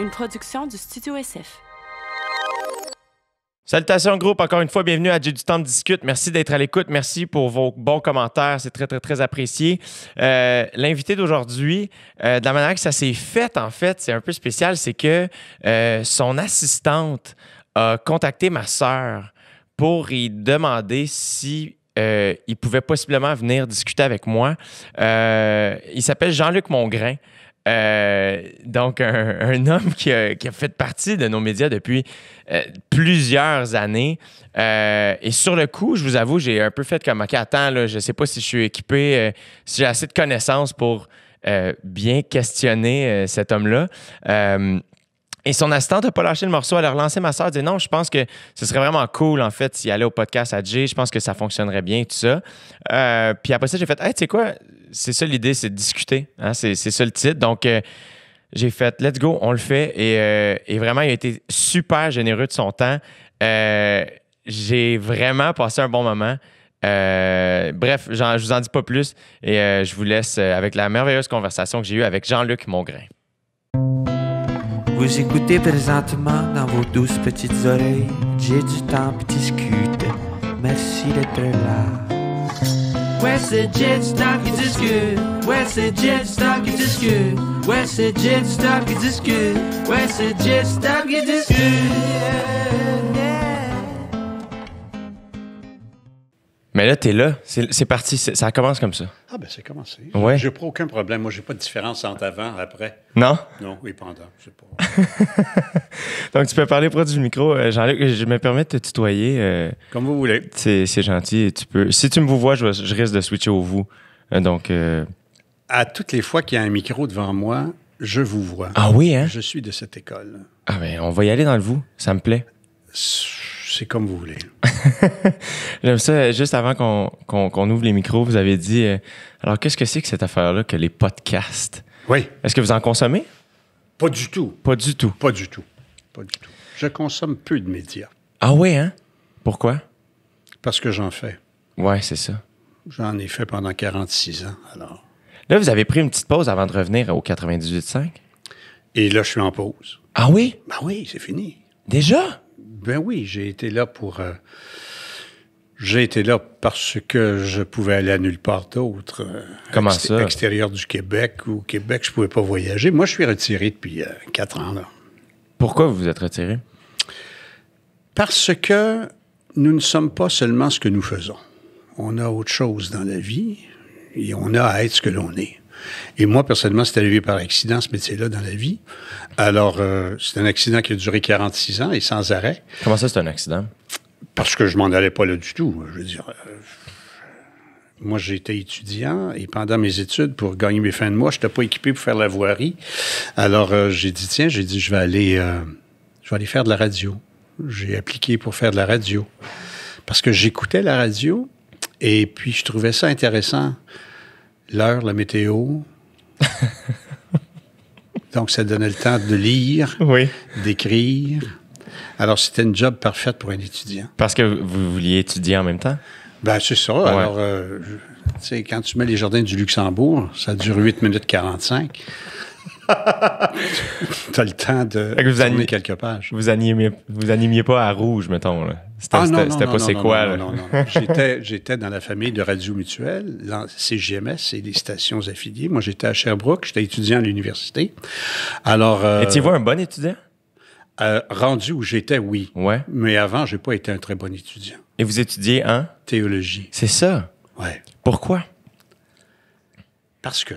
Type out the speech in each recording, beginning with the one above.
une production du Studio SF. Salutations groupe, encore une fois, bienvenue à Dieu du temps de discute. Merci d'être à l'écoute, merci pour vos bons commentaires, c'est très très très apprécié. Euh, l'invité d'aujourd'hui, euh, de la manière que ça s'est fait en fait, c'est un peu spécial, c'est que euh, son assistante a contacté ma sœur pour lui demander si il pouvait possiblement venir discuter avec moi. il s'appelle Jean-Luc Mongrain. Euh, donc, un, homme qui a, fait partie de nos médias depuis euh, plusieurs années. Euh, et sur le coup, je vous avoue, j'ai un peu fait comme, OK, attends, là, je ne sais pas si je suis équipé, si j'ai assez de connaissances pour bien questionner cet homme-là. Et son assistante n'a pas lâché le morceau. Elle a relancé ma soeur. dit non, je pense que ce serait vraiment cool, en fait, s'il allait au podcast à Jay, Je pense que ça fonctionnerait bien, tout ça. puis après ça, j'ai fait, hey, tu sais quoi, c'est ça l'idée, c'est de discuter. Hein, c'est, ça le titre. Donc, euh, j'ai fait let's go, on le fait. Et, euh, et, vraiment, il a été super généreux de son temps. Euh, j'ai vraiment passé un bon moment. bref, je vous en dis pas plus et je vous laisse avec la merveilleuse conversation que j'ai eue avec Jean-Luc Mongrain. Vous écoutez présentement dans vos douces petites oreilles. J'ai du temps pour discuter. Merci d'être là. West the jet stock is this good. West the jet stock is this good. West the jet stock is this good. West the jet stock is this good. Mais là, t'es là. C'est parti. Ça commence comme ça. Ah, ben, c'est commencé. Ouais. J'ai pas aucun problème. Moi, j'ai pas de différence entre avant, après. Non? Non, oui, pendant. Je sais pas. Donc, tu peux parler près du micro. Euh, Jean-Luc, je me permets de te tutoyer. Euh, comme vous voulez. C'est gentil. Tu peux... Si tu me vois, je, risque de switcher au vous. Euh, donc. À toutes les fois qu'il y a un micro devant moi, je vous vois. Ah oui, hein? Je suis de cette école. Ah, ben, on va y aller dans le vous. Ça me plaît. C'est comme vous voulez. J'aime ça. Juste avant qu'on ouvre les micros, vous avez dit euh, alors, qu'est-ce que c'est que cette affaire-là que les podcasts Oui. Est-ce que vous en consommez Pas du tout. Pas du tout. Pas du tout. Pas du tout. Je consomme peu de médias. Ah oui, hein Pourquoi Parce que j'en fais. Oui, c'est ça. J'en ai fait pendant 46 ans, alors. Là, vous avez pris une petite pause avant de revenir au 98.5 Et là, je suis en pause. Ah oui Ben oui, c'est fini. Déjà ben oui, j'ai été là pour. Euh, j'ai été là parce que je pouvais aller à nulle part d'autre. à euh, l'extérieur Extérieur du Québec ou au Québec, je pouvais pas voyager. Moi, je suis retiré depuis euh, quatre ans. Pourquoi vous vous êtes retiré? Parce que nous ne sommes pas seulement ce que nous faisons. On a autre chose dans la vie et on a à être ce que l'on est. Et moi, personnellement, c'est arrivé par accident, ce métier-là, dans la vie. Alors, euh, c'est un accident qui a duré 46 ans et sans arrêt. Comment ça, c'est un accident? Parce que je m'en allais pas là du tout. Je veux dire, euh, moi, j'étais étudiant et pendant mes études, pour gagner mes fins de mois, je n'étais pas équipé pour faire la voirie. Alors, euh, j'ai dit, tiens, j'ai dit, je vais aller, je vais aller faire de la radio. J'ai appliqué pour faire de la radio. Parce que j'écoutais la radio et puis je trouvais ça intéressant l'heure, la météo. Donc, ça donnait le temps de lire, d'écrire. Alors, c'était une job parfaite pour un étudiant. Parce que vous vouliez étudier en même temps? Ben, c'est ça. Alors, euh, tu sais, quand tu mets les jardins du Luxembourg, ça dure 8 minutes 45. T'as le temps de vous tourner quelques pages. Vous animiez, vous animiez pas à rouge, mettons. C'était pas c'est quoi. Non, non, non, j'étais dans la famille de Radio Mutuelle. CGMS, c'est des stations affiliées. Moi, j'étais à Sherbrooke. J'étais étudiant à l'université. Alors. Euh, Étiez-vous un bon étudiant? Euh, rendu où j'étais, oui. Ouais. Mais avant, j'ai pas été un très bon étudiant. Et vous étudiez en? Théologie. C'est ça? Ouais. Pourquoi? Parce que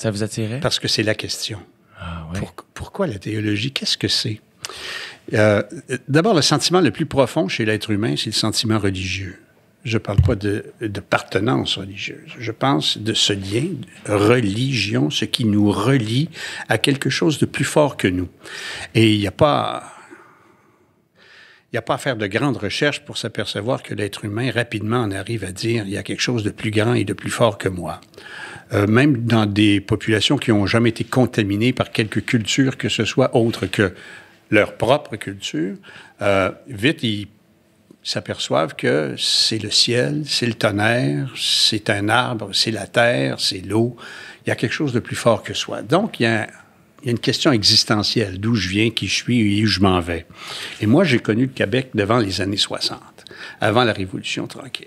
ça vous attirait? Parce que c'est la question. Ah, pourquoi la théologie? Qu'est-ce que c'est? Euh, d'abord, le sentiment le plus profond chez l'être humain, c'est le sentiment religieux. Je ne parle pas de, de, partenance religieuse. Je pense de ce lien, religion, ce qui nous relie à quelque chose de plus fort que nous. Et il n'y a pas... Il n'y a pas à faire de grandes recherches pour s'apercevoir que l'être humain rapidement en arrive à dire il y a quelque chose de plus grand et de plus fort que moi. Euh, même dans des populations qui n'ont jamais été contaminées par quelque culture que ce soit autre que leur propre culture, euh, vite ils s'aperçoivent que c'est le ciel, c'est le tonnerre, c'est un arbre, c'est la terre, c'est l'eau. Il y a quelque chose de plus fort que soi. Donc, il y a, il y a une question existentielle, d'où je viens, qui je suis et où je m'en vais. Et moi, j'ai connu le Québec devant les années 60, avant la Révolution tranquille.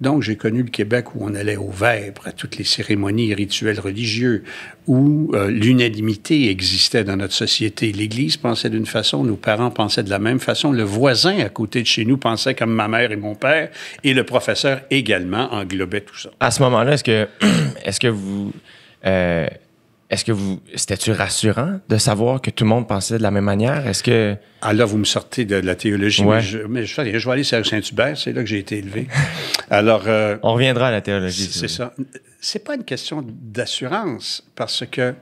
Donc, j'ai connu le Québec où on allait au vêpres, à toutes les cérémonies et rituels religieux, où euh, l'unanimité existait dans notre société. L'Église pensait d'une façon, nos parents pensaient de la même façon, le voisin à côté de chez nous pensait comme ma mère et mon père, et le professeur également englobait tout ça. À ce moment-là, est-ce que, est que vous... Euh, est-ce que vous c'était-tu rassurant de savoir que tout le monde pensait de la même manière Est-ce que alors ah, vous me sortez de la théologie mais, je, vais aller sur Saint-Hubert, c'est là que j'ai été élevé. Alors euh, on reviendra à la théologie. C'est ça. C'est pas une question d'assurance parce que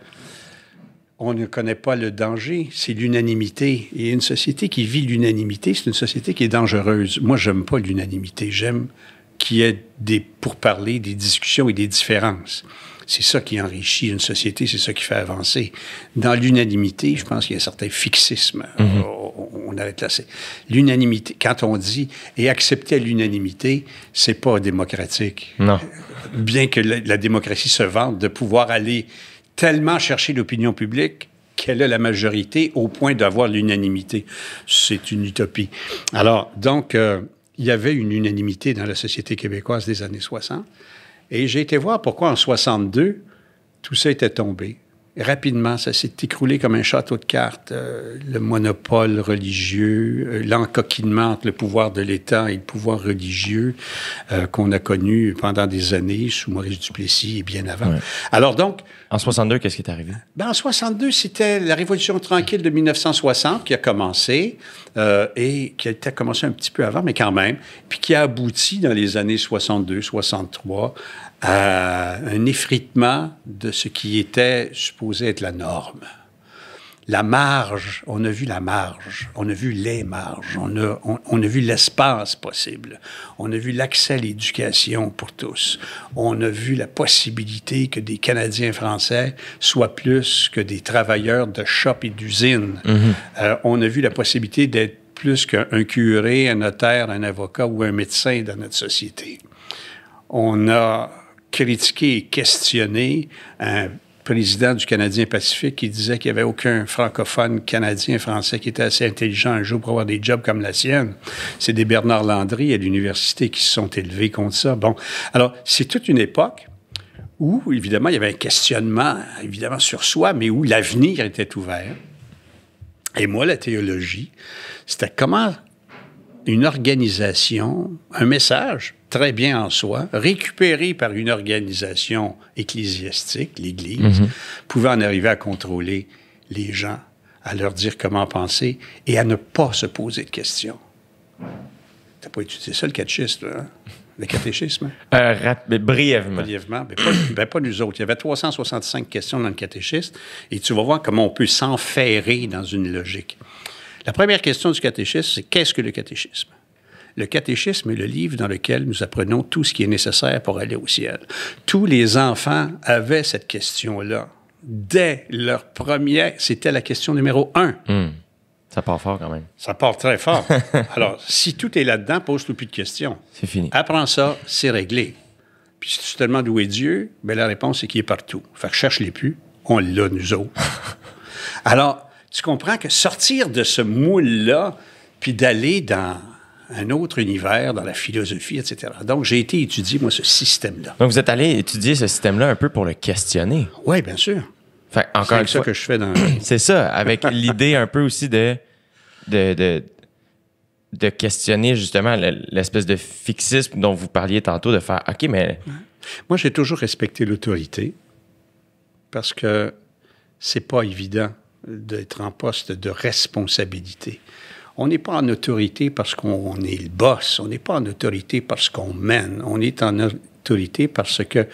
on ne connaît pas le danger, c'est l'unanimité. Et une société qui vit l'unanimité, c'est une société qui est dangereuse. Moi, j'aime pas l'unanimité, j'aime qu'il y ait des pourparlers, des discussions et des différences. C'est ça qui enrichit une société, c'est ça qui fait avancer. Dans l'unanimité, je pense qu'il y a un certain fixisme. Mhm. Euh, on, arrête là. L'unanimité, quand on dit et accepter l'unanimité, c'est pas démocratique. Non. Bien que la, démocratie se vante de pouvoir aller tellement chercher l'opinion publique qu'elle a la majorité au point d'avoir l'unanimité. C'est une utopie. Alors, donc, euh, il y avait une unanimité dans la société québécoise des années 60. Et j'ai été voir pourquoi en 62, tout ça était tombé rapidement, ça s'est écroulé comme un château de cartes. Euh, le monopole religieux, euh, l'encoquinement entre le pouvoir de l'État et le pouvoir religieux euh, qu'on a connu pendant des années sous Maurice Duplessis et bien avant. Alors donc... En 62, qu'est-ce qui est arrivé? Ben, en 62, c'était la Révolution tranquille de 1960 qui a commencé et qui a commencé un petit peu avant, mais quand même, puis qui a abouti dans les années 62, 63 à un effritement de ce qui était supposé être la norme. La marge, on a vu la marge, on a vu les marges, on a, on, a vu l'espace possible, on a vu l'accès à l'éducation pour tous, on a vu la possibilité que des Canadiens français soient plus que des travailleurs de shop et d'usine. Mhm. Euh, on a vu la possibilité d'être plus qu'un curé, un notaire, un avocat ou un médecin dans notre société. On a critiqué et questionner un président du Canadien Pacifique qui disait qu'il n'y avait aucun francophone canadien français qui était assez intelligent un jour pour avoir des jobs comme la sienne. C'est des Bernard Landry à l'université qui se sont élevés contre ça. Bon, alors c'est toute une époque où, évidemment, il y avait un questionnement, évidemment, sur soi, mais où l'avenir était ouvert. Et moi, la théologie, c'était comment une organisation, un message très bien en soi, récupéré par une organisation ecclésiastique, l'Église, mhm. pouvait en arriver à contrôler les gens, à leur dire comment penser et à ne pas se poser de questions. T'as pas étudié ça, le catéchisme, hein? le catéchisme? Hein? Euh, brièvement. Brièvement, mais pas, ben, pas, nous autres. Il y avait 365 questions dans le catéchisme et tu vas voir comment on peut s'enferrer dans une logique. La première question du catéchisme, c'est qu'est-ce que le catéchisme? Le catéchisme est le livre dans lequel nous apprenons tout ce qui est nécessaire pour aller au ciel. Tous les enfants avaient cette question-là. Dès leur premier, c'était la question numéro un. Hmm. Ça part fort quand même. Ça part très fort. Alors, si tout est là-dedans, pose toi plus de questions. C'est fini. Apprends ça, c'est réglé. Puis si tu te demandes où est Dieu, ben, la réponse, est qu'il est partout. Fait que cherche-les plus, on l'a, nous autres. Alors, tu comprends que sortir de ce moule-là, puis d'aller dans un autre univers, dans la philosophie, etc. Donc, j'ai été étudier, moi, ce système-là. Donc, vous êtes allé étudier ce système-là un peu pour le questionner. Oui, bien sûr. encore c'est ça que je fais dans... c'est ça, avec l'idée un peu aussi de, de, de questionner justement l'espèce de fixisme dont vous parliez tantôt, de faire, OK, mais... Moi, j'ai toujours respecté l'autorité parce que c'est pas évident d'être en poste de responsabilité. On n'est pas en autorité parce qu'on est le boss, on n'est pas en autorité parce qu'on mène, on est en autorité parce que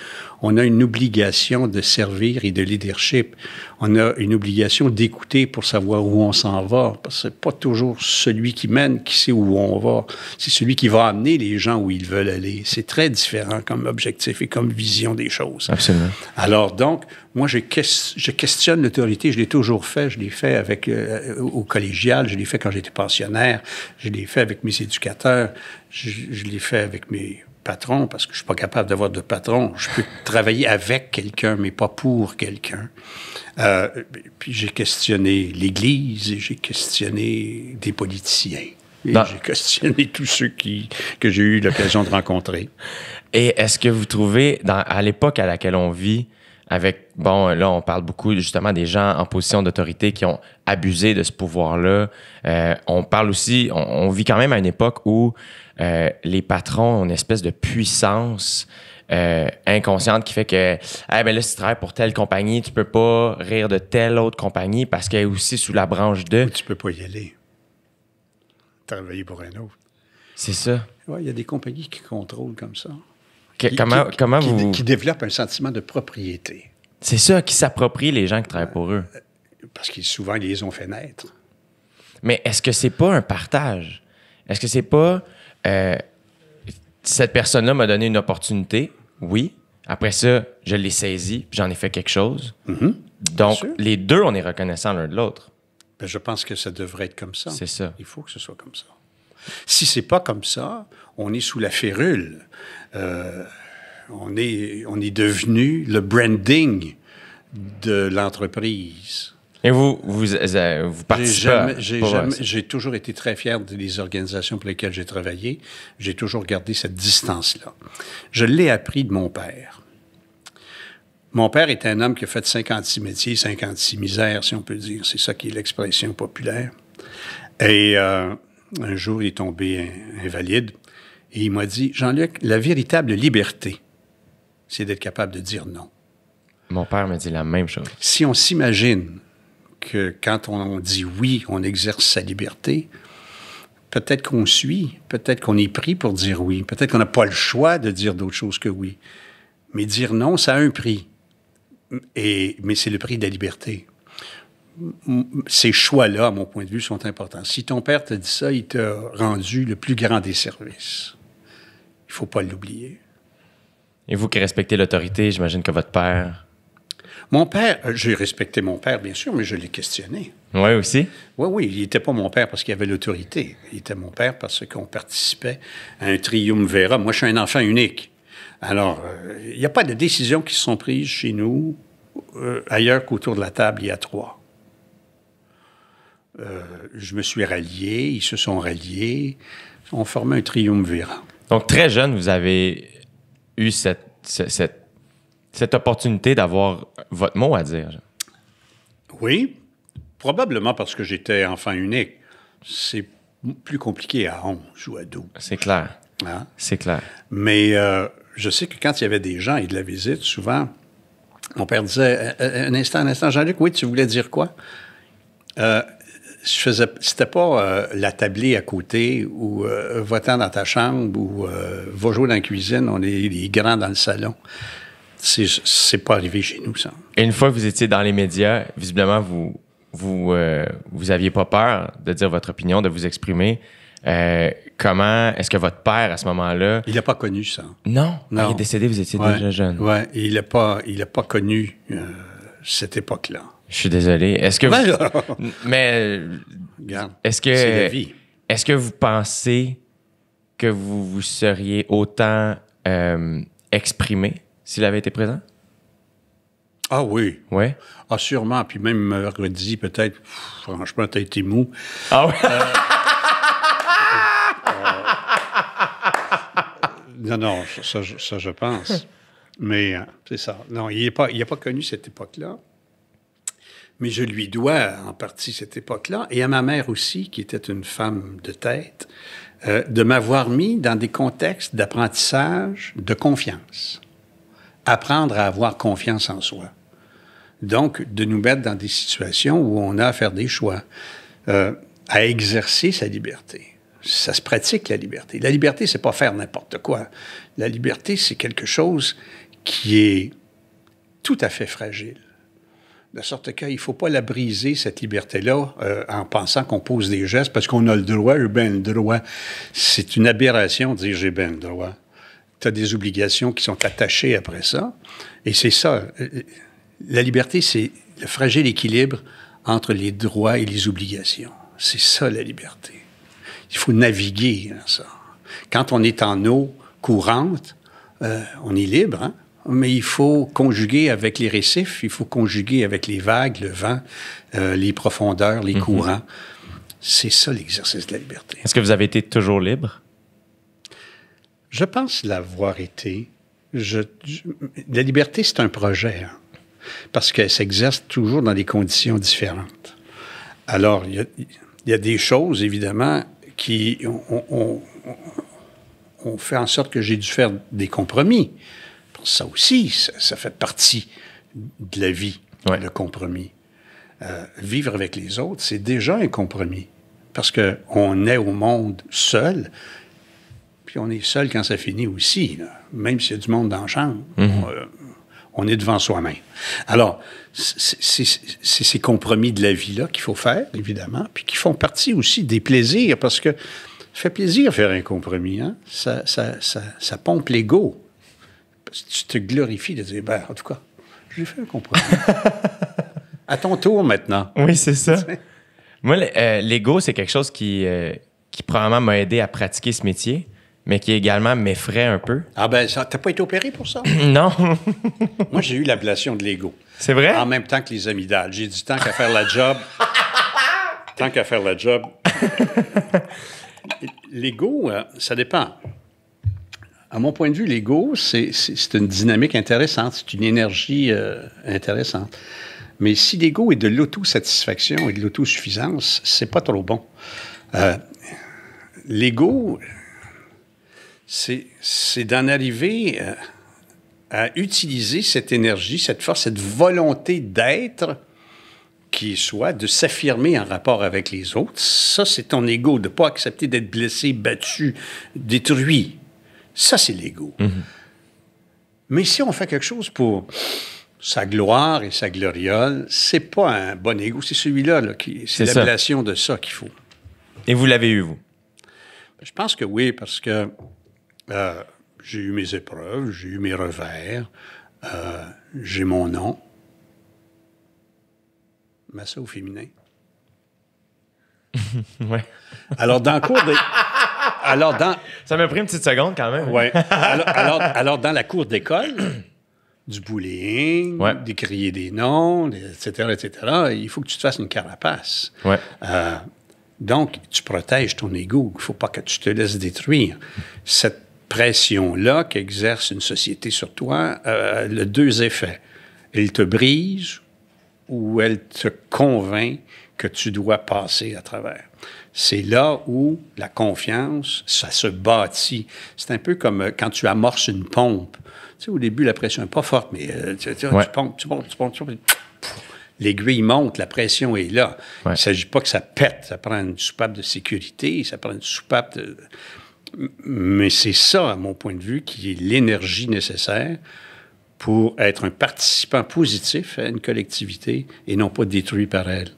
on a une obligation de servir et de leadership. On a une obligation d'écouter pour savoir où on s'en va. Parce que c'est pas toujours celui qui mène qui sait où on va. C'est celui qui va amener les gens où ils veulent aller. C'est très différent comme objectif et comme vision des choses. Absolument. Alors donc, moi, je, je questionne l'autorité. Je l'ai toujours fait. Je l'ai fait avec euh, au collégial. Je l'ai fait quand j'étais pensionnaire. Je l'ai fait avec mes éducateurs. je, je l'ai fait avec mes patron parce que je suis pas capable d'avoir de patron. Je peux travailler avec quelqu'un, mais pas pour quelqu'un. Euh, puis j'ai questionné l'Église et j'ai questionné des politiciens. j'ai questionné tous ceux qui, que j'ai eu l'occasion de rencontrer. Et est-ce que vous trouvez, à l'époque à laquelle on vit, avec, bon, là, on parle beaucoup justement des gens en position d'autorité qui ont abusé de ce pouvoir-là. Euh, on parle aussi, on, vit quand même à une époque où euh, les patrons ont une espèce de puissance euh, inconsciente qui fait que, ah ben là, si tu travailles pour telle compagnie, tu peux pas rire de telle autre compagnie parce qu'elle est aussi sous la branche de. Ou tu peux pas y aller. Travailler pour un autre. C'est ça. Oui, il y a des compagnies qui contrôlent comme ça qui, qui, développe un sentiment de propriété. C'est ça, qui s'approprie les gens qui travaillent euh, pour eux. Euh, parce qu'ils souvent, ils les ont fait naître. Mais est-ce que c'est pas un partage? Est-ce que c'est pas euh, cette personne-là m'a donné une opportunité? Oui. Après ça, je l'ai saisie, j'en ai fait quelque chose. Mm-hmm. Donc, les deux, on est reconnaissants l'un de l'autre. Ben, je pense que ça devrait être comme ça. C'est ça. Il faut que ce soit comme ça. Si c'est pas comme ça, on est sous la férule. Euh, on, est, on est devenu le branding de l'entreprise. Et vous, vous, vous euh, ça? J'ai toujours été très fier des organisations pour lesquelles j'ai travaillé. J'ai toujours gardé cette distance-là. Je l'ai appris de mon père. Mon père est un homme qui a fait 56 métiers, 56 misères, si on peut dire. C'est ça qui est l'expression populaire. Et... Euh, un jour, il est tombé invalide et il m'a dit Jean-Luc, la véritable liberté, c'est d'être capable de dire non. Mon père m'a dit la même chose. Si on s'imagine que quand on dit oui, on exerce sa liberté, peut-être qu'on suit, peut-être qu'on est pris pour dire oui, peut-être qu'on n'a pas le choix de dire d'autres choses que oui. Mais dire non, ça a un prix. Et, mais c'est le prix de la liberté ces choix-là, à mon point de vue, sont importants. Si ton père t'a dit ça, il t'a rendu le plus grand des services. Il ne faut pas l'oublier. Et vous qui respectez l'autorité, j'imagine que votre père... Mon père, euh, j'ai respecté mon père, bien sûr, mais je l'ai questionné. Oui, aussi? Oui, oui, il n'était pas mon père parce qu'il avait l'autorité. Il était mon père parce qu'on participait à un triumvirat. Moi, je suis un enfant unique. Alors, euh, il n'y a pas de décisions qui sont prises chez nous euh, ailleurs qu'autour de la table, il y a trois. Euh, je me suis rallié, ils se sont ralliés, on formait un triumvirat. Donc, très jeune, vous avez eu cette, cette, opportunité d'avoir votre mot à dire. Oui, probablement parce que j'étais enfant unique. C'est plus compliqué à 11 ou à 12. C'est clair. Hein? C'est clair. Mais euh, je sais que quand il y avait des gens et de la visite, souvent, mon père disait euh, Un instant, un instant, Jean-Luc, oui, tu voulais dire quoi c'était pas euh, la tablée à côté ou euh, va-t'en dans ta chambre ou euh, va jouer dans la cuisine, on est les grands dans le salon. C'est, pas arrivé chez nous, ça. Et une fois que vous étiez dans les médias, visiblement, vous, vous, euh, aviez pas peur de dire votre opinion, de vous exprimer. comment est-ce que votre père, à ce moment-là. Il n'a pas connu ça. Non, ah, il est décédé, vous étiez déjà jeune. Oui, il n'a pas, il a pas connu cette époque-là. Je suis désolé. Est-ce que vous... mais est-ce que est-ce que vous pensez que vous vous seriez autant euh, exprimé s'il avait été présent Ah oui. Ouais. Ah sûrement. Puis même mercredi peut-être. Franchement, tu as été mou. Ah oui. Euh, euh, non, non, ça, je pense. Mais c'est ça. Non, il n'a pas, pas connu cette époque-là mais je lui dois en partie cette époque-là, et à ma mère aussi, qui était une femme de tête, euh, de m'avoir mis dans des contextes d'apprentissage de confiance. Apprendre à avoir confiance en soi. Donc, de nous mettre dans des situations où on a à faire des choix, euh, à exercer sa liberté. Ça se pratique, la liberté. La liberté, c'est pas faire n'importe quoi. La liberté, c'est quelque chose qui est tout à fait fragile de sorte qu'il ne faut pas la briser, cette liberté-là, euh, en pensant qu'on pose des gestes parce qu'on a le droit, j'ai bien le droit. C'est une aberration de dire j'ai bien le droit. Tu as des obligations qui sont attachées après ça. Et c'est ça. Euh, la liberté, c'est le fragile équilibre entre les droits et les obligations. C'est ça la liberté. Il faut naviguer dans ça. Quand on est en eau courante, euh, on est libre, hein? mais il faut conjuguer avec les récifs, il faut conjuguer avec les vagues, le vent, euh, les profondeurs, les mhm. courants. C'est ça l'exercice de la liberté. Est-ce que vous avez été toujours libre? Je pense l'avoir été. la liberté, c'est un projet, hein, parce qu'elle s'exerce toujours dans des conditions différentes. Alors, il y, a, des choses, évidemment, qui... ont fait en sorte que j'ai dû faire des compromis ça aussi, ça, fait partie de la vie, le compromis. Euh, vivre avec les autres, c'est déjà un compromis. Parce qu'on est au monde seul, puis on est seul quand ça finit aussi. Même s'il y a du monde dans la chambre, mhm. euh, on, est devant soi-même. Alors, c'est ces compromis de la vie-là qu'il faut faire, évidemment, puis qui font partie aussi des plaisirs, parce que ça fait plaisir faire un compromis. Hein. Ça, ça pompe l'ego tu te glorifies de dire, ben, en tout cas, j'ai fait un compromis. à ton tour maintenant. Oui, c'est ça. Moi, euh, l'ego, c'est quelque chose qui, euh, qui probablement m'a aidé à pratiquer ce métier, mais qui également m'effraie un peu. Ah ben, t'as pas été opéré pour ça? non. Moi, j'ai eu l'ablation de l'ego. C'est vrai? En même temps que les amygdales. J'ai du temps qu'à faire la job... tant qu'à faire la job... l'ego, euh, ça dépend à mon point de vue, l'ego, c'est une dynamique intéressante, c'est une énergie euh, intéressante. Mais si l'ego est de l'autosatisfaction et de l'autosuffisance, c'est pas trop bon. Euh, l'ego, c'est d'en arriver euh, à utiliser cette énergie, cette force, cette volonté d'être qui soit de s'affirmer en rapport avec les autres. Ça, c'est ton ego, de ne pas accepter d'être blessé, battu, détruit. Ça, c'est l'ego. Mhm. Mais si on fait quelque chose pour sa gloire et sa gloriole, c'est pas un bon ego, c'est celui-là, qui, c'est l'appellation de ça qu'il faut. Et vous l'avez eu, vous? Ben, je pense que oui, parce que euh, j'ai eu mes épreuves, j'ai eu mes revers, euh, j'ai mon nom. Massa au féminin. ouais. Alors, dans le cours des alors, Ça m'a pris une petite seconde quand même. Alors, alors, dans la cour d'école, du bullying, des d'écrier des noms, etc., etc., il faut que tu te fasses une carapace. Euh, donc, tu protèges ton ego. Il ne faut pas que tu te laisses détruire. Cette pression-là qu'exerce une société sur toi euh, elle a deux effets. Elle te brise ou elle te convainc que tu dois passer à travers. C'est là où la confiance, ça se bâtit. C'est un peu comme euh, quand tu amorces une pompe. Tu sais, au début, la pression n'est pas forte, mais euh, tu, pompes, tu pompes, tu pompes, L'aiguille monte, la pression est là. Il ne s'agit pas que ça pète. Ça prend une soupape de sécurité, ça prend une soupape de... Mais c'est ça, à mon point de vue, qui est l'énergie nécessaire pour être un participant positif à une collectivité et non pas détruit par elle.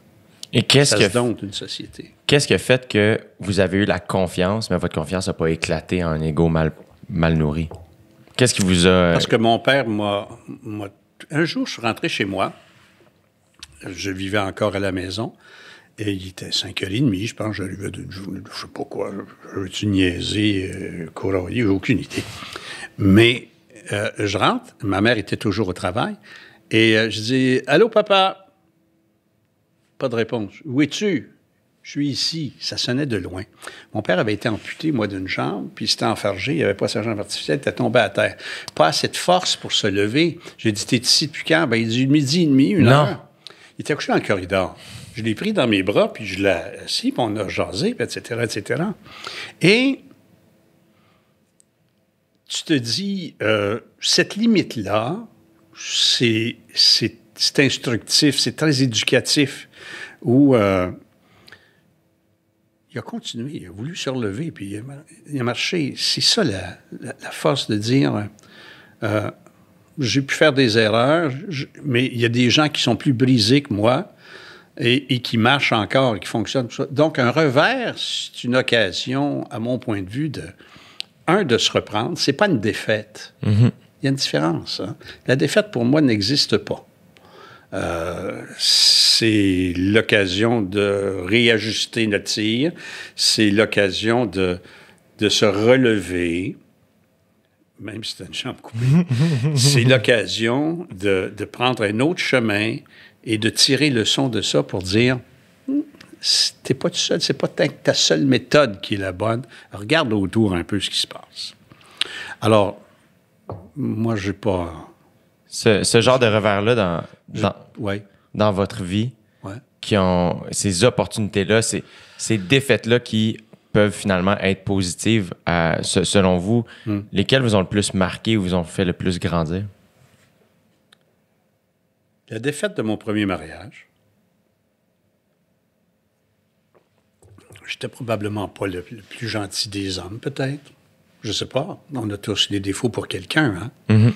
Et qu'est-ce que société Qu'est-ce qui a fait que vous avez eu la confiance, mais votre confiance n'a pas éclaté en un ego mal, mal nourri Qu'est-ce qui vous a euh, Parce que mon père m'a un jour je suis rentré chez moi. Je vivais encore à la maison. Et il était 5h30, je pense, j'arrivais de. Je, ne sais pas quoi, je tu niaiser, euh, aucune idée. Mais euh, je rentre, ma mère était toujours au travail, et je dis Allô, papa, pas de réponse. Où es-tu? Je suis ici. Ça sonnait de loin. Mon père avait été amputé, moi, d'une jambe, puis il s'était enfargé, il n'y avait pas sa jambe artificielle, il était tombé à terre. Pas assez de force pour se lever. J'ai dit, t'es ici depuis quand? Ben, il dit, midi et demi, une heure. Il était couché dans le corridor. Je l'ai pris dans mes bras, puis je l'ai assis, puis on a jasé, puis etc., etc. Et tu te dis, euh, cette limite-là, c'est instructif, c'est très éducatif où euh, il a continué, il a voulu se relever, puis il a, marché. C'est ça la, force de dire euh, j'ai pu faire des erreurs, mais il y a des gens qui sont plus brisés que moi et, qui marchent encore qui fonctionnent. Donc, un revers, c'est une occasion, à mon point de vue, de un, de se reprendre. C'est pas une défaite. Mm-hmm. Il y a une différence. Hein. La défaite, pour moi, n'existe pas. Euh, c'est l'occasion de réajuster notre tir, c'est l'occasion de, de, se relever, même si c'est une chambre coupée, c'est l'occasion de, prendre un autre chemin et de tirer le son de ça pour dire hmm, t'es pas tout seul, c'est pas ta, ta seule méthode qui est la bonne. Regarde autour un peu ce qui se passe. Alors, moi, j'ai pas ce, genre de revers-là dans, dans, dans, votre vie, qui ont ces opportunités-là, ces, défaites-là qui peuvent finalement être positives, selon vous, hmm. lesquelles vous ont le plus marqué ou vous ont fait le plus grandir? La défaite de mon premier mariage. J'étais probablement pas le, plus gentil des hommes, peut-être. Je sais pas. On a tous des défauts pour quelqu'un, hein? Mm-hmm.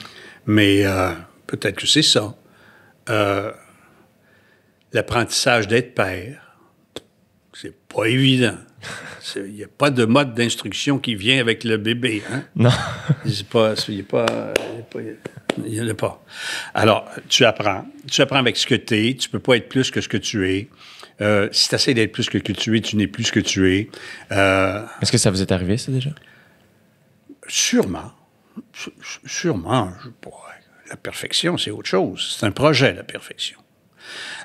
Mais euh, Peut-être que c'est ça. Euh, l'apprentissage d'être père, c'est pas évident. Il n'y a pas de mode d'instruction qui vient avec le bébé. Hein? Non. Il n'y pas, pas, pas, pas. Alors, tu apprends. Tu apprends avec ce que tu es. Tu peux pas être plus que ce que tu es. Euh, si tu essaies d'être plus que, ce que tu es, tu n'es plus ce que tu es. Euh, Est-ce que ça vous est arrivé, ça, déjà? Sûrement. sûrement, je pourrais la perfection, c'est autre chose. C'est un projet, la perfection.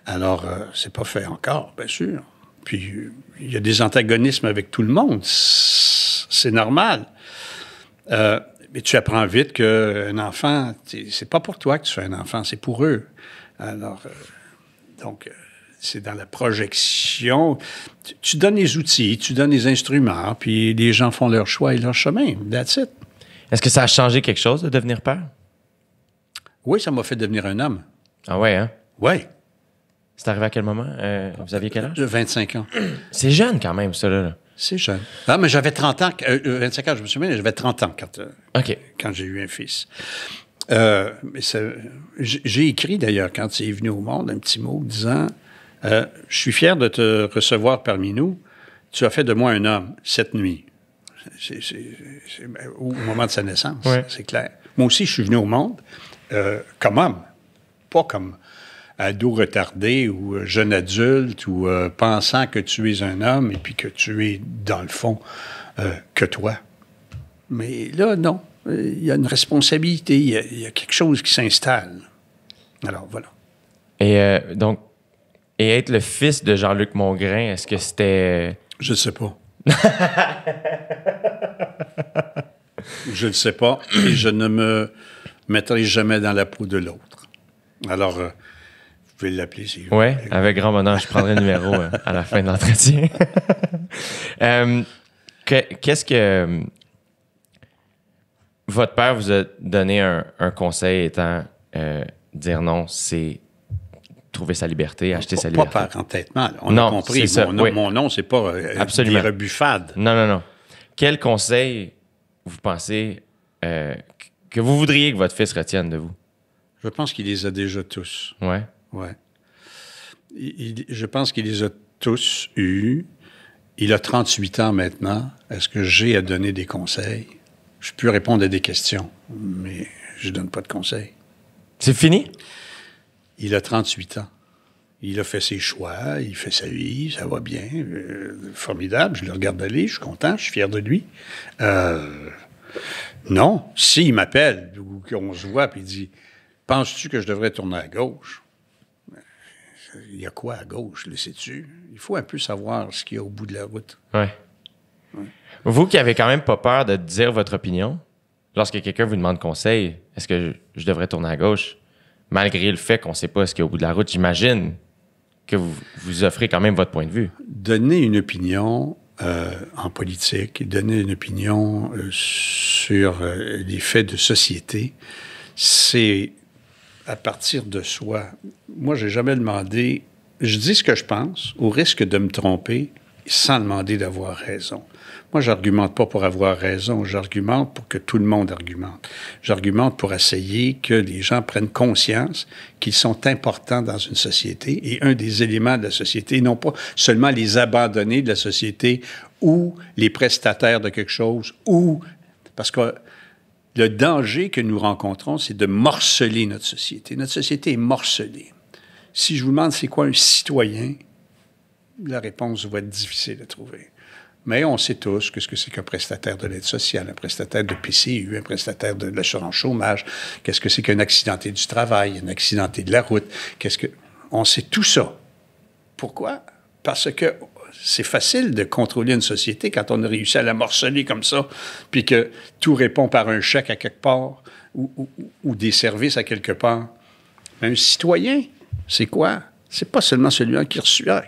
Alors, ce euh, c'est pas fait encore, bien sûr. Puis, il y a des antagonismes avec tout le monde. C'est normal. Euh, mais tu apprends vite qu'un enfant, c'est pas pour toi que tu fais un enfant, c'est pour eux. Alors, euh, donc, c'est dans la projection. Tu, tu, donnes les outils, tu donnes les instruments, puis les gens font leur choix et leur chemin. That's it. Est-ce que ça a changé quelque chose de devenir père? Oui, ça m'a fait devenir un homme. Ah ouais, hein? Oui. C'est arrivé à quel moment? Euh, vous aviez quel âge? 25 euh, ans. C'est jeune quand même, ça, C'est jeune. Ah, mais j'avais 30 ans, 25 euh, ans, je me souviens, j'avais 30 ans quand, quand j'ai eu un fils. j'ai écrit d'ailleurs, quand il est venu au monde, un petit mot disant Je suis fier de te recevoir parmi nous. Tu as fait de moi un homme cette nuit. C'est. Ben, au moment de sa naissance, c'est clair. Moi aussi, je suis venu au monde. Euh, comme homme, pas comme ado retardé ou euh, jeune adulte ou euh, pensant que tu es un homme et puis que tu es, dans le fond, que toi. Mais là, non. Il y a une responsabilité, il y a, quelque chose qui s'installe. Alors, voilà. Et donc, et être le fils de Jean-Luc Mongrain, est-ce que c'était. Je ne sais pas. je ne sais pas. Et je ne me ne mettrai jamais dans la peau de l'autre. Alors, euh, vous pouvez l'appeler si vous Oui, avec grand bonheur, je prendrai le numéro euh, à la fin de l'entretien. Euh, qu'est-ce que. Votre père vous a donné un, conseil étant dire non, c'est trouver sa liberté, acheter sa liberté. Pas par entêtement. On non, a compris. Ça, mon, nom, c'est pas Absolument. des Non, non, non. Quel conseil vous pensez que vous voudriez que votre fils retienne de vous? Je pense qu'il les a déjà tous. Ouais. Ouais. je pense qu'il les a tous eus. Il a 38 ans maintenant. Est-ce que j'ai à donner des conseils? Je peux répondre à des questions, mais je donne pas de conseils. C'est fini? Il a 38 ans. Il a fait ses choix, il fait sa vie, ça va bien. Euh, formidable, je le regarde aller, je suis content, je suis fier de lui. Euh, non. S'il m'appelle ou qu'on se voit puis il dit Penses-tu que je devrais tourner à gauche Il y a quoi à gauche, le sais-tu Il faut un peu savoir ce qu'il y a au bout de la route. Oui. Vous qui avez quand même pas peur de dire votre opinion, lorsque quelqu'un vous demande conseil, est-ce que je devrais tourner à gauche Malgré le fait qu'on ne sait pas ce qu'il y a au bout de la route, j'imagine que vous, vous offrez quand même votre point de vue. Donner une opinion, euh, en politique, donner une opinion euh, sur euh, les faits de société, c'est à partir de soi. Moi, j'ai jamais demandé. Je dis ce que je pense, au risque de me tromper, sans demander d'avoir raison. Moi, j'argumente pas pour avoir raison, j'argumente pour que tout le monde argumente. J'argumente pour essayer que les gens prennent conscience qu'ils sont importants dans une société et un des éléments de la société, non pas seulement les abandonnés de la société ou les prestataires de quelque chose ou parce que le danger que nous rencontrons, c'est de morceler notre société. Notre société est morcelée. Si je vous demande c'est quoi un citoyen, la réponse va être difficile à trouver. Mais on sait tous quest ce que c'est qu'un prestataire de l'aide sociale, un prestataire de PCU, un prestataire de l'assurance chômage, qu'est-ce que c'est qu'un accidenté du travail, un accidenté de la route, qu'est-ce que... On sait tout ça. Pourquoi? Parce que c'est facile de contrôler une société quand on a réussi à la morceler comme ça, puis que tout répond par un chèque à quelque part ou, des services à quelque part. Mais un citoyen, c'est quoi? C'est pas seulement celui qui,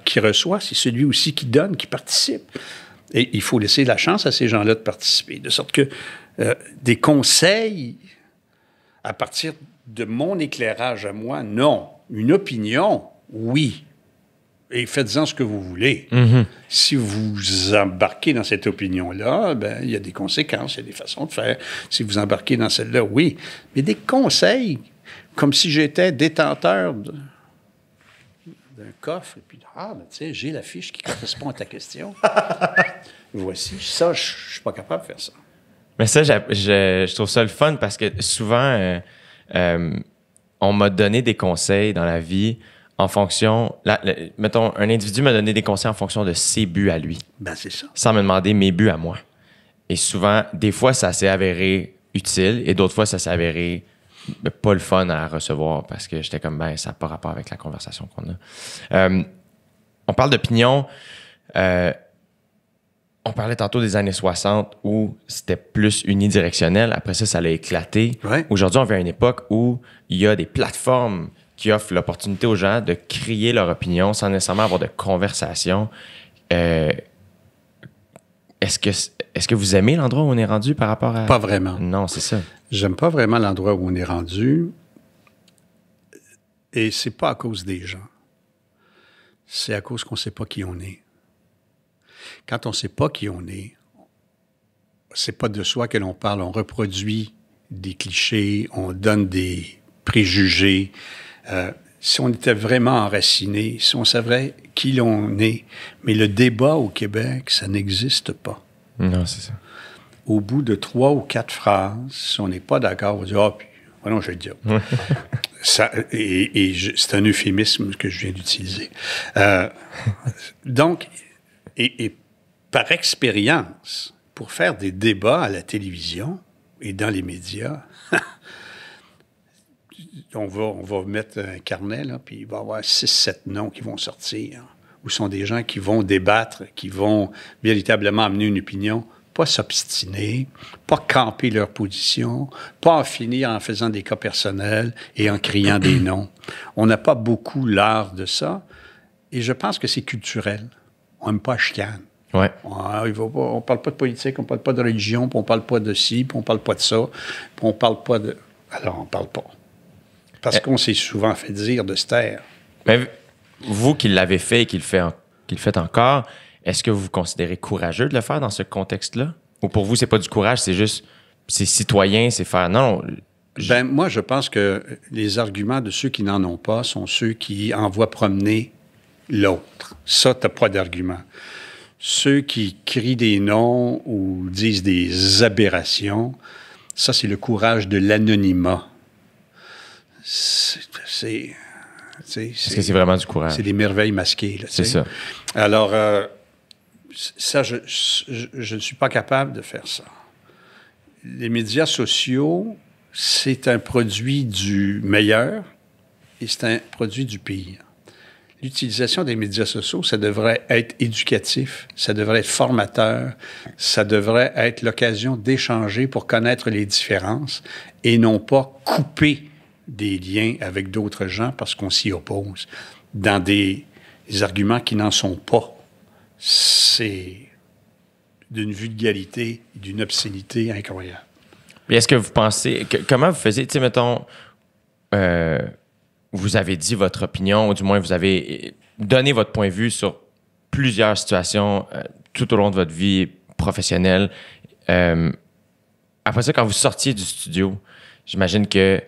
qui reçoit c'est celui aussi qui donne, qui participe. Et il faut laisser la chance à ces gens-là de participer. De sorte que euh, des conseils à partir de mon éclairage à moi, non. Une opinion, oui. Et faites-en ce que vous voulez. Mm-hmm. Si vous embarquez dans cette opinion-là, ben, il y a des conséquences, il y a des façons de faire. Si vous embarquez dans celle-là, oui. Mais des conseils, comme si j'étais détenteur de, un coffre, et puis, ah, ben, tu sais, j'ai la fiche qui correspond à ta question. Voici. Ça, je suis pas capable de faire ça. Mais ça, je, trouve ça le fun parce que souvent, euh, euh, on m'a donné des conseils dans la vie en fonction. mettons, un individu m'a donné des conseils en fonction de ses buts à lui. Ben, c'est ça. Sans me demander mes buts à moi. Et souvent, des fois, ça s'est avéré utile et d'autres fois, ça s'est avéré pas le fun à recevoir parce que j'étais comme, ben, ça n'a pas rapport avec la conversation qu'on a. Euh, on parle d'opinion. Euh, on parlait tantôt des années 60 où c'était plus unidirectionnel. Après ça, ça l'a éclaté. Aujourd'hui, on vit à une époque où il y a des plateformes qui offrent l'opportunité aux gens de crier leur opinion sans nécessairement avoir de conversation. Euh, est-ce que, est-ce que vous aimez l'endroit où on est rendu par rapport à... Pas vraiment. Non, c'est ça. J'aime pas vraiment l'endroit où on est rendu. Et c'est pas à cause des gens. C'est à cause qu'on sait pas qui on est. Quand on sait pas qui on est, c'est pas de soi que l'on parle. On reproduit des clichés, on donne des préjugés. Euh, si on était vraiment enraciné, si on savait qui l'on est. Mais le débat au Québec, ça n'existe pas. Non, c'est ça au bout de trois ou quatre phrases, si on n'est pas d'accord, on dit Ah, puis, voilà, je vais le dire. Ça, et, c'est un euphémisme que je viens d'utiliser. Euh, donc, et, par expérience, pour faire des débats à la télévision et dans les médias, on, va, on va mettre un carnet, là, puis il va y avoir six, sept noms qui vont sortir, hein, où sont des gens qui vont débattre, qui vont véritablement amener une opinion pas s'obstiner, pas camper leur position, pas en finir en faisant des cas personnels et en criant des noms. On n'a pas beaucoup l'art de ça. Et je pense que c'est culturel. On n'aime pas chicane. On, ne parle pas de politique, on parle pas de religion, on on parle pas de ci, on on parle pas de ça, on on parle pas de... Alors, on parle pas. Parce eh. qu'on s'est souvent fait dire de se taire. Mais vous qui l'avez fait et qui le, fait qui le faites encore, est-ce que vous vous considérez courageux de le faire dans ce contexte-là? Ou pour vous, c'est pas du courage, c'est juste, c'est citoyen, c'est faire non? Ben, moi, je pense que les arguments de ceux qui n'en ont pas sont ceux qui envoient promener l'autre. Ça, t'as pas d'argument. Ceux qui crient des noms ou disent des aberrations, ça, c'est le courage de l'anonymat. C'est. Est-ce que c'est vraiment du courage? C'est des merveilles masquées. C'est ça. Alors, euh, ça, je, ne suis pas capable de faire ça. Les médias sociaux, c'est un produit du meilleur et c'est un produit du pire. L'utilisation des médias sociaux, ça devrait être éducatif, ça devrait être formateur, ça devrait être l'occasion d'échanger pour connaître les différences et non pas couper des liens avec d'autres gens parce qu'on s'y oppose dans des arguments qui n'en sont pas c'est d'une vulgarité, d'une obscénité incroyable. Mais est-ce que vous pensez, comment vous faisiez, tu sais, mettons, euh, vous avez dit votre opinion, ou du moins vous avez euh, donné votre point de vue sur plusieurs situations euh, tout au long de votre vie professionnelle. après ça, quand vous sortiez du studio, j'imagine que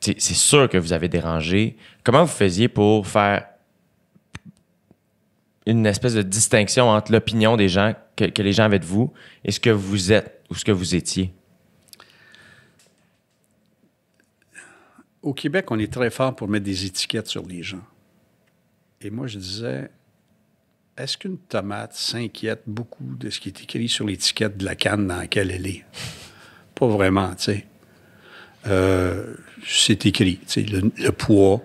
c'est sûr que vous avez dérangé. Comment vous faisiez pour faire une espèce de distinction entre l'opinion des gens que, que, les gens avaient de vous et ce que vous êtes ou ce que vous étiez? Au Québec, on est très fort pour mettre des étiquettes sur les gens. Et moi, je disais, est-ce qu'une tomate s'inquiète beaucoup de ce qui est écrit sur l'étiquette de la canne dans laquelle elle est? Pas vraiment, tu sais. Euh, c'est écrit, tu sais, le, le poids,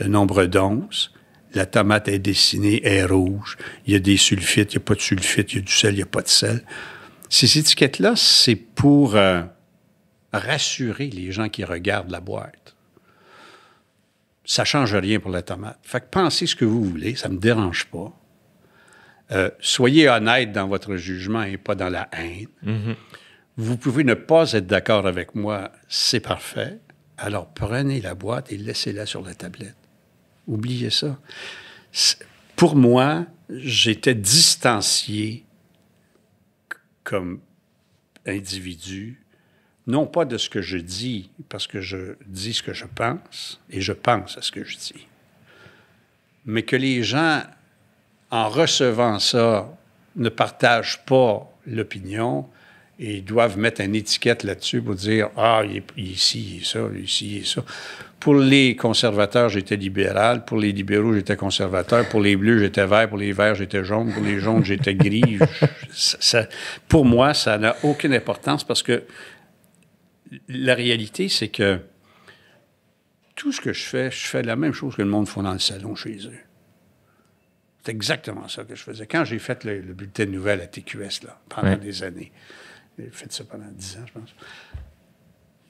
le nombre d'onces la tomate est dessinée, est rouge, il y a des sulfites, il n'y a pas de sulfites, il y a du sel, il n'y a pas de sel. Ces étiquettes-là, c'est pour euh, rassurer les gens qui regardent la boîte. Ça ne change rien pour la tomate. Fait que pensez ce que vous voulez, ça ne me dérange pas. Euh, soyez honnête dans votre jugement et pas dans la haine. Mm-hmm. Vous pouvez ne pas être d'accord avec moi, c'est parfait. Alors prenez la boîte et laissez-la sur la tablette. Oubliez ça. Pour moi, j'étais distancié comme individu, non pas de ce que je dis, parce que je dis ce que je pense, et je pense à ce que je dis, mais que les gens, en recevant ça, ne partagent pas l'opinion et doivent mettre une étiquette là-dessus pour dire Ah, il est, ici, il est ça, il ici, il est ça. Pour les conservateurs, j'étais libéral. Pour les libéraux, j'étais conservateur. Pour les bleus, j'étais vert. Pour les verts, j'étais jaune. Pour les jaunes, j'étais gris. pour moi, ça n'a aucune importance parce que la réalité, c'est que tout ce que je fais, je fais la même chose que le monde font dans le salon chez eux. C'est exactement ça que je faisais. Quand j'ai fait le, bulletin de nouvelles à TQS là, pendant des années, j'ai fait ça pendant dix ans, je pense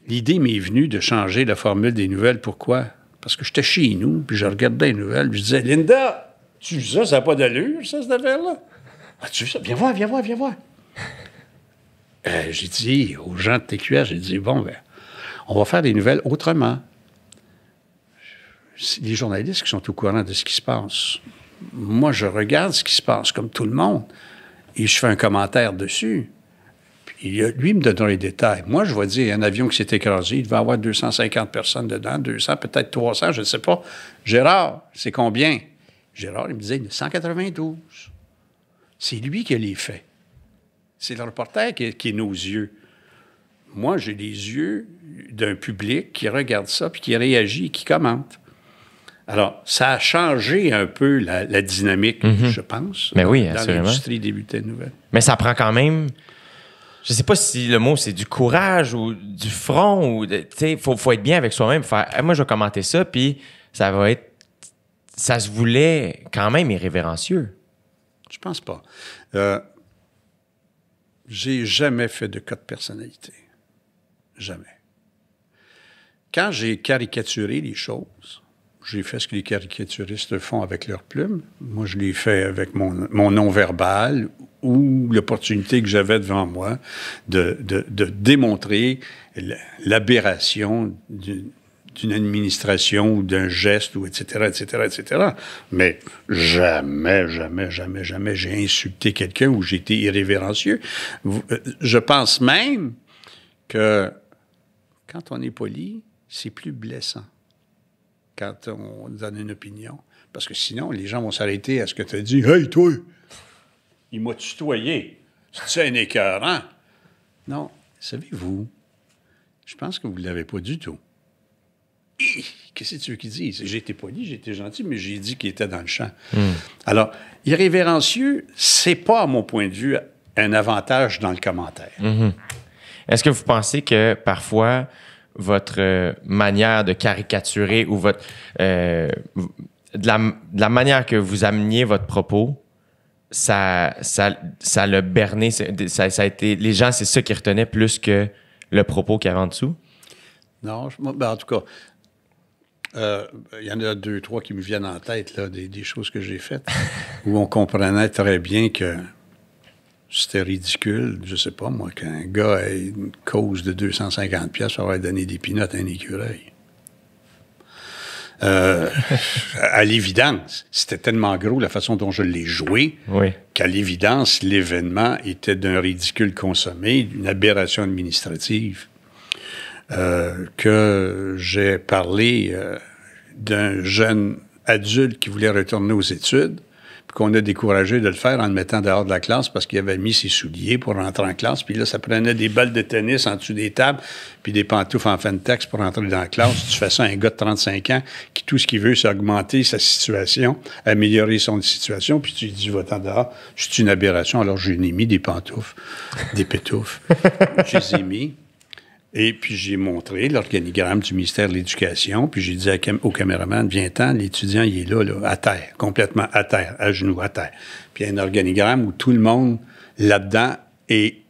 l'idée m'est venue de changer la formule des nouvelles. Pourquoi? Parce que j'étais chez nous, puis je regardais les nouvelles, je disais, Linda, tu vois ça, ça n'a pas d'allure, ça, cette affaire-là? tu vois ça? Viens voir, viens voir, viens voir. Euh, j'ai dit aux gens de TQS, j'ai dit, bon, ben, on va faire des nouvelles autrement. Les journalistes qui sont au courant de ce qui se passe. Moi, je regarde ce qui se passe, comme tout le monde, et je fais un commentaire dessus. Il, lui me donne les détails. Moi, je vais dire, un avion qui s'est écrasé, il devait avoir 250 personnes dedans, 200, peut-être 300, je ne sais pas. Gérard, c'est combien? Gérard, il me disait 192. C'est lui qui a les faits. C'est le reporter qui est, nos yeux. Moi, j'ai les yeux d'un public qui regarde ça, puis qui réagit, qui commente. Alors, ça a changé un peu la, dynamique, mhm. je pense, Mais ben oui, dans l'industrie des nouvelles. Mais ça prend quand même je sais pas si le mot c'est du courage ou du front ou tu sais faut, faut être bien avec soi-même faire moi je vais commenter ça puis ça va être ça se voulait quand même irrévérencieux. Je pense pas. Euh, j'ai jamais fait de cas de personnalité. Jamais. Quand j'ai caricaturé les choses, j'ai fait ce que les caricaturistes font avec leurs plumes. Moi, je l'ai fait avec mon, mon non-verbal ou l'opportunité que j'avais devant moi de, de, de démontrer l'aberration d'une administration ou d'un geste ou etc., etc., etc. Mais jamais, jamais, jamais, jamais j'ai insulté quelqu'un ou j'ai été irrévérencieux. Euh, je pense même que quand on est poli, c'est plus blessant quand on donne une opinion. Parce que sinon, les gens vont s'arrêter à ce que tu as dit. Hey, toi! Il m'a tutoyé. C'est un écœurant. Non, savez-vous, je pense que vous ne l'avez pas du tout. Qu'est-ce que tu veux qu'ils disent? J'ai été poli, j'ai été gentil, mais j'ai dit qu'il était dans le champ. Hmm. Alors, irrévérencieux, c'est pas, à mon point de vue, un avantage dans le commentaire. Hmm. Est-ce que vous pensez que parfois, votre euh, manière de caricaturer ou votre euh, de, la, manière que vous ameniez votre propos, ça, ça, ça l'a berné. Ça, a été, les gens, c'est ça qui retenait plus que le propos qu'il y avait en dessous? Non, ben, en tout cas, euh, il y en a deux, trois qui me viennent en tête, des, des choses que j'ai faites, où on comprenait très bien que c'était ridicule, je sais pas, moi, qu'un gars ait une cause de 250 pièces pour avoir donné des pinottes à un écureuil. Euh, à l'évidence, c'était tellement gros la façon dont je l'ai joué qu'à l'évidence, l'événement était d'un ridicule consommé, d'une aberration administrative, euh, que j'ai parlé euh, d'un jeune adulte qui voulait retourner aux études qu'on a découragé de le faire en le mettant dehors de la classe parce qu'il avait mis ses souliers pour rentrer en classe. Puis là, ça prenait des balles de tennis en dessous des tables, puis des pantoufles en fin de texte pour rentrer dans la classe. Tu fais ça à un gars de 35 ans qui, tout ce qu'il veut, c'est augmenter sa situation, améliorer son situation, puis tu lui dis, va-t'en dehors. C'est une aberration. Alors, je lui mis des pantoufles, des pétoufles. je les ai mis. Et puis j'ai montré l'organigramme du ministère de l'Éducation, puis j'ai dit au caméraman, viens-t'en, l'étudiant, il est là, à terre, complètement à terre, à genoux, à terre. Puis il y a un organigramme où tout le monde là-dedans est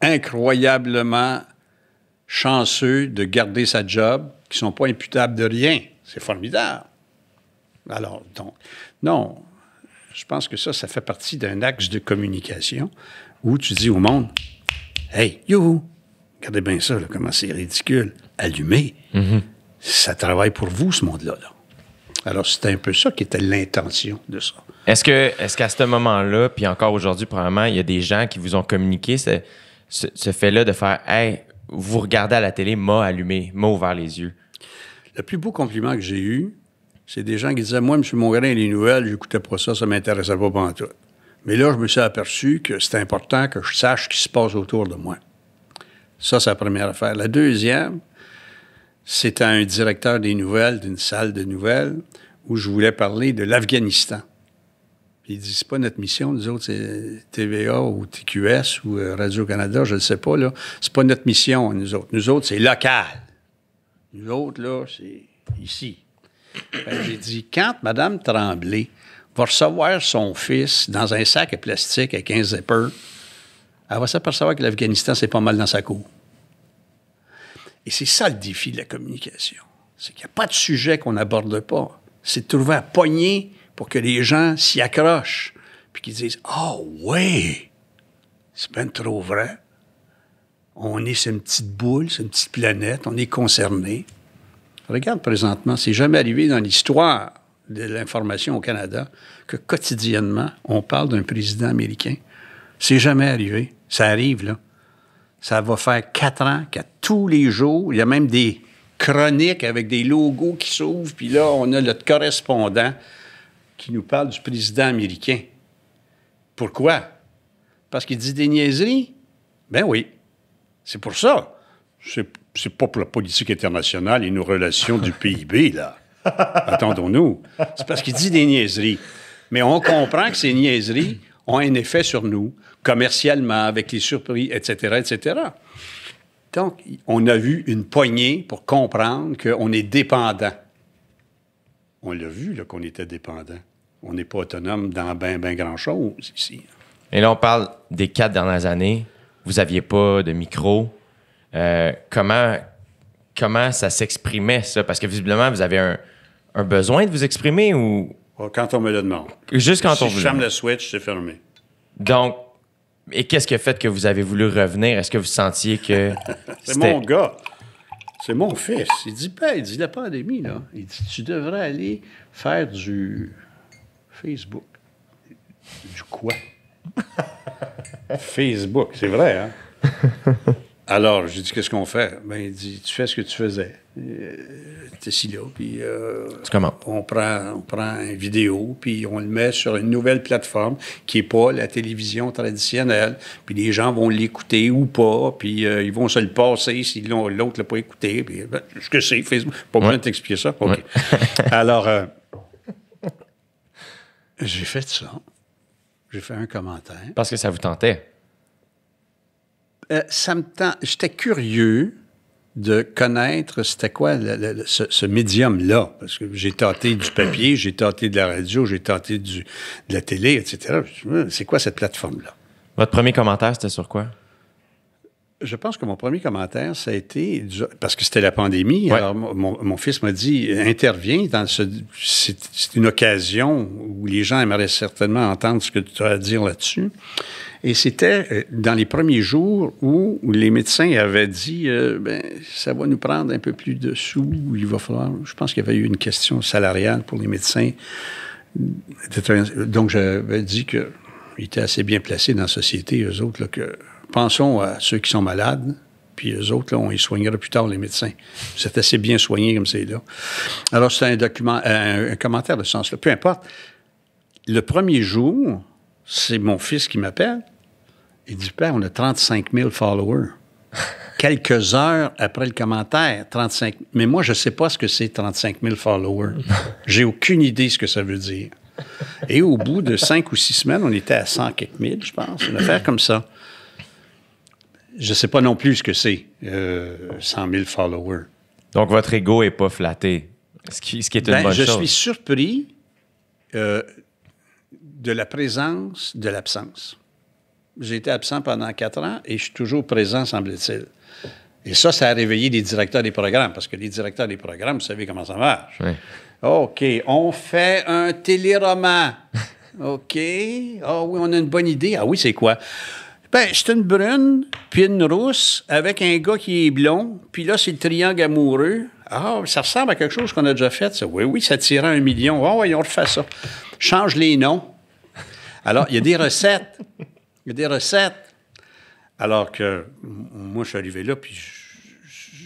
incroyablement chanceux de garder sa job, qui ne sont pas imputables de rien. C'est formidable. Alors, donc, non, je pense que ça, ça fait partie d'un axe de communication où tu dis au monde, hey, you, regardez bien ça, comment c'est ridicule. Allumé, mhm. ça travaille pour vous, ce monde-là. Alors, c'était un peu ça qui était l'intention de ça. Est-ce que, est qu'à ce, moment-là, puis encore aujourd'hui, probablement, il y a des gens qui vous ont communiqué ce, ce, fait-là de faire Hey, vous regardez à la télé, m'a allumé, m'a ouvert les yeux? Le plus beau compliment que j'ai eu, c'est des gens qui disaient Moi, M. Mongrain, les nouvelles, j'écoutais pas ça, ça m'intéressait pas pendant tout. Mais là, je me suis aperçu que c'est important que je sache ce qui se passe autour de moi. Ça, c'est la première affaire. La deuxième, c'était un directeur des nouvelles d'une salle de nouvelles où je voulais parler de l'Afghanistan. Il dit, c'est pas notre mission, nous autres, c'est TVA ou TQS ou euh, Radio-Canada, je ne sais pas, là. C'est pas notre mission, nous autres. Nous autres, c'est local. Nous autres, là, c'est ici. Ben, j'ai dit, quand Mme Tremblay va recevoir son fils dans un sac à plastique à 15 zipper, elle va s'apercevoir que l'Afghanistan, c'est pas mal dans sa cour. Et c'est ça le défi de la communication. C'est qu'il n'y a pas de sujet qu'on n'aborde pas. C'est de trouver à poignet pour que les gens s'y accrochent, puis qu'ils disent Ah oh, oui, c'est bien trop vrai. On est une petite boule, c'est une petite planète, on est concerné. Regarde présentement, c'est jamais arrivé dans l'histoire de l'information au Canada que quotidiennement, on parle d'un président américain c'est jamais arrivé. Ça arrive, là. Ça va faire quatre ans qu'à tous les jours, il y a même des chroniques avec des logos qui s'ouvrent, puis là, on a notre correspondant qui nous parle du président américain. Pourquoi? Parce qu'il dit des niaiseries? Ben oui. C'est pour ça. C'est, c'est pas pour la politique internationale et nos relations du PIB, là. Attendons-nous. C'est parce qu'il dit des niaiseries. Mais on comprend que ces niaiseries ont un effet sur nous commercialement, avec les surprises, etc., etc. Donc, on a vu une poignée pour comprendre qu'on est dépendant. On l'a vu, là, qu'on était dépendant. On n'est pas autonome dans bien, bien grand-chose ici. Et là, on parle des quatre dernières années. Vous n'aviez pas de micro. Euh, comment, comment ça s'exprimait, ça? Parce que visiblement, vous avez un, besoin de vous exprimer ou... Quand on me le demande. Juste quand si on Si je ferme le switch, c'est fermé. Donc, et qu'est-ce qui a fait que vous avez voulu revenir? Est-ce que vous sentiez que. c'est mon gars. C'est mon fils. Il dit, pas, il dit la pandémie, là. Il dit, tu devrais aller faire du Facebook. Du quoi? Facebook, c'est vrai, hein? Alors, j'ai dit, qu'est-ce qu'on fait? Ben, il dit, tu fais ce que tu faisais. Euh, c'est là. Puis, euh, on prend, on prend une vidéo, puis on le met sur une nouvelle plateforme qui n'est pas la télévision traditionnelle. Puis les gens vont l'écouter ou pas, puis euh, ils vont se le passer si l'autre ne l'a pas écouté. Puis, eh ben, ce que c'est, Facebook. Pas besoin de ça. Alors, euh, j'ai fait ça. J'ai fait un commentaire. Parce que ça vous tentait? ça me tente. J'étais curieux de connaître c'était quoi ce, ce médium-là. Parce que j'ai tenté du papier, j'ai tenté de la radio, j'ai tenté du, de la télé, etc. C'est quoi cette plateforme-là? Votre premier commentaire, c'était sur quoi? Je pense que mon premier commentaire, ça a été, parce que c'était la pandémie, alors mon, fils m'a dit, interviens, dans ce, c'est, une occasion où les gens aimeraient certainement entendre ce que tu as à dire là-dessus. Et c'était euh, dans les premiers jours où, les médecins avaient dit euh, ben, ça va nous prendre un peu plus de sous, il va falloir. Je pense qu'il y avait eu une question salariale pour les médecins. Donc, j'avais dit qu'ils étaient assez bien placés dans la société, eux autres, là, que pensons à ceux qui sont malades, puis eux autres, là, on les soignera plus tard, les médecins. C'est assez bien soigné comme c'est là. Alors, c'est un document, euh, un, commentaire de sens-là. Peu importe. Le premier jour, c'est mon fils qui m'appelle. Il dit Père, on a 35 000 followers. Quelques heures après le commentaire, 35 Mais moi, je ne sais pas ce que c'est 35 000 followers. J'ai aucune idée ce que ça veut dire. Et au bout de cinq ou six semaines, on était à 100 quelques mille, je pense, une affaire comme ça je ne sais pas non plus ce que c'est, 100 euh, 000 followers. Donc, votre ego n'est pas flatté, ce qui, ce qui est une ben, bonne je chose. Je suis surpris euh, de la présence, de l'absence. J'ai été absent pendant quatre ans et je suis toujours présent, semble-t-il. Et ça, ça a réveillé les directeurs des programmes, parce que les directeurs des programmes, vous savez comment ça marche. OK, on fait un téléroman. OK. Ah oui, on a une bonne idée. Ah oui, c'est quoi? Ben, c'est une brune, puis une rousse, avec un gars qui est blond, puis là, c'est le triangle amoureux. Ah, ça ressemble à quelque chose qu'on a déjà fait, ça. Oui, oui, ça tirait un million. Ah, oh, oui, on refait ça. Change les noms. Alors, il y a des recettes. Il y a des recettes. Alors que moi, je suis arrivé là, puis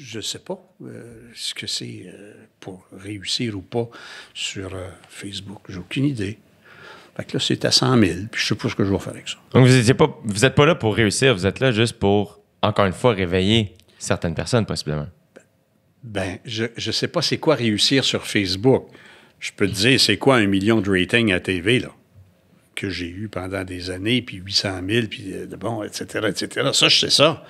je ne sais pas euh, ce que c'est euh, pour réussir ou pas sur euh, Facebook. J'ai aucune idée. Fait que là, à 100 000, puis je sais pas ce que je vais faire avec ça. Donc, vous n'êtes pas, vous pas là pour réussir, vous êtes là juste pour, encore une fois, réveiller certaines personnes, possiblement. Ben, je ne sais pas c'est quoi réussir sur Facebook. Je peux te dire c'est quoi un million de ratings à TV, là, que j'ai eu pendant des années, puis 800 000, puis euh, bon, etc., etc. Ça, je sais ça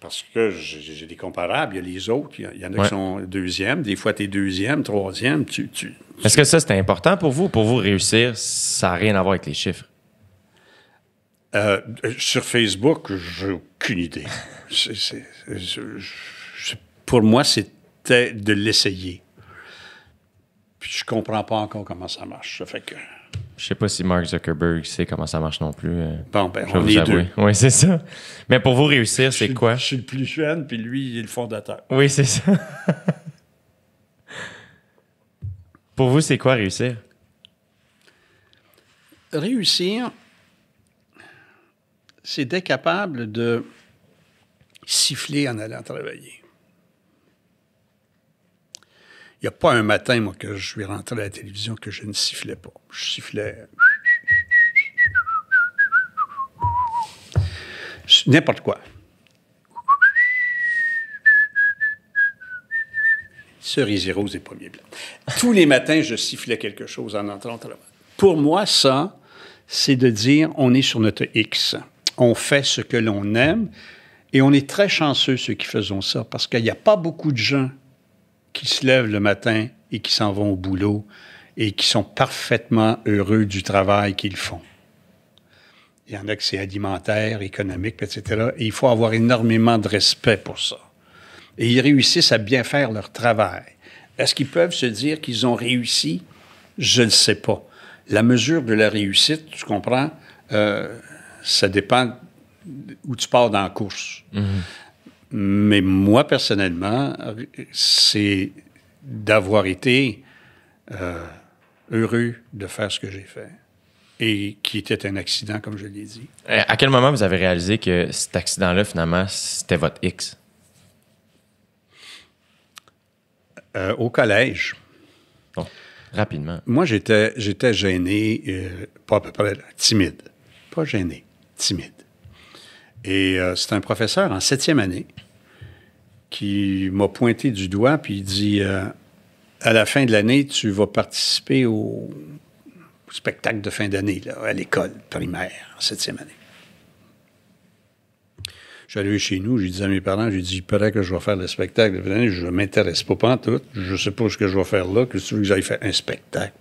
parce que j'ai des comparables, il y a les autres, il y en a qui sont deuxième, des fois tu es deuxième, troisième. Tu, tu, Est-ce que ça, c'était important pour vous? Pour vous réussir, ça n'a rien à voir avec les chiffres? Euh, sur Facebook, j'ai aucune idée. pour moi, c'était de l'essayer. Puis je comprends pas encore comment ça marche. Ça fait que... Je sais pas si Mark Zuckerberg sait comment ça marche non plus. Euh. Bon, ben, on est deux. Oui, c'est ça. Mais pour vous réussir, c'est quoi? Je suis le plus jeune, puis lui, il est le fondateur. Oui, c'est ça. pour vous, c'est quoi réussir? Réussir, c'est d'être capable de siffler en allant travailler. Il n'y a pas un matin, moi, que je suis rentré à la télévision que je ne sifflais pas. Je sifflais. N'importe quoi. Cerise rose et premier blanc. Tous les matins, je sifflais quelque chose en entrant Pour moi, ça, c'est de dire on est sur notre X. On fait ce que l'on aime et on est très chanceux ceux qui faisons ça parce qu'il n'y a pas beaucoup de gens qui se lèvent le matin et qui s'en vont au boulot et qui sont parfaitement heureux du travail qu'ils font. Il y en a que c'est alimentaire, économique, etc. Et il faut avoir énormément de respect pour ça. Et ils réussissent à bien faire leur travail. Est-ce qu'ils peuvent se dire qu'ils ont réussi? Je ne sais pas. La mesure de la réussite, tu comprends, euh, ça dépend où tu pars dans la course. Mm-hmm. Mais moi, personnellement, c'est d'avoir été euh, heureux de faire ce que j'ai fait et qui était un accident, comme je l'ai dit. Euh, à quel moment vous avez réalisé que cet accident-là, finalement, c'était votre X? Euh, au collège. rapidement. Moi, j'étais, j'étais gêné, pas à peu timide. Pas gêné, timide. Et euh, c'est un professeur en septième année qui m'a pointé du doigt, puis il dit euh, À la fin de l'année, tu vas participer au spectacle de fin d'année, à l'école primaire, en septième année. J'allais chez nous, j'ai dit à mes parents, j'ai dit, peut que je vais faire le spectacle de fin d'année, je ne m'intéresse pas, pas en tout, je ne sais pas ce que je vais faire là, que tu veux que j'aille faire un spectacle.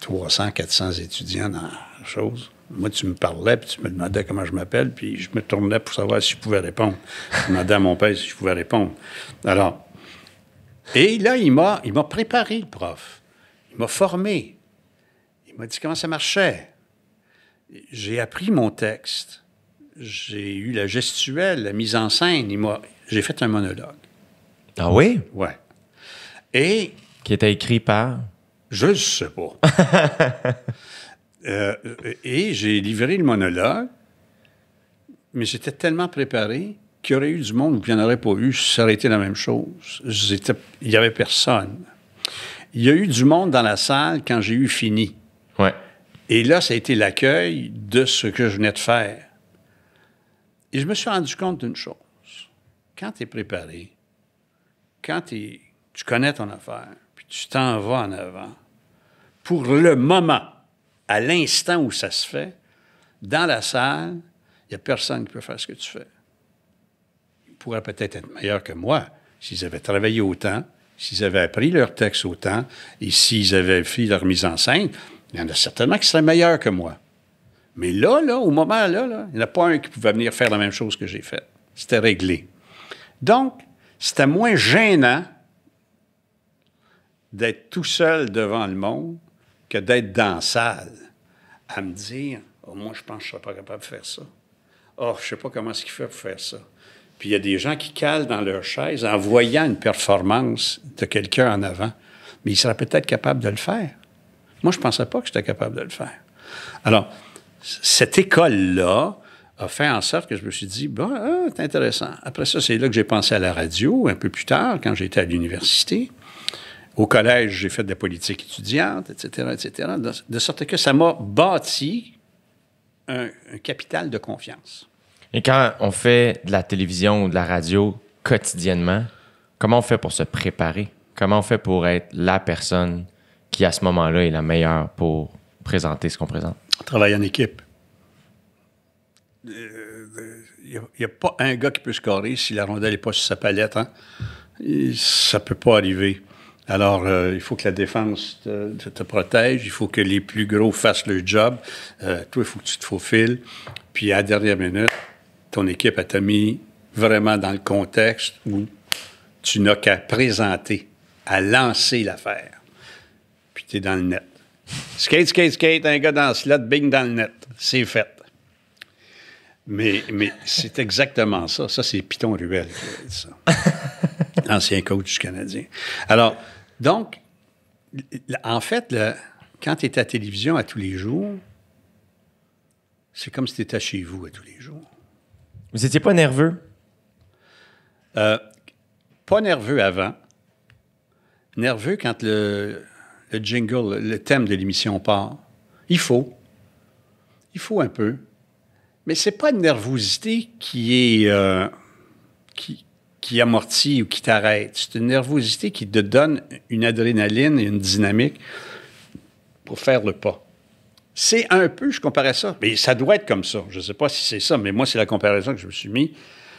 300, 400 étudiants dans la chose. Moi, tu me parlais, puis tu me demandais comment je m'appelle, puis je me tournais pour savoir si je pouvais répondre. Je demandais à mon père si je pouvais répondre. Alors, et là, il m'a, il m'a préparé, le prof. Il m'a formé. Il m'a dit comment ça marchait. J'ai appris mon texte. J'ai eu la gestuelle, la mise en scène. j'ai fait un monologue. Ah oui? Ouais. Et. Qui était écrit par? Je ne sais pas. Euh, et j'ai livré le monologue, mais j'étais tellement préparé qu'il y aurait eu du monde ou qu'il n'y en aurait pas eu, ça aurait été la même chose. Il n'y avait personne. Il y a eu du monde dans la salle quand j'ai eu fini. Et là, ça a été l'accueil de ce que je venais de faire. Et je me suis rendu compte d'une chose. Quand tu es préparé, quand tu connais ton affaire, puis tu t'en vas en avant, pour le moment, à l'instant où ça se fait, dans la salle, il n'y a personne qui peut faire ce que tu fais. Ils pourraient peut-être être meilleurs que moi s'ils avaient travaillé autant, s'ils avaient appris leur texte autant et s'ils avaient fait leur mise en scène. Il y en a certainement qui seraient meilleurs que moi. Mais là, là, au moment là, là il n'y en a pas un qui pouvait venir faire la même chose que j'ai faite. C'était réglé. Donc, c'était moins gênant d'être tout seul devant le monde que d'être dans la salle à me dire oh, Moi, je pense que je ne serais pas capable de faire ça. or ah, je ne sais pas comment ce qu'il fait pour faire ça. Puis il y a des gens qui calent dans leur chaise en voyant une performance de quelqu'un en avant, mais il serait peut-être capable de le faire. Moi, je ne pensais pas que j'étais capable de le faire. Alors, cette école-là a fait en sorte que je me suis dit, bon, ah, c'est intéressant. Après ça, c'est là que j'ai pensé à la radio, un peu plus tard, quand j'étais à l'université. Au collège, j'ai fait de la politique étudiante, etc., etc., de, sorte que ça m'a bâti un, capital de confiance. Et quand on fait de la télévision ou de la radio quotidiennement, comment on fait pour se préparer? Comment on fait pour être la personne qui, à ce moment-là, est la meilleure pour présenter ce qu'on présente? Travailler en équipe. Il euh, n'y euh, a, pas un gars qui peut se scorer si la rondelle n'est pas sur sa palette. Hein? Ça peut pas arriver. Alors, euh, il faut que la défense te, protège, il faut que les plus gros fassent leur job. Euh, toi, il faut que tu te faufiles. Puis, à la dernière minute, ton équipe, a t'a mis vraiment dans le contexte où tu n'as qu'à présenter, à lancer l'affaire. Puis, tu es dans le net. Skate, skate, skate, un gars dans le slot, bing dans le net. C'est fait. Mais, mais c'est exactement ça. Ça, c'est Python Ruel qui a ça. Ancien coach Canadien. Alors, donc, en fait, quand tu es à la télévision à tous les jours, c'est comme si tu étais chez vous à tous les jours. Vous n'étiez pas nerveux? Euh, pas nerveux avant. Nerveux quand le, jingle, le thème de l'émission part. Il faut. Il faut un peu. Mais c'est pas une nervosité qui est. Euh, qui, qui amortit ou qui t'arrête. C'est une nervosité qui te donne une adrénaline et une dynamique pour faire le pas. C'est un peu, je comparais ça, mais ça doit être comme ça. Je ne sais pas si c'est ça, mais moi, c'est la comparaison que je me suis mis.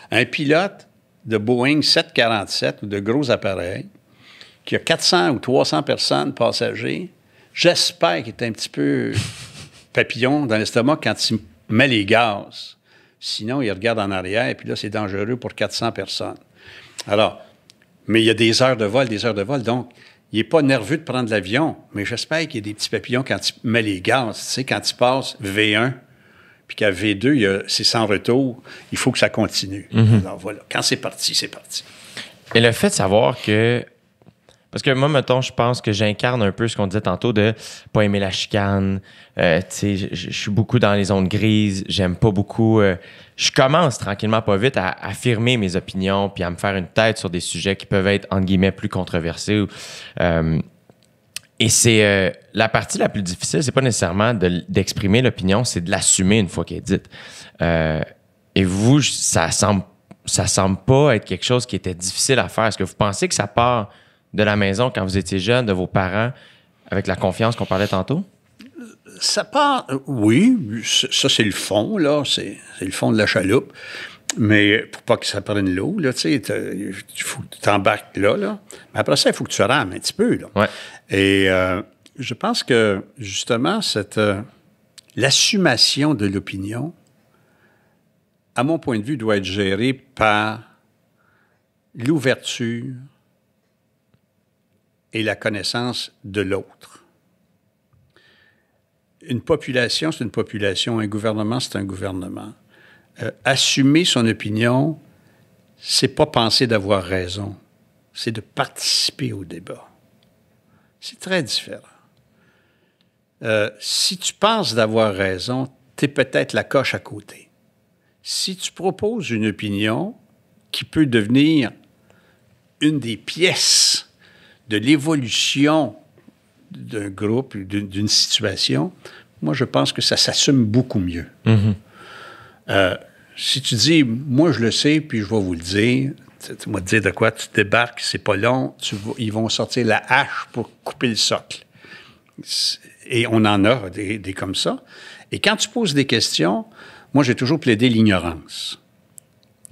Un pilote de Boeing 747 ou de gros appareils qui a 400 ou 300 personnes, passagers, j'espère qu'il est un petit peu papillon dans l'estomac quand il met les gaz. Sinon, il regarde en arrière, et puis là, c'est dangereux pour 400 personnes. Alors, mais il y a des heures de vol, des heures de vol. Donc, il n'est pas nerveux de prendre l'avion, mais j'espère qu'il y a des petits papillons quand tu mets les gaz. Tu sais, quand tu passes V1, puis qu'à V2, c'est sans retour, il faut que ça continue. Mhm. Alors voilà, quand c'est parti, c'est parti. Et le fait de savoir que parce que moi, mettons, je pense que j'incarne un peu ce qu'on disait tantôt de pas aimer la chicane. Euh, je suis beaucoup dans les zones grises. J'aime pas beaucoup. Euh, je commence tranquillement, pas vite, à affirmer mes opinions puis à me faire une tête sur des sujets qui peuvent être, entre guillemets, plus controversés. Euh, et c'est euh, la partie la plus difficile, c'est pas nécessairement d'exprimer l'opinion, c'est de l'assumer une fois qu'elle est dite. Euh, et vous, ça semble, ça semble pas être quelque chose qui était difficile à faire. Est-ce que vous pensez que ça part de la maison quand vous étiez jeune, de vos parents, avec la confiance qu'on parlait tantôt? Ça part, oui, ça c'est le fond, là, c'est le fond de la chaloupe. Mais pour pas que ça prenne l'eau, là, tu sais, tu t'embarques là, là. Mais après ça, il faut que tu rames un petit peu, là. Et euh, je pense que, justement, cette, euh, l'assumation de l'opinion, à mon point de vue, doit être gérée par l'ouverture, et la connaissance de l'autre. Une population, c'est une population, un gouvernement, c'est un gouvernement. Euh, assumer son opinion, c'est pas penser d'avoir raison, c'est de participer au débat. C'est très différent. Euh, si tu penses d'avoir raison, tu es peut-être la coche à côté. Si tu proposes une opinion qui peut devenir une des pièces de l'évolution d'un groupe, d'une situation, moi, je pense que ça s'assume beaucoup mieux. Mhm. Euh, si tu dis, moi, je le sais, puis je vais vous le dire, tu, vas te dire de quoi, tu débarques, c'est pas long, ils vont sortir la hache pour couper le socle. Et on en a des comme ça. Et quand tu poses des questions, moi, j'ai toujours plaidé l'ignorance.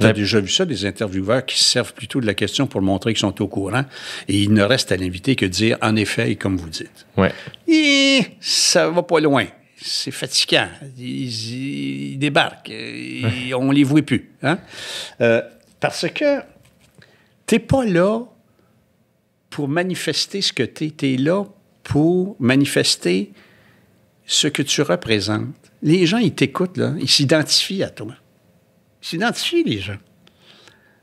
Tu as ben, déjà vu ça, des intervieweurs qui servent plutôt de la question pour montrer qu'ils sont au courant et il ne reste à l'inviter que de dire en effet et comme vous dites. Ouais. Et ça va pas loin. C'est fatigant. Ils, débarquent. On on les voit plus. Hein? Euh, parce que t'es pas là pour manifester ce que tu es. Tu es là pour manifester ce que tu représentes. Les gens, ils t'écoutent, là. Ils s'identifient à toi s'identifient, les gens.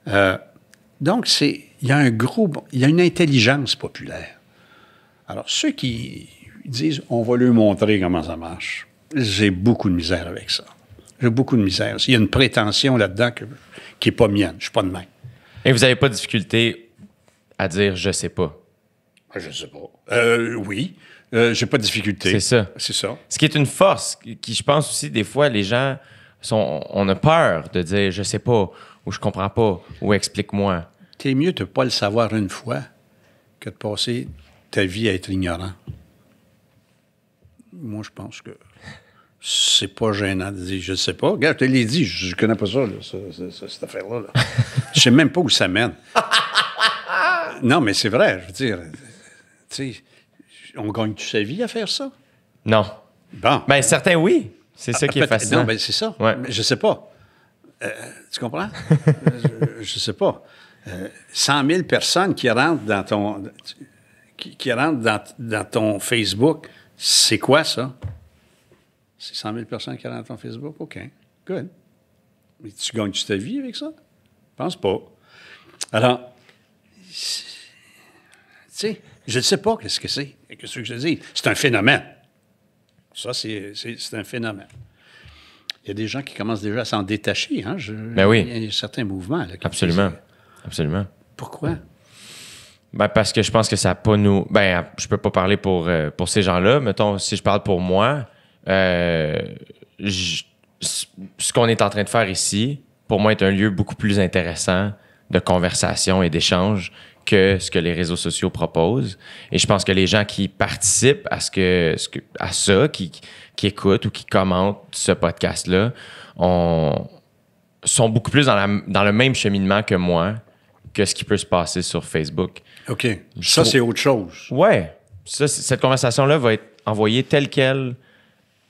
Euh, donc, c'est, il y a un groupe, il y a une intelligence populaire. Alors, ceux qui disent, on va leur montrer comment ça marche, j'ai beaucoup de misère avec ça. J'ai beaucoup de misère. Il y a une prétention là-dedans qui n'est pas mienne. Je suis pas de même. Et vous n'avez pas de difficulté à dire, je sais pas. Ah, je sais pas. Euh, oui. Euh, j'ai pas de difficulté. C'est ça. C'est ça. Ce qui est une force, qui, je pense aussi, des fois, les gens on a peur de dire je sais pas ou je comprends pas ou explique-moi. T'es mieux de pas le savoir une fois que de passer ta vie à être ignorant. Moi, je pense que c'est pas gênant de dire je sais pas. Regarde, je te l'ai dit, je, connais pas ça, cette affaire-là. je sais même pas où ça mène. non, mais c'est vrai, je veux dire. Tu sais, on gagne-tu sa vie à faire ça? Non. Bon. Mais ben, certains, oui. C'est ça qui est fascinant. Non, mais c'est ça. Ouais. Mais je sais pas. Euh, tu comprends? je, ne sais pas. Euh, 100 000 personnes qui rentrent dans ton, qui, rentrent dans, dans, ton Facebook, c'est quoi ça? C'est 100 000 personnes qui rentrent dans ton Facebook? OK. Good. Mais tu gagnes-tu ta vie avec ça? Je pense pas. Alors, tu sais, je ne sais pas qu'est-ce que c'est. je C'est un phénomène. Ça, c'est un phénomène. Il y a des gens qui commencent déjà à s'en détacher. Hein? Ben il y a certains mouvements. Absolument. Absolument. Pourquoi? Ben parce que je pense que ça n'a pas nous. Ben, je peux pas parler pour, euh, pour ces gens-là. Mettons, si je parle pour moi, euh, ce qu'on est en train de faire ici, pour moi, est un lieu beaucoup plus intéressant de conversation et d'échange que ce que les réseaux sociaux proposent. Et je pense que les gens qui participent à ce que, ce à ça, qui, qui écoutent ou qui commentent ce podcast-là, sont beaucoup plus dans, la, dans le même cheminement que moi que ce qui peut se passer sur Facebook. OK. ça, c'est autre chose. Ouais. Ça, cette conversation-là va être envoyée telle qu'elle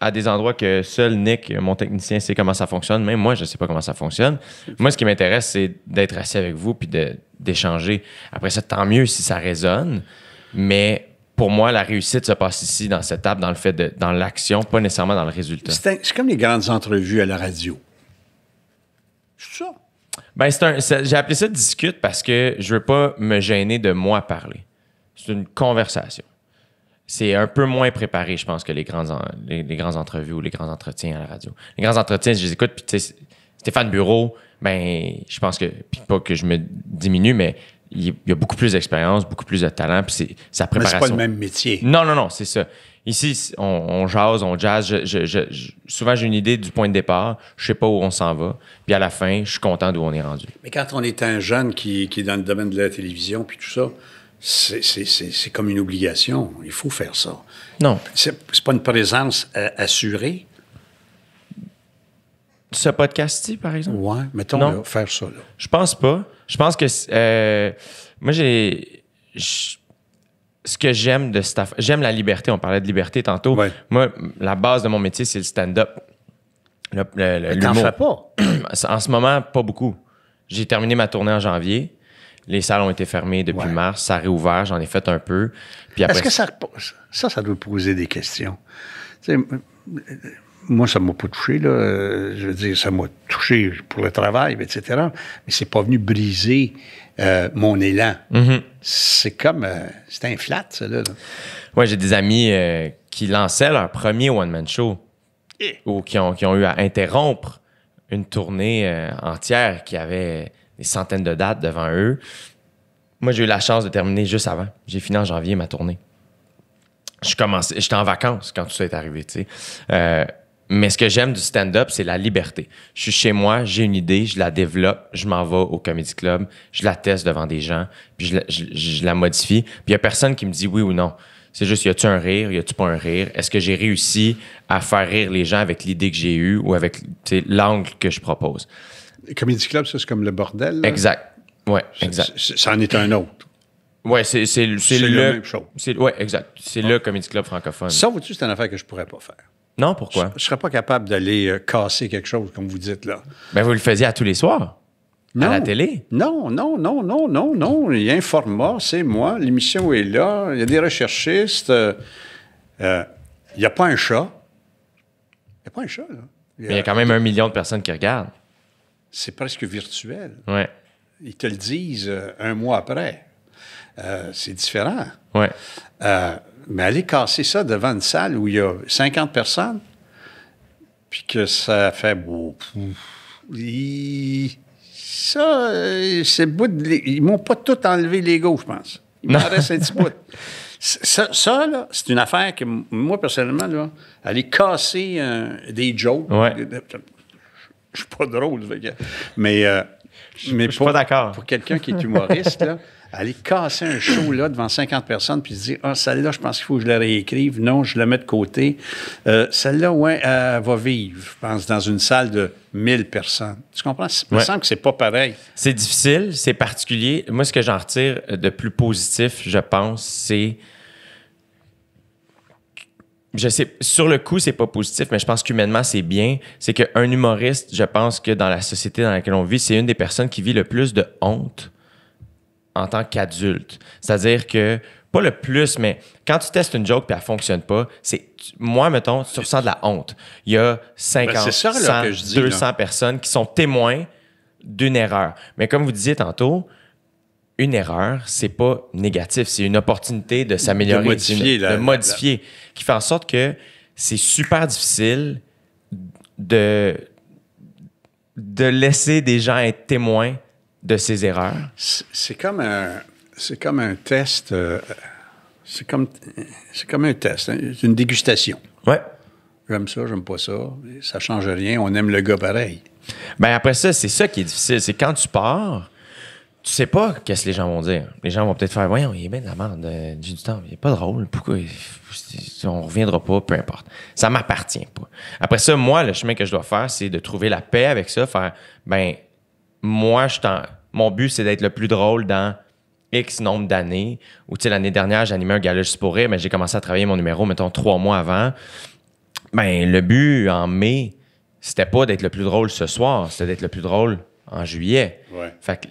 à des endroits que seul Nick, mon technicien, sait comment ça fonctionne. Même moi, je ne sais pas comment ça fonctionne. Moi, ce qui m'intéresse, c'est d'être assis avec vous puis de, d'échanger. Après ça, tant mieux si ça résonne, mais pour moi, la réussite se passe ici, dans cette table, dans le fait dans l'action, pas nécessairement dans le résultat. C'est comme les grandes entrevues à la radio. Ben, c'est ça. j'ai appelé ça discute parce que je veux pas me gêner de moi parler. C'est une conversation. C'est un peu moins préparé, je pense, que les grandes, les, grandes entrevues ou les grands entretiens à la radio. Les grands entretiens, je les écoute, puis Stéphane Bureau, ben, je pense que, puis pas que je me diminue, mais il y a beaucoup plus d'expérience, beaucoup plus de talent, puis c'est sa préparation. Mais c'est pas le même métier. Non, non, non, c'est ça. Ici, on, jase, on jazz. souvent, j'ai une idée du point de départ. Je sais pas où on s'en va. Puis à la fin, je suis content d'où on est rendu. Mais quand on est un jeune qui, qui est dans le domaine de la télévision, puis tout ça, c'est comme une obligation. Il faut faire ça. Non. C'est pas une présence euh, assurée ce podcast-ci, par exemple? Ouais, mettons, faire ça. Là. Je pense pas. Je pense que. Euh, moi, j'ai. Ce que j'aime de staff. J'aime la liberté. On parlait de liberté tantôt. Moi, la base de mon métier, c'est le stand-up. Tu fais pas? en ce moment, pas beaucoup. J'ai terminé ma tournée en janvier. Les salles ont été fermées depuis mars. Ça a réouvert. J'en ai fait un peu. Est-ce que ça, ça, ça doit poser des questions? sais, moi, ça ne m'a pas touché, là. Je veux dire, ça m'a touché pour le travail, etc. Mais c'est pas venu briser euh, mon élan. Mm-hmm. C'est comme. Euh, c'est un flat, ça, là. Ouais, j'ai des amis euh, qui lançaient leur premier one-man show eh! ou qui ont, eu à interrompre une tournée entière qui avait des centaines de dates devant eux. Moi, j'ai eu la chance de terminer juste avant. J'ai fini en janvier ma tournée je j'étais en vacances quand tout ça est arrivé, tu sais. Euh, mais ce que j'aime du stand-up, c'est la liberté. Je suis chez moi, j'ai une idée, je la développe, je m'en vais au comedy club, je la teste devant des gens, puis je la, modifie. Puis il y a personne qui me dit oui ou non. C'est juste, y a-tu un rire, y a-tu pas un rire? Est-ce que j'ai réussi à faire rire les gens avec l'idée que j'ai eue ou avec l'angle que je propose? Comedy club, ça, c'est comme le bordel. Exact. Ouais, exact. Ça en est un autre. Ouais, c'est le. C'est le, même show. Ouais, exact. C'est le comedy club francophone. Ça, vous c'est une affaire que je pourrais pas faire. Non, pourquoi? Je, ne serais pas capable d'aller euh, casser quelque chose, comme vous dites là. Mais ben, vous le faisiez à tous les soirs? Non, à la télé? Non, non, non, non, non, non. Il y a un format, c'est moi. L'émission est là. Il y a des recherchistes. Euh, euh, il n'y a pas un chat. Il n'y a pas un chat, là. Il y a, Mais il y a quand même un million de personnes qui regardent. C'est presque virtuel. Ouais. Ils te le disent un mois après. c'est différent. Ouais. Mais aller casser ça devant une salle où il y a 50 personnes, puis que ça fait beau. Ça, c'est bout de... Ils m'ont pas tout enlevé l'ego, je pense. Il m'en reste un petit bout. Ça, là, c'est une affaire que, moi, personnellement, là, aller casser des jokes. Je suis pas drôle, mais. Euh, mais je suis pas d'accord. Pour quelqu'un qui est humoriste, là, aller casser un show là devant 50 personnes puis se dire ah celle-là je pense qu'il faut que je la réécrive non je la mets de côté euh, celle-là ouais elle va vivre je pense dans une salle de 1000 personnes tu comprends il me semble que c'est pas pareil c'est difficile c'est particulier moi ce que j'en retire de plus positif je pense c'est je sais, sur le coup, c'est pas positif, mais je pense qu'humainement, c'est bien. C'est qu'un humoriste, je pense que dans la société dans laquelle on vit, c'est une des personnes qui vit le plus de honte en tant qu'adulte. C'est-à-dire que, pas le plus, mais quand tu testes une joke et elle fonctionne pas, c'est moi, mettons, sur ressens de la honte. Il y a 50, 200 ben, personnes qui sont témoins d'une erreur. Mais comme vous disiez tantôt, une erreur, c'est pas négatif, c'est une opportunité de s'améliorer, de modifier, qui fait en sorte que c'est super difficile de, de laisser des gens être témoins de ses erreurs? C'est comme un, c'est comme un test. Euh, c'est comme, c'est comme un test. Hein. c'est une dégustation. Ouais. J'aime ça, j'aime pas ça. Ça change rien. On aime le gars pareil. mais ben, après ça, c'est ça qui est difficile. C'est quand tu pars, tu sais pas qu'est-ce que les gens vont dire. Les gens vont peut-être faire Voyons, il est bien de la merde, euh, du temps, il est pas drôle, pourquoi on reviendra pas, peu importe. Ça m'appartient pas. Après ça, moi, le chemin que je dois faire, c'est de trouver la paix avec ça, faire Ben, moi, je t'en mon but, c'est d'être le plus drôle dans X nombre d'années. Ou, tu sais, l'année dernière, j'animais un galage mais j'ai commencé à travailler mon numéro, mettons, trois mois avant. Ben, le but en mai, c'était pas d'être le plus drôle ce soir, c'était d'être le plus drôle en juillet. Ouais. Fait que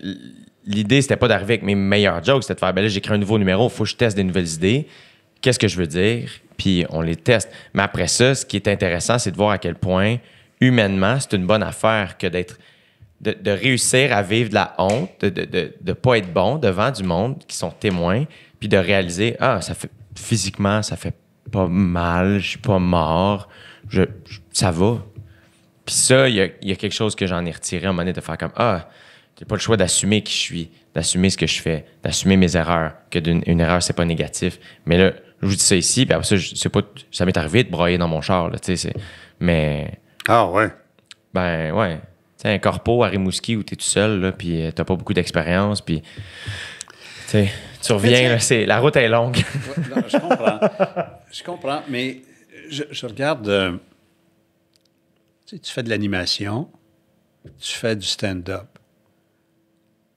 l'idée, c'était pas d'arriver avec mes meilleurs jokes, c'était de faire, ben là, j'écris un nouveau numéro, faut que je teste des nouvelles idées. Qu'est-ce que je veux dire? Puis on les teste. Mais après ça, ce qui est intéressant, c'est de voir à quel point, humainement, c'est une bonne affaire que d'être de, réussir à vivre de la honte, de ne pas être bon devant du monde qui sont témoins, puis de réaliser ah ça fait physiquement ça fait pas mal, je suis pas mort, je, ça va. Puis ça, il y, y a, quelque chose que j'en ai retiré en un de faire comme ah j'ai pas le choix d'assumer qui je suis, d'assumer ce que je fais, d'assumer mes erreurs, que d'une une erreur c'est pas négatif, mais là je vous dis ça ici, puis après ça, je, pas, ça m'est arrivé de broyer dans mon char, tu sais. Mais. Ah ouais. Ben ouais. Tu sais, un corpo à Rimouski où tu es tout seul, là, puis euh, t'as pas beaucoup d'expérience, puis tu reviens, c'est, la route est longue. je comprends. mais je, regarde. Euh, tu fais de l'animation, tu fais du stand-up.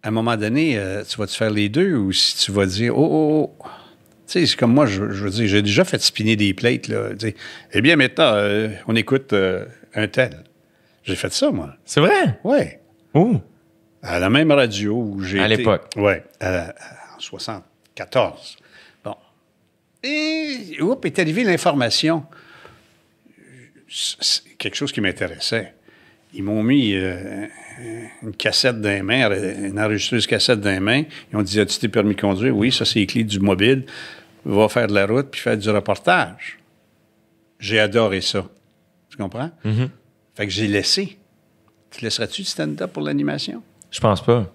À un moment donné, euh, tu vas te faire les deux ou si tu vas dire Oh, oh, oh. c'est comme moi, je, veux dire, j'ai déjà fait spinner des plates. Là, eh bien, maintenant, on écoute un tel. J'ai fait ça, moi. C'est vrai? Oui. Où? À la même radio où j'ai. À l'époque. Oui, en 74. Bon. Et, oups, est arrivée l'information. Quelque chose qui m'intéressait. Ils m'ont mis euh, une cassette d'un main, une enregistreuse cassette d'un main. Ils ont dit tu t'es permis de conduire Oui, ça, c'est les clés du mobile. Va faire de la route puis faire du reportage. J'ai adoré ça. Tu comprends? Mm-hmm que j'ai laissé. Tu laisseras-tu du stand-up pour l'animation? Je pense pas.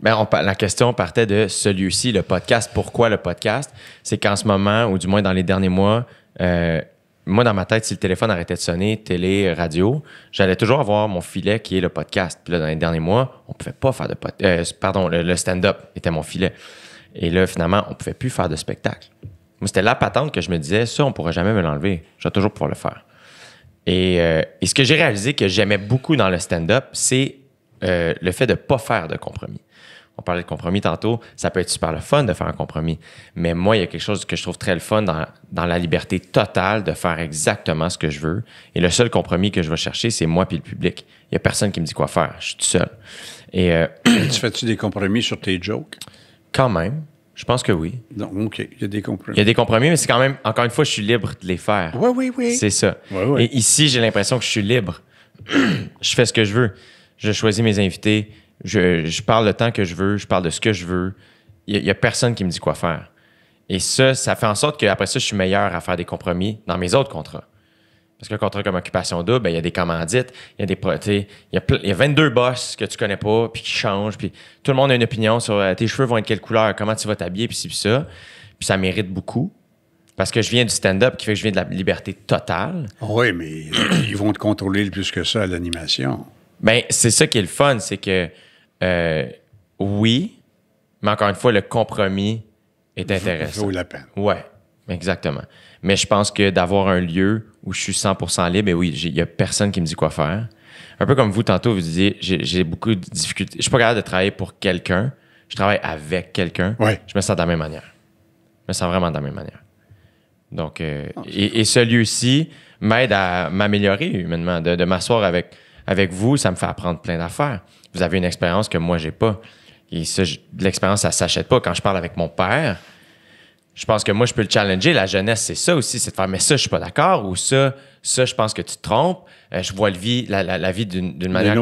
Mais ben, la question partait de celui-ci, le podcast. Pourquoi le podcast? C'est qu'en ce moment, ou du moins dans les derniers mois, euh, moi, dans ma tête, si le téléphone arrêtait de sonner, télé, radio, j'allais toujours avoir mon filet qui est le podcast. Puis là, dans les derniers mois, on pouvait pas faire de podcast. Euh, pardon, le, stand-up était mon filet. Et là, finalement, on pouvait plus faire de spectacle. c'était la patente que je me disais, ça, on pourrait jamais me l'enlever. Je vais toujours pouvoir le faire. Euh, et, ce que j'ai réalisé que j'aimais beaucoup dans le stand-up, c'est euh, le fait de ne pas faire de compromis. On parlait de compromis tantôt, ça peut être super le fun de faire un compromis, mais moi, il y a quelque chose que je trouve très le fun dans, dans la liberté totale de faire exactement ce que je veux. Et le seul compromis que je vais chercher, c'est moi puis le public. Il n'y a personne qui me dit quoi faire, je suis tout seul. Et, euh, tu fais-tu des compromis sur tes jokes? Quand même. Je pense que oui. Non, OK. Il y a des compromis. Il y a des compromis, mais c'est quand même, encore une fois, je suis libre de les faire. Oui, oui, oui. C'est ça. Et ici, j'ai l'impression que je suis libre. je fais ce que je veux. Je choisis mes invités. Je, parle le temps que je veux. Je parle de ce que je veux. Il n'y a, personne qui me dit quoi faire. Et ça, ça fait en sorte qu'après ça, je suis meilleur à faire des compromis dans mes autres contrats. Parce qu'un contrat comme occupation double, ben, il y a des commandites, il y a des il il y a 22 boss que tu connais pas, puis qui changent, puis tout le monde a une opinion sur euh, tes cheveux vont être quelle couleur, comment tu vas t'habiller, puis ça. Puis ça mérite beaucoup. Parce que je viens du stand-up, qui fait que je viens de la liberté totale. Oui, mais ils vont te contrôler plus que ça à l'animation. Ben, c'est ça qui est le fun, c'est que euh, oui, mais encore une fois, le compromis est intéressant. Vaut la peine. Ouais, exactement. Mais je pense que d'avoir un lieu où je suis 100% libre, et oui, il n'y a personne qui me dit quoi faire. Un peu comme vous, tantôt, vous disiez, j'ai beaucoup de difficultés. Je ne suis pas capable de travailler pour quelqu'un. Je travaille avec quelqu'un. Je me sens de la même manière. Je me sens vraiment de la même manière. Donc, euh, ah, et, ce lieu-ci m'aide à m'améliorer humainement, de, m'asseoir avec, avec vous, ça me fait apprendre plein d'affaires. Vous avez une expérience que moi, j'ai pas. Et l'expérience, ça s'achète pas. Quand je parle avec mon père, je pense que moi, je peux le challenger. La jeunesse, c'est ça aussi, c'est de faire, mais ça, je suis pas d'accord, ou ça, ça, je pense que tu te trompes. Euh, je vois le vie, la, la, vie d'une manière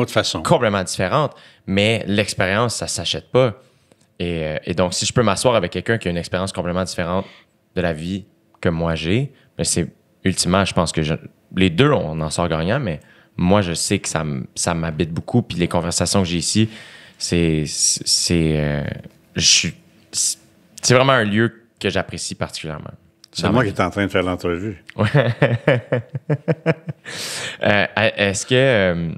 complètement différente, mais l'expérience, ça s'achète pas. Euh, et, donc, si je peux m'asseoir avec quelqu'un qui a une expérience complètement différente de la vie que moi j'ai, ben, c'est ultimement, je pense que les deux, on en sort gagnant, mais moi, je sais que ça, ça m'habite beaucoup. Puis les conversations que j'ai ici, c'est. C'est euh, c'est vraiment un lieu que j'apprécie particulièrement. C'est moi qui est en train de faire l'entrevue. Euh, euh, est-ce que euh,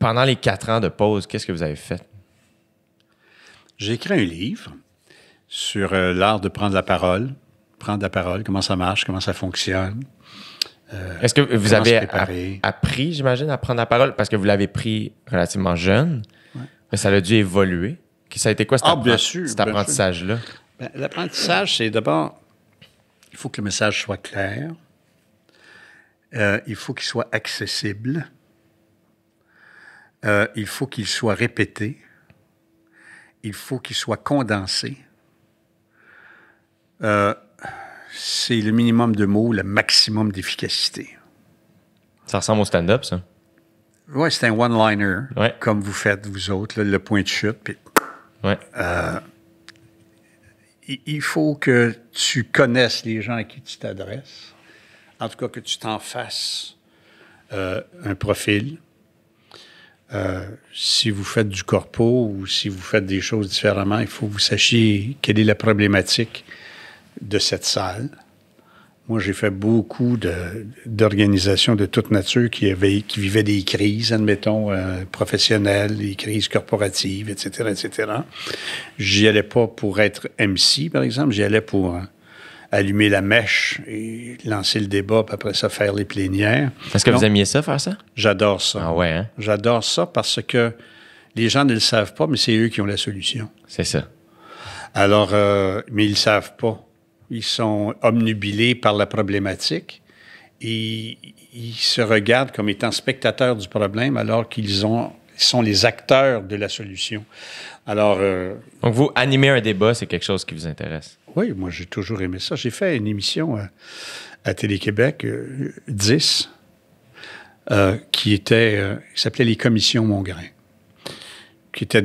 pendant les quatre ans de pause, qu'est-ce que vous avez fait? J'ai écrit un livre sur l'art de prendre la parole, prendre la parole, comment ça marche, comment ça fonctionne. Est-ce que vous avez appris, j'imagine, à prendre la parole parce que vous l'avez pris relativement jeune, ça a dû évoluer. Ça a été quoi cet, ah, cet apprentissage-là? Ben, l'apprentissage, c'est d'abord, il faut que le message soit clair, euh, il faut qu'il soit accessible, euh, il faut qu'il soit répété, il faut qu'il soit condensé. Euh, c'est le minimum de mots, le maximum d'efficacité. Ça ressemble au stand-up, ça? Oui, c'est un one-liner, comme vous faites, vous autres, le point de chute. Euh, il faut que tu connaisses les gens à qui tu t'adresses. En tout cas, que tu t'en fasses euh, un profil. Euh, si vous faites du corpo ou si vous faites des choses différemment, il faut que vous sachiez quelle est la problématique de cette salle. Moi, j'ai fait beaucoup d'organisations de, toute nature qui, qui vivaient des crises, admettons, euh, professionnelles, des crises corporatives, etc., etc. J'y allais pas pour être MC, par exemple. J'y allais pour euh, allumer la mèche et lancer le débat, puis après ça, faire les plénières. Est-ce que vous aimiez ça, faire ça? J'adore ça. Ah ouais, hein? J'adore ça parce que les gens ne le savent pas, mais c'est eux qui ont la solution. C'est ça. Alors, euh, mais ils ne savent pas. Ils sont omnubilés par la problématique et ils se regardent comme étant spectateurs du problème alors qu'ils ont sont les acteurs de la solution. Alors. Euh, Donc, vous, animer un débat, c'est quelque chose qui vous intéresse? Oui, moi, j'ai toujours aimé ça. J'ai fait une émission à, Télé-Québec, 10, euh, euh, qui était. s'appelait Les Commissions Mongrain, qui était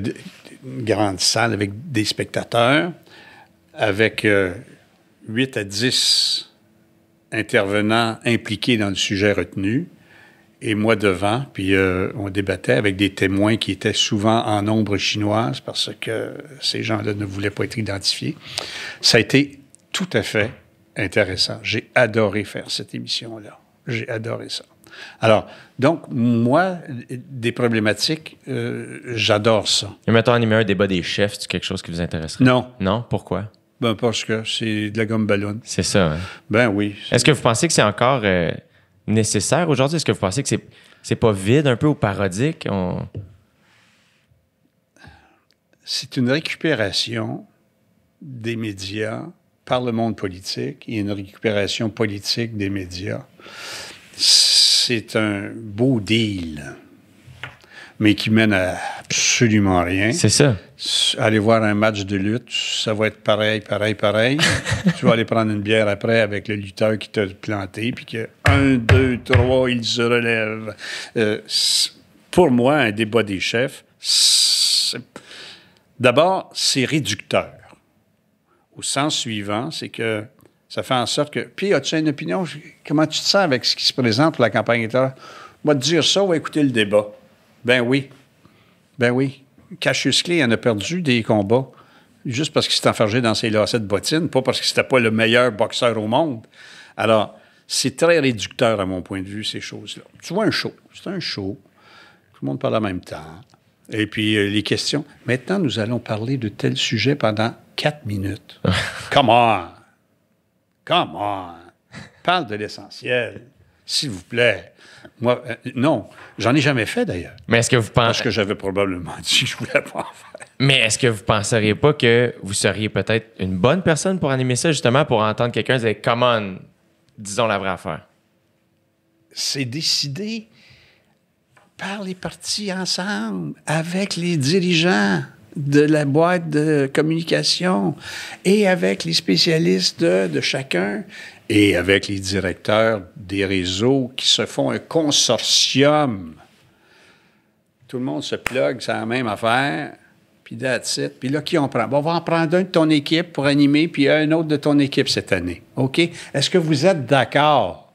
une grande salle avec des spectateurs, avec 8 à 10 intervenants impliqués dans le sujet retenu et moi devant, puis euh, on débattait avec des témoins qui étaient souvent en ombre chinoise parce que ces gens-là ne voulaient pas être identifiés. Ça a été tout à fait intéressant. J'ai adoré faire cette émission-là. J'ai adoré ça. Alors, donc, moi, des problématiques, euh, j'adore ça. Et mettons, animer un débat des chefs, c'est quelque chose qui vous intéresserait? Non. Non? Pourquoi? Ben, parce que c'est de la gomme ballonne. C'est ça. Hein. Ben oui. Est-ce que vous pensez que c'est encore euh, nécessaire aujourd'hui? Est-ce que vous pensez que c'est, c'est pas vide un peu ou parodique? C'est une récupération des médias par le monde politique et une récupération politique des médias. C'est un beau deal, mais qui mène à absolument rien. C'est ça aller voir un match de lutte, ça va être pareil, pareil, pareil. tu vas aller prendre une bière après avec le lutteur qui t'a planté, puis que un, deux, trois, il se relève. Euh, pour moi, un débat des chefs, d'abord, c'est réducteur. Au sens suivant, c'est que ça fait en sorte que. Puis, as-tu une opinion? Comment tu te sens avec ce qui se présente pour la campagne électorale? va te dire ça, on va écouter le débat. Ben oui. Ben oui. Cassius Clay en a perdu des combats juste parce qu'il s'est enfergé dans ses lacets de bottines, pas parce que n'était pas le meilleur boxeur au monde. Alors, c'est très réducteur à mon point de vue, ces choses-là. Tu vois un show, c'est un show. Tout le monde parle en même temps. Et puis, euh, les questions. Maintenant, nous allons parler de tel sujet pendant quatre minutes. Come on! Come on! Parle de l'essentiel, s'il vous plaît. Moi, euh, non, j'en ai jamais fait d'ailleurs. Mais est-ce que vous pensez. Parce que j'avais probablement dit que je voulais pas en faire. Mais est-ce que vous penseriez pas que vous seriez peut-être une bonne personne pour animer ça, justement, pour entendre quelqu'un dire Come on, disons la vraie affaire? C'est décidé par les partis ensemble, avec les dirigeants de la boîte de communication et avec les spécialistes de, de chacun et avec les directeurs des réseaux qui se font un consortium. Tout le monde se plug, c'est la même affaire. Puis that's it. Puis là, qui on prend? on va en prendre un de ton équipe pour animer, puis un autre de ton équipe cette année. OK? Est-ce que vous êtes d'accord?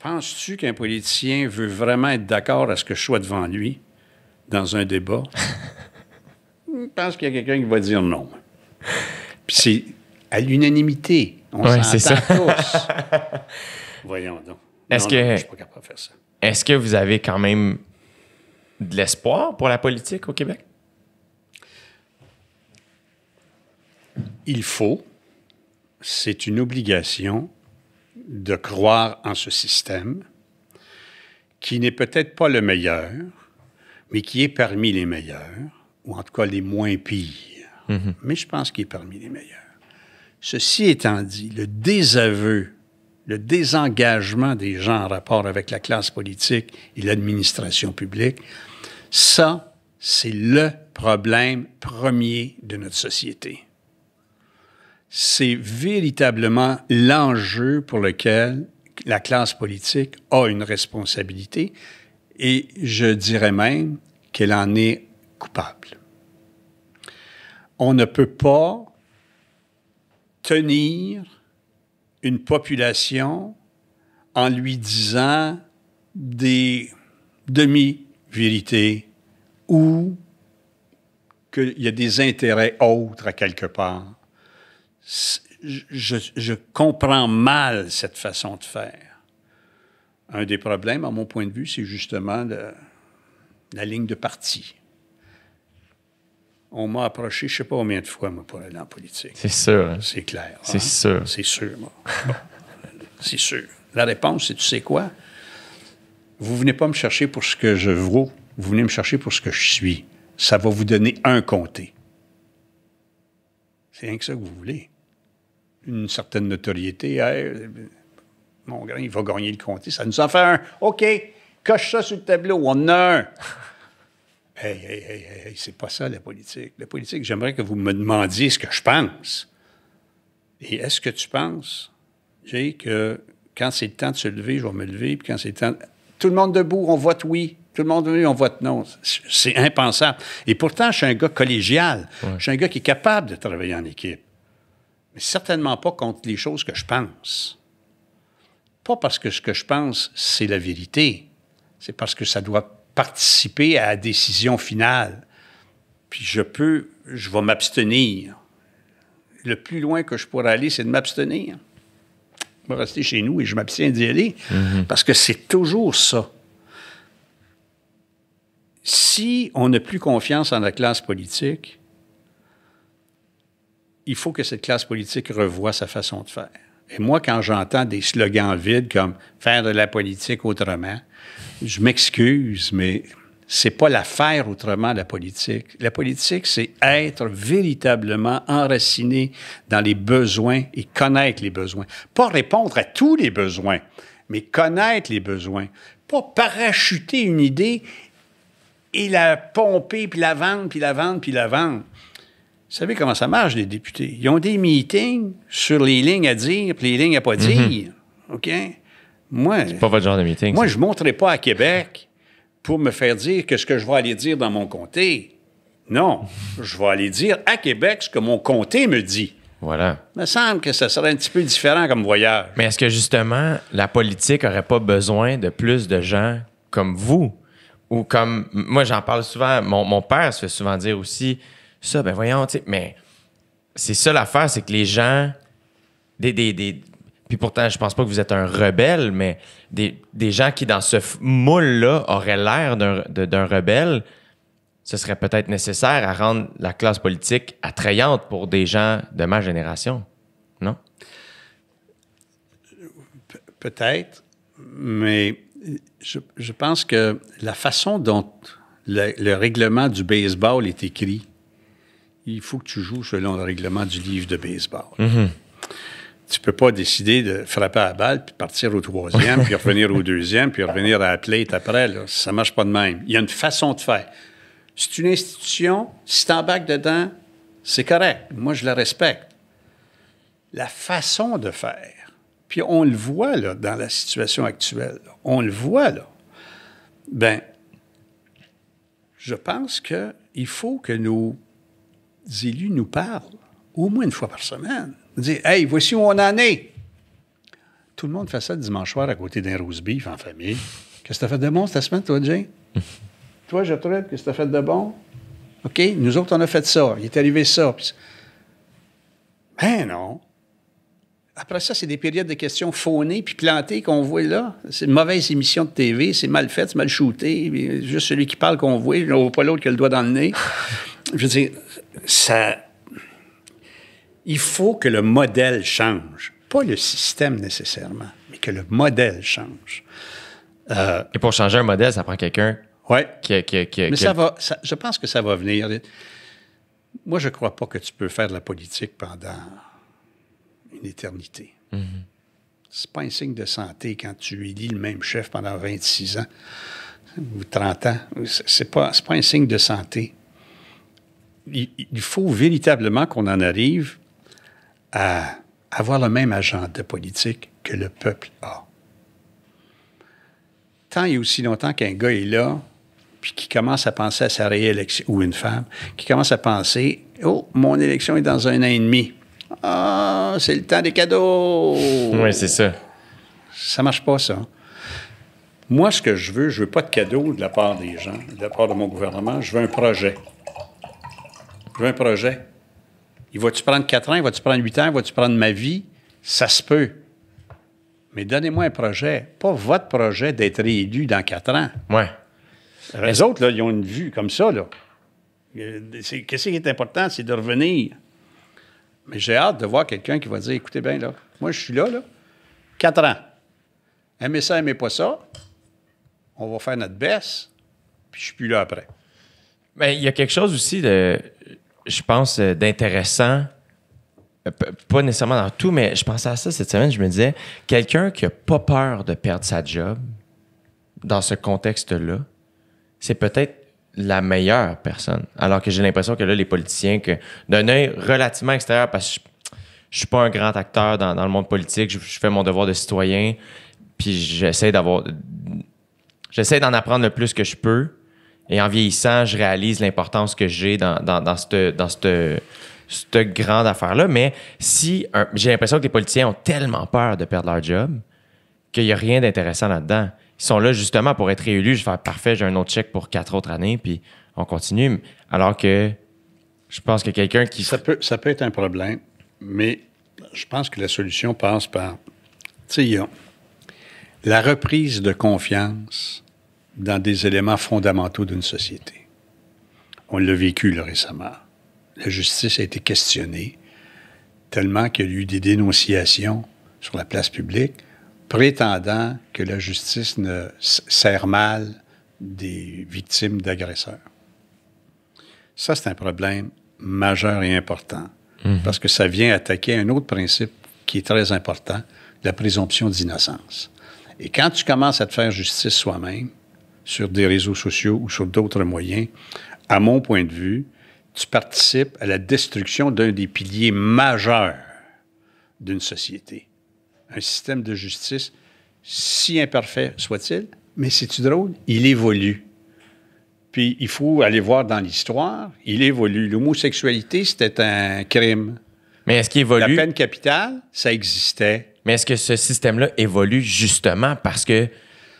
Penses-tu qu'un politicien veut vraiment être d'accord à ce que je sois devant lui dans un débat? je pense qu'il y a quelqu'un qui va dire non. Puis c'est à l'unanimité. On ouais, c'est ça. Voyons donc. Est-ce que, je suis pas capable de faire ça. Est-ce que vous avez quand même de l'espoir pour la politique au Québec? Il faut, c'est une obligation de croire en ce système qui n'est peut-être pas le meilleur, mais qui est parmi les meilleurs, ou en tout cas les moins pires. Mm-hmm. Mais je pense qu'il est parmi les meilleurs. Ceci étant dit, le désaveu, le désengagement des gens en rapport avec la classe politique et l'administration publique, ça, c'est le problème premier de notre société. C'est véritablement l'enjeu pour lequel la classe politique a une responsabilité et je dirais même qu'elle en est coupable. On ne peut pas tenir une population en lui disant des demi-vérités ou qu'il y a des intérêts autres à quelque part. Je, comprends mal cette façon de faire. Un des problèmes, à mon point de vue, c'est justement la ligne de parti on m'a approché, je ne sais pas combien de fois, moi, pour aller en politique. C'est sûr. Hein. C'est clair. C'est hein? sûr. C'est sûr, moi. c'est sûr. La réponse, c'est tu sais quoi? Vous venez pas me chercher pour ce que je vaux, vous venez me chercher pour ce que je suis. Ça va vous donner un comté. C'est rien que ça que vous voulez. Une certaine notoriété. Hein? mon grand, il va gagner le comté. Ça nous en fait un. OK, coche ça sur le tableau. On en a un. Hey, hey, hey, hey, c'est pas ça la politique. La politique, j'aimerais que vous me demandiez ce que je pense. Et est-ce que tu penses, Jay, que quand c'est le temps de se lever, je vais me lever, puis quand c'est le temps. Tout le monde debout, on vote oui. Tout le monde debout, on vote non. C'est impensable. Et pourtant, je suis un gars collégial. Je suis un gars qui est capable de travailler en équipe. Mais certainement pas contre les choses que je pense. Pas parce que ce que je pense, c'est la vérité. C'est parce que ça doit participer à la décision finale. Puis je peux, je vais m'abstenir. Le plus loin que je pourrais aller, c'est de m'abstenir. Je vais rester chez nous et je m'abstiens d'y aller mhm. parce que c'est toujours ça. Si on n'a plus confiance en la classe politique, il faut que cette classe politique revoie sa façon de faire. Et moi, quand j'entends des slogans vides comme faire de la politique autrement, je m'excuse, mais c'est pas la faire autrement, la politique. La politique, c'est être véritablement enraciné dans les besoins et connaître les besoins. Pas répondre à tous les besoins, mais connaître les besoins. Pas parachuter une idée et la pomper, puis la vendre, puis la vendre, puis la vendre. Vous savez comment ça marche, les députés? Ils ont des meetings sur les lignes à dire, puis les lignes à pas mhm. dire. OK? Moi, c'est pas votre genre de meeting. Moi, je ne monterai pas à Québec pour me faire dire que ce que je vais aller dire dans mon comté. Non, je vais aller dire à Québec ce que mon comté me dit. Voilà. Il me semble que ça serait un petit peu différent comme voyage. Mais est-ce que justement, la politique n'aurait pas besoin de plus de gens comme vous? Ou comme. Moi, j'en parle souvent. Mon, père se fait souvent dire aussi ça, ben voyons, Mais c'est ça l'affaire, c'est que les gens. des, des, puis pourtant, je pense pas que vous êtes un rebelle, mais des, gens qui, dans ce moule-là, auraient l'air d'un rebelle, ce serait peut-être nécessaire à rendre la classe politique attrayante pour des gens de ma génération, non? peut-être, mais je, pense que la façon dont le, règlement du baseball est écrit, il faut que tu joues selon le règlement du livre de baseball. Mm-hmm tu peux pas décider de frapper à la balle, puis partir au troisième, puis revenir au deuxième, puis revenir à la plate après. Là. Ça marche pas de même. Il y a une façon de faire. C'est une institution, si tu embarques dedans, c'est correct. Moi, je la respecte. La façon de faire, puis on le voit dans la situation actuelle, on le voit là. Ben, je pense qu'il faut que nos élus nous parlent au moins une fois par semaine. Hey, voici où on en est. Tout le monde fait ça le dimanche soir à côté d'un roast beef en famille. Qu'est-ce que as fait de bon cette semaine, toi, Jay? toi, je trouve, qu'est-ce que as fait de bon? OK, nous autres, on a fait ça. Il est arrivé ça. Ben non. Après ça, c'est des périodes de questions faunées puis plantées qu'on voit là. C'est une mauvaise émission de TV, c'est mal fait, c'est mal shooté. Juste celui qui parle qu'on voit, on voit pas l'autre qui a le doigt dans le nez. Je veux dire, ça il faut que le modèle change. Pas le système nécessairement, mais que le modèle change. Euh, Et pour changer un modèle, ça prend quelqu'un ouais. qui, qui, Mais ça va, je pense que ça va venir. Moi, je ne crois pas que tu peux faire de la politique pendant une éternité. Ce mhm. n'est C'est pas un signe de santé quand tu élis le même chef pendant 26 ans ou 30 ans. C'est pas, pas un signe de santé. Il, il faut véritablement qu'on en arrive à avoir le même agenda politique que le peuple a. Tant et aussi longtemps qu'un gars est là, puis qui commence à penser à sa réélection, ou une femme, qui commence à penser Oh, mon élection est dans un an et demi. Ah, c'est le temps des cadeaux. Oui, c'est ça. Ça marche pas, ça. Moi, ce que je veux, je veux pas de cadeaux de la part des gens, de la part de mon gouvernement. Je veux un projet. Je veux un projet. Il va-tu prendre quatre ans, il va-tu prendre huit ans, il va-tu prendre ma vie? Ça se peut. Mais donnez-moi un projet, pas votre projet d'être réélu dans quatre ans. Ouais. Les euh, autres, là, ils ont une vue comme ça, là. Euh, qu'est-ce qui est important? C'est de revenir. Mais j'ai hâte de voir quelqu'un qui va dire écoutez bien, là, moi, je suis là, là, quatre ans. Aimez ça, aimez pas ça. On va faire notre baisse, puis je suis plus là après. Mais ben, il y a quelque chose aussi de je pense, euh, d'intéressant, euh, pas nécessairement dans tout, mais je pensais à ça cette semaine. Je me disais, quelqu'un qui n'a pas peur de perdre sa job dans ce contexte-là, c'est peut-être la meilleure personne. Alors que j'ai l'impression que là, les politiciens, que d'un œil relativement extérieur, parce que je, ne suis pas un grand acteur dans, le monde politique, je, je, fais mon devoir de citoyen, puis j'essaie d'avoir. J'essaie d'en apprendre le plus que je peux. Et en vieillissant, je réalise l'importance que j'ai dans, dans, dans cette, dans cette, grande affaire-là. Mais si j'ai l'impression que les politiciens ont tellement peur de perdre leur job qu'il n'y a rien d'intéressant là-dedans. Ils sont là justement pour être réélus. Je vais faire parfait, j'ai un autre chèque pour quatre autres années, puis on continue. Alors que je pense que quelqu'un qui. Ça peut, ça peut être un problème, mais je pense que la solution passe par. Tu sais, la reprise de confiance dans des éléments fondamentaux d'une société. On l'a vécu récemment. La justice a été questionnée tellement qu'il y a eu des dénonciations sur la place publique prétendant que la justice ne sert mal des victimes d'agresseurs. Ça, c'est un problème majeur et important mhm. parce que ça vient attaquer un autre principe qui est très important, la présomption d'innocence. Et quand tu commences à te faire justice soi-même, sur des réseaux sociaux ou sur d'autres moyens, à mon point de vue, tu participes à la destruction d'un des piliers majeurs d'une société. Un système de justice, si imparfait soit-il, mais c'est-tu drôle? Il évolue. Puis il faut aller voir dans l'histoire, il évolue. L'homosexualité, c'était un crime. Mais est-ce qu'il évolue? La peine capitale, ça existait. Mais est-ce que ce système-là évolue justement parce que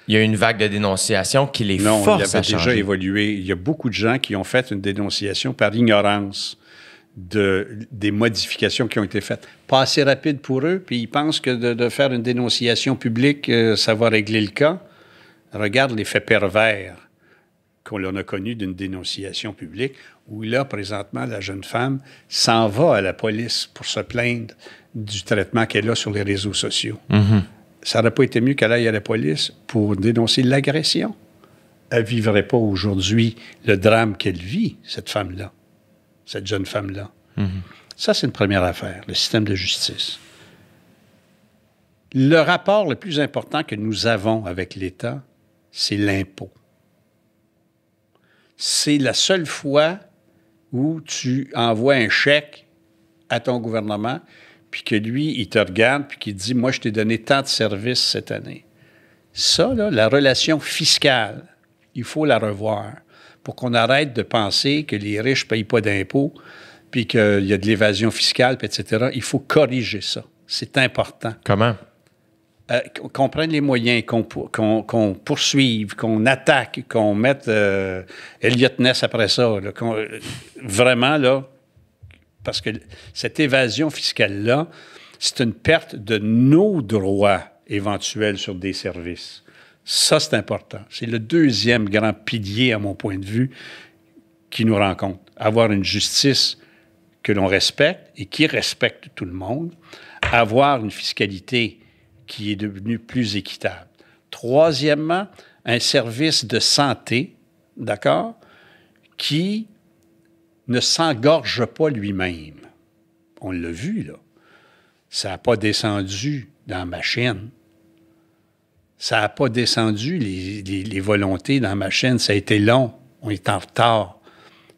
il y a une vague de dénonciation qui les non, il avait déjà évolué. Il y a beaucoup de gens qui ont fait une dénonciation par ignorance de, des modifications qui ont été faites. Pas assez rapide pour eux, puis ils pensent que de, faire une dénonciation publique, euh, ça va régler le cas. Regarde l'effet pervers qu'on en a connu d'une dénonciation publique, où là, présentement, la jeune femme s'en va à la police pour se plaindre du traitement qu'elle a sur les réseaux sociaux. Mm-hmm ça n'aurait pas été mieux qu'elle aille à la police pour dénoncer l'agression. Elle ne vivrait pas aujourd'hui le drame qu'elle vit, cette femme-là, cette jeune femme-là. Mm-hmm. Ça, c'est une première affaire, le système de justice. Le rapport le plus important que nous avons avec l'État, c'est l'impôt. C'est la seule fois où tu envoies un chèque à ton gouvernement puis que lui, il te regarde, puis qu'il dit, moi, je t'ai donné tant de services cette année. Ça, là, la relation fiscale, il faut la revoir pour qu'on arrête de penser que les riches ne payent pas d'impôts, puis qu'il y a de l'évasion fiscale, puis etc. Il faut corriger ça. C'est important. Comment? Euh, qu'on prenne les moyens, qu'on poursuive, qu'on attaque, qu'on mette euh, Elliot Ness après ça. Euh, vraiment, là, parce que cette évasion fiscale-là, c'est une perte de nos droits éventuels sur des services. Ça, c'est important. C'est le deuxième grand pilier, à mon point de vue, qui nous rencontre. Avoir une justice que l'on respecte et qui respecte tout le monde. Avoir une fiscalité qui est devenue plus équitable. Troisièmement, un service de santé, d'accord, qui ne s'engorge pas lui-même. On l'a vu, là. Ça n'a pas descendu dans ma chaîne. Ça n'a pas descendu les, volontés dans ma chaîne. Ça a été long. On est en retard.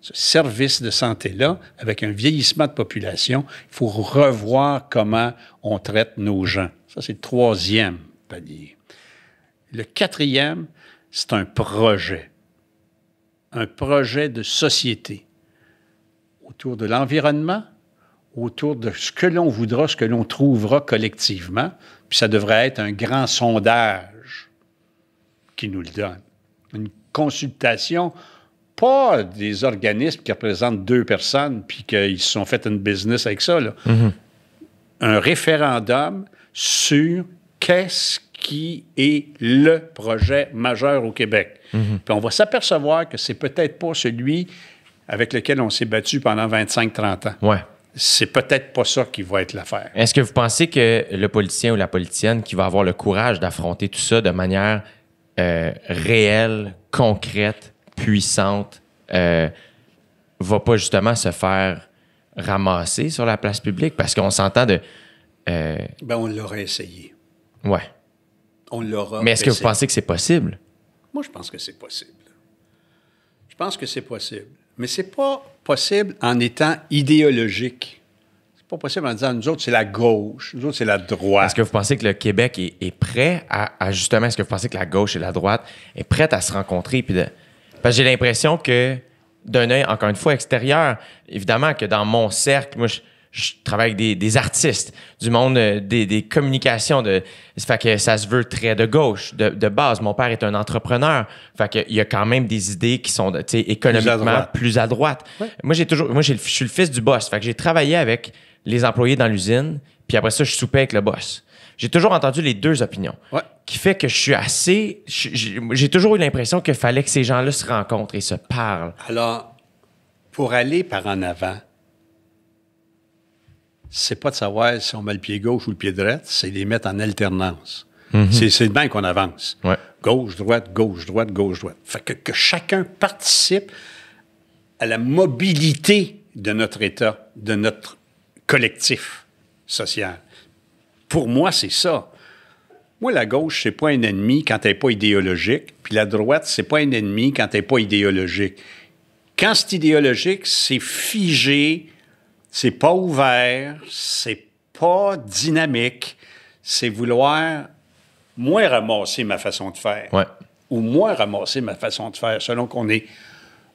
Ce service de santé-là, avec un vieillissement de population, il faut revoir comment on traite nos gens. Ça, c'est le troisième dire. Le quatrième, c'est un projet. Un projet de société autour de l'environnement, autour de ce que l'on voudra, ce que l'on trouvera collectivement, puis ça devrait être un grand sondage qui nous le donne. Une consultation, pas des organismes qui représentent deux personnes, puis qu'ils se sont fait un business avec ça. Mm-hmm. Un référendum sur qu'est-ce qui est le projet majeur au Québec. Mm-hmm. Puis on va s'apercevoir que c'est peut-être pas celui avec lequel on s'est battu pendant 25-30 ans. Ouais. C'est peut-être pas ça qui va être l'affaire. Est-ce que vous pensez que le politicien ou la politicienne qui va avoir le courage d'affronter tout ça de manière euh, réelle, concrète, puissante, euh, va pas justement se faire ramasser sur la place publique? Parce qu'on s'entend de. Euh, ben, on l'aurait essayé. Ouais. On l'aura. Mais est-ce que vous pensez que c'est possible? Moi, je pense que c'est possible. Je pense que c'est possible. Mais c'est pas possible en étant idéologique. C'est pas possible en disant, nous autres, c'est la gauche, nous autres, c'est la droite. Est-ce que vous pensez que le Québec est, prêt à, justement, est-ce que vous pensez que la gauche et la droite est prête à se rencontrer? Puis Parce que j'ai l'impression que d'un œil, encore une fois, extérieur, évidemment que dans mon cercle, moi, je travaille avec des, artistes, du monde euh, des, communications. De, ça que ça se veut très de gauche, de, base. Mon père est un entrepreneur. Il y a quand même des idées qui sont économiquement plus à droite. Plus à droite. Moi, j'ai toujours, moi, je suis le fils du boss. que j'ai travaillé avec les employés dans l'usine, puis après ça, je soupais avec le boss. J'ai toujours entendu les deux opinions. Ce Qui fait que je suis assez. J'ai toujours eu l'impression qu'il fallait que ces gens-là se rencontrent et se parlent. Alors, pour aller par en avant, c'est pas de savoir si on met le pied gauche ou le pied droit, c'est de les mettre en alternance. Mhm. C'est bien qu'on avance. Gauche, droite, gauche, droite, gauche, droite. Fait que, que, chacun participe à la mobilité de notre État, de notre collectif social. Pour moi, c'est ça. Moi, la gauche, c'est pas un ennemi quand elle n'est pas idéologique, puis la droite, c'est pas un ennemi quand elle n'est pas idéologique. Quand c'est idéologique, c'est figé, c'est pas ouvert, c'est pas dynamique, c'est vouloir moins ramasser ma façon de faire. Ou moins ramasser ma façon de faire, selon qu'on est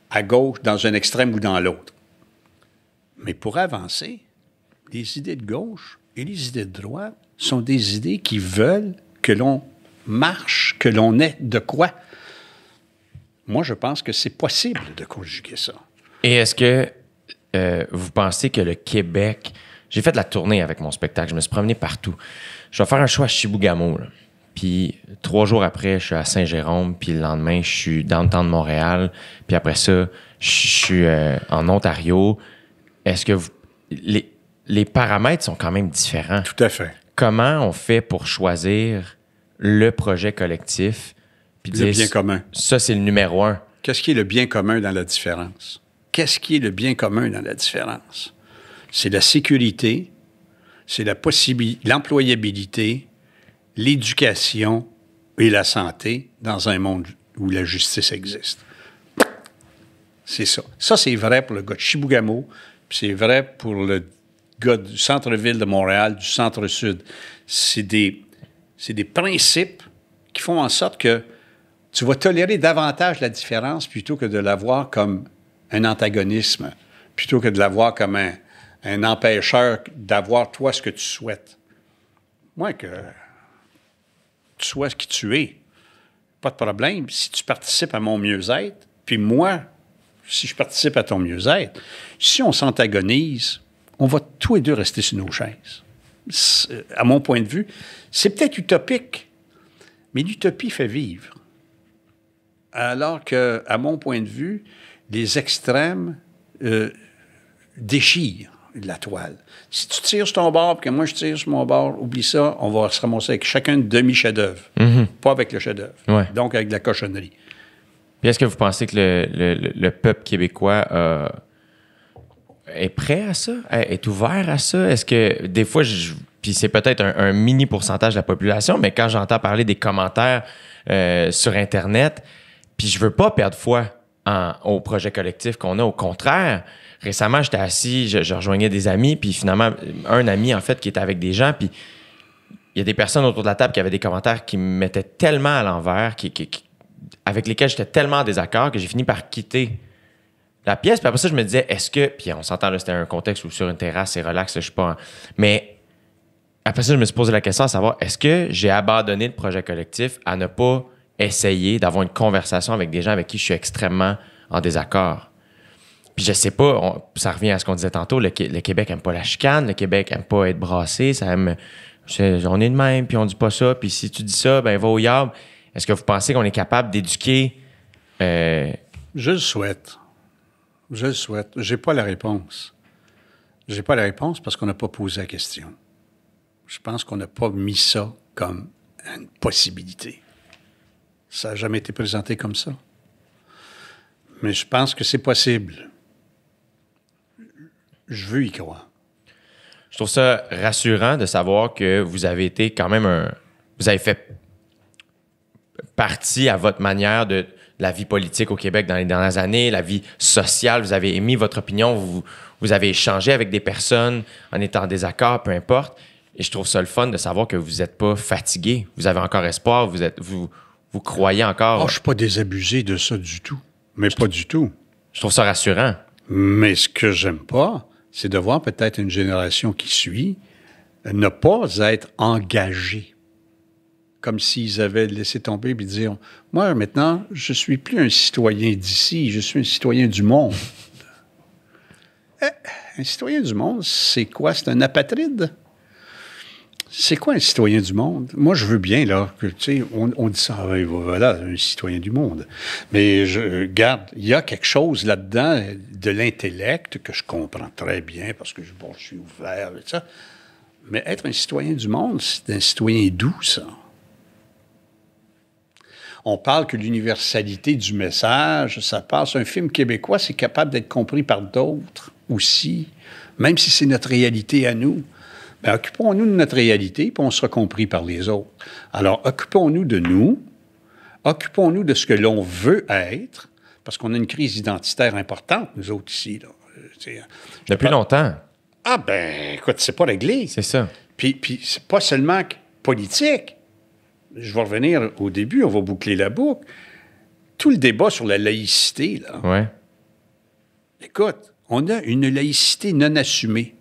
à gauche, dans un extrême ou dans l'autre. Mais pour avancer, les idées de gauche et les idées de droite sont des idées qui veulent que l'on marche, que l'on ait de quoi. Moi, je pense que c'est possible de conjuguer ça. Et est-ce que euh, vous pensez que le Québec. J'ai fait de la tournée avec mon spectacle. Je me suis promené partout. Je vais faire un choix à Chibougamau. Puis trois jours après, je suis à Saint-Jérôme. Puis le lendemain, je suis dans le temps de Montréal. Puis après ça, je suis euh, en Ontario. Est-ce que vous. Les, les paramètres sont quand même différents. Tout à fait. Comment on fait pour choisir le projet collectif? Puis le bien commun. Ça, c'est le numéro un. Qu'est-ce qui est le bien commun dans la différence? qu'est-ce qui est le bien commun dans la différence? C'est la sécurité, c'est l'employabilité, l'éducation et la santé dans un monde où la justice existe. C'est ça. Ça, c'est vrai pour le gars de Chibougamau, c'est vrai pour le gars du centre-ville de Montréal, du centre-sud. C'est des, des principes qui font en sorte que tu vas tolérer davantage la différence plutôt que de la voir comme un antagonisme, plutôt que de la voir comme un, empêcheur d'avoir toi ce que tu souhaites. Moi, que tu sois ce qui tu es, pas de problème. Si tu participes à mon mieux-être, puis moi, si je participe à ton mieux-être, si on s'antagonise, on va tous les deux rester sur nos chaises. Euh, à mon point de vue, c'est peut-être utopique, mais l'utopie fait vivre. Alors que, à mon point de vue, les extrêmes euh, déchirent la toile. Si tu tires sur ton bord que moi je tire sur mon bord, oublie ça, on va se ramasser avec chacun demi-chef-d'œuvre. Mhm. Pas avec le chef-d'œuvre. Donc avec de la cochonnerie. Est-ce que vous pensez que le, peuple québécois euh, est prêt à ça? Est ouvert à ça? Est-ce que des fois, puis c'est peut-être un, mini pourcentage de la population, mais quand j'entends parler des commentaires euh, sur Internet, puis je veux pas perdre foi au projet collectif qu'on a. Au contraire, récemment, j'étais assis, je, rejoignais des amis, puis finalement, un ami, en fait, qui était avec des gens, puis il y a des personnes autour de la table qui avaient des commentaires qui me mettaient tellement à l'envers, qui, avec lesquels j'étais tellement en désaccord que j'ai fini par quitter la pièce. Puis après ça, je me disais, est-ce que... Puis on s'entend, là, c'était un contexte où sur une terrasse, c'est relax, je sais pas... mais après ça, je me suis posé la question à savoir, est-ce que j'ai abandonné le projet collectif à ne pas essayer d'avoir une conversation avec des gens avec qui je suis extrêmement en désaccord. Puis je sais pas, ça revient à ce qu'on disait tantôt, le, Québec aime pas la chicane, le Québec aime pas être brassé, ça aime... on est de même, puis on dit pas ça, puis si tu dis ça, ben va au yard. Est-ce que vous pensez qu'on est capable d'éduquer... Euh, je le souhaite. Je le souhaite. J'ai pas la réponse. J'ai pas la réponse parce qu'on n'a pas posé la question. Je pense qu'on n'a pas mis ça comme une possibilité. Ça n'a jamais été présenté comme ça. Mais je pense que c'est possible. Je veux y croire. Je trouve ça rassurant de savoir que vous avez été quand même un. Vous avez fait partie à votre manière de, la vie politique au Québec dans les dernières années, la vie sociale. Vous avez émis votre opinion, vous, vous avez échangé avec des personnes en étant en désaccord, peu importe. Et je trouve ça le fun de savoir que vous n'êtes pas fatigué. Vous avez encore espoir, vous, êtes, vous, croyez encore. Ah, je ne suis pas désabusé de ça du tout. Mais pas du tout. Je trouve ça rassurant. Mais ce que j'aime pas, c'est de voir peut-être une génération qui suit ne pas être engagée. Comme s'ils avaient laissé tomber et dire Moi, maintenant, je ne suis plus un citoyen d'ici, je suis un citoyen du monde. Eh, un citoyen du monde, c'est quoi? C'est un apatride? c'est quoi un citoyen du monde? Moi, je veux bien, là, que, tu sais, on, on, dit ça, ah ben, voilà, un citoyen du monde. Mais je garde, il y a quelque chose là-dedans de l'intellect que je comprends très bien parce que, bon, je suis ouvert et ça. Mais être un citoyen du monde, c'est un citoyen doux, ça. On parle que l'universalité du message, ça passe. Un film québécois, c'est capable d'être compris par d'autres aussi, même si c'est notre réalité à nous. Ben, occupons-nous de notre réalité, puis on sera compris par les autres. Alors, occupons-nous de nous, occupons-nous de ce que l'on veut être, parce qu'on a une crise identitaire importante, nous autres ici. Euh, euh, Depuis ah. longtemps. Ah ben, écoute, c'est pas réglé. C'est ça. Puis, puis c'est pas seulement politique. Je vais revenir au début, on va boucler la boucle. Tout le débat sur la laïcité, là. Ouais. Écoute, on a une laïcité non assumée.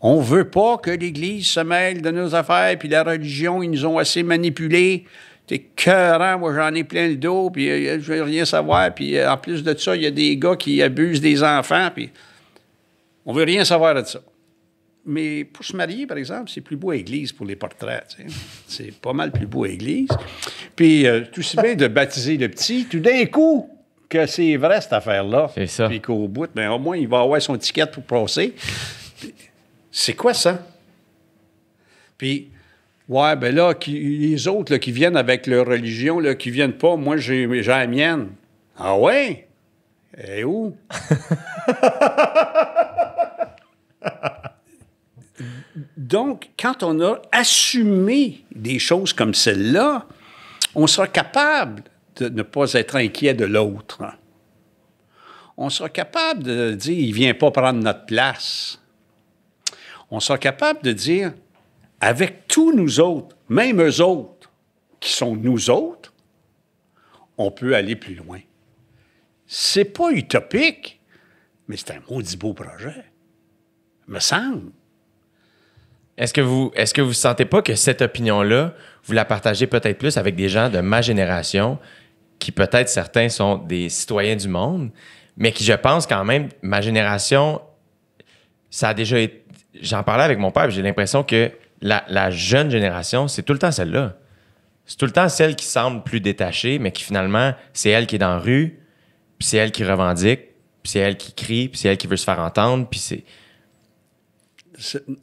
On ne veut pas que l'Église se mêle de nos affaires, puis la religion, ils nous ont assez manipulés. T'es cœurant, moi j'en ai plein le dos, puis euh, je veux rien savoir. Puis euh, en plus de ça, il y a des gars qui abusent des enfants, puis on veut rien savoir de ça. Mais pour se marier, par exemple, c'est plus beau à l'église pour les portraits. C'est pas mal plus beau à l'église. Puis euh, tout si bien de baptiser le petit, tout d'un coup, que c'est vrai cette affaire-là. C'est ça. Puis qu'au bout, ben, au moins, il va avoir son ticket pour passer c'est quoi ça? Puis, ouais, ben là, les autres qui viennent avec leur religion, là, qui viennent pas, moi, j'ai la mienne. Ah ouais? Et eh, où? Donc, quand on a assumé des choses comme celle-là, on sera capable de ne pas être inquiet de l'autre. On sera capable de dire, il vient pas prendre notre place on sera capable de dire, avec tous nous autres, même eux autres, qui sont nous autres, on peut aller plus loin. C'est pas utopique, mais c'est un maudit beau projet, me semble. Est-ce que vous est-ce que vous sentez pas que cette opinion-là, vous la partagez peut-être plus avec des gens de ma génération, qui peut-être certains sont des citoyens du monde, mais qui je pense quand même, ma génération, ça a déjà été j'en parlais avec mon père, j'ai l'impression que la, jeune génération, c'est tout le temps celle-là. C'est tout le temps celle qui semble plus détachée, mais qui finalement, c'est elle qui est dans la rue, puis c'est elle qui revendique, puis c'est elle qui crie, puis c'est elle qui veut se faire entendre, puis c'est...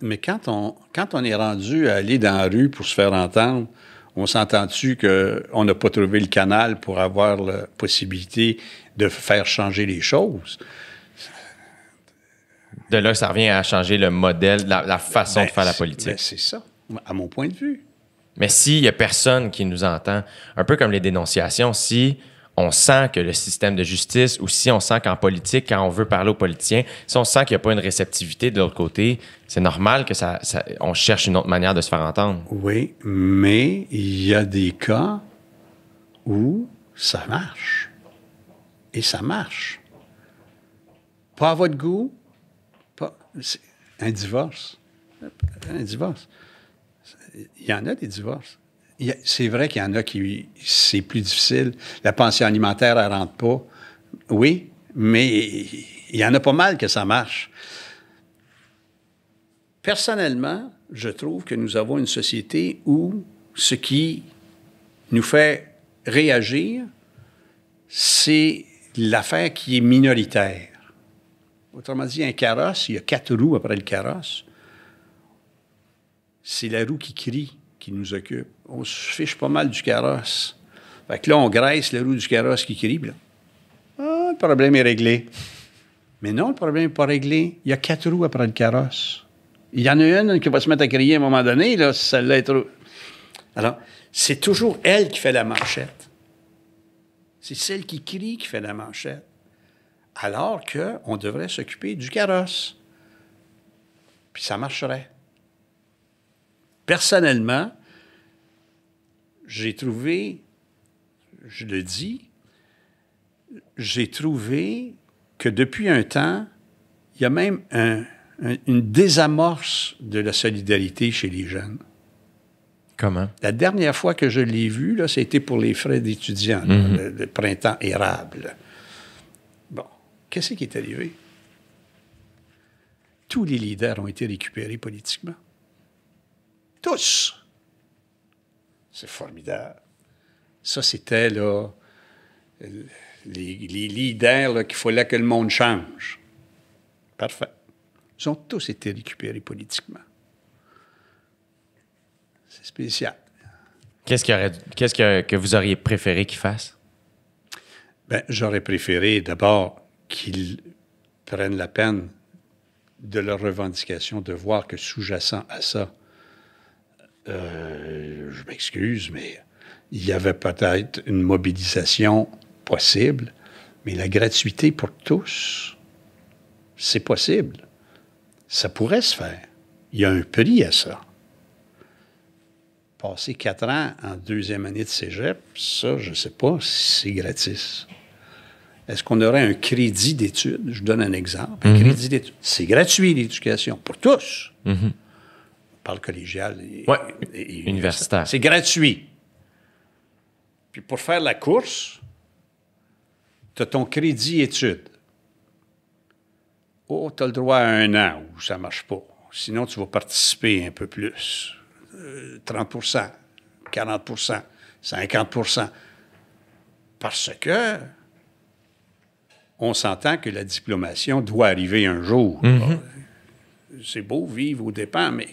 Mais quand on, quand on est rendu à aller dans la rue pour se faire entendre, on s'entend-tu qu'on n'a pas trouvé le canal pour avoir la possibilité de faire changer les choses? De là, ça revient à changer le modèle, la, façon de ben, faire la politique. Ben, c'est ça, à mon point de vue. Mais s'il n'y a personne qui nous entend, un peu comme les dénonciations, si on sent que le système de justice ou si on sent qu'en politique, quand on veut parler aux politiciens, si on sent qu'il n'y a pas une réceptivité de l'autre côté, c'est normal que ça, ça, on cherche une autre manière de se faire entendre. Oui, mais il y a des cas où ça marche. Et ça marche. Pas à votre goût, un divorce. Un divorce. Il y en a des divorces. C'est vrai qu'il y en a qui c'est plus difficile. La pension alimentaire, elle rentre pas. Oui, mais il y en a pas mal que ça marche. Personnellement, je trouve que nous avons une société où ce qui nous fait réagir, c'est l'affaire qui est minoritaire. Autrement dit, un carrosse, il y a quatre roues après le carrosse. C'est la roue qui crie qui nous occupe. On se fiche pas mal du carrosse. Fait que là, on graisse la roue du carrosse qui crie. Ah, le problème est réglé. Mais non, le problème n'est pas réglé. Il y a quatre roues après le carrosse. Il y en a une qui va se mettre à crier à un moment donné, là, celle-là trop. Alors, c'est toujours elle qui fait la manchette. C'est celle qui crie qui fait la manchette alors qu'on devrait s'occuper du carrosse. Puis ça marcherait. Personnellement, j'ai trouvé, je le dis, j'ai trouvé que depuis un temps, il y a même une désamorce de la solidarité chez les jeunes. Comment? La dernière fois que je l'ai vu, c'était pour les frais d'étudiants, mm-hmm. le, printemps érable. Qu'est-ce qui est arrivé? Tous les leaders ont été récupérés politiquement. Tous. C'est formidable. Ça, c'était là, les, leaders qu'il fallait que le monde change. Parfait. Ils ont tous été récupérés politiquement. C'est spécial. Qu'est-ce, que, que, vous auriez préféré qu'ils fassent? Bien, j'aurais préféré d'abord qu'ils prennent la peine de leur revendication de voir que sous-jacent à ça, euh, je m'excuse, mais il y avait peut-être une mobilisation possible, mais la gratuité pour tous, c'est possible. Ça pourrait se faire. Il y a un prix à ça. Passer quatre ans en deuxième année de cégep, ça, je ne sais pas si c'est gratis. Est-ce qu'on aurait un crédit d'études? Je donne un exemple. Un mhm. crédit d'études. C'est gratuit, l'éducation, pour tous. Mhm. On parle collégial et, universitaire. C'est gratuit. Puis pour faire la course, tu as ton crédit études. Oh, tu as le droit à un an où ça ne marche pas. Sinon, tu vas participer un peu plus. 30 40 50 Parce que on s'entend que la diplomation doit arriver un jour. Mhm. Euh, c'est beau vivre au dépens, mais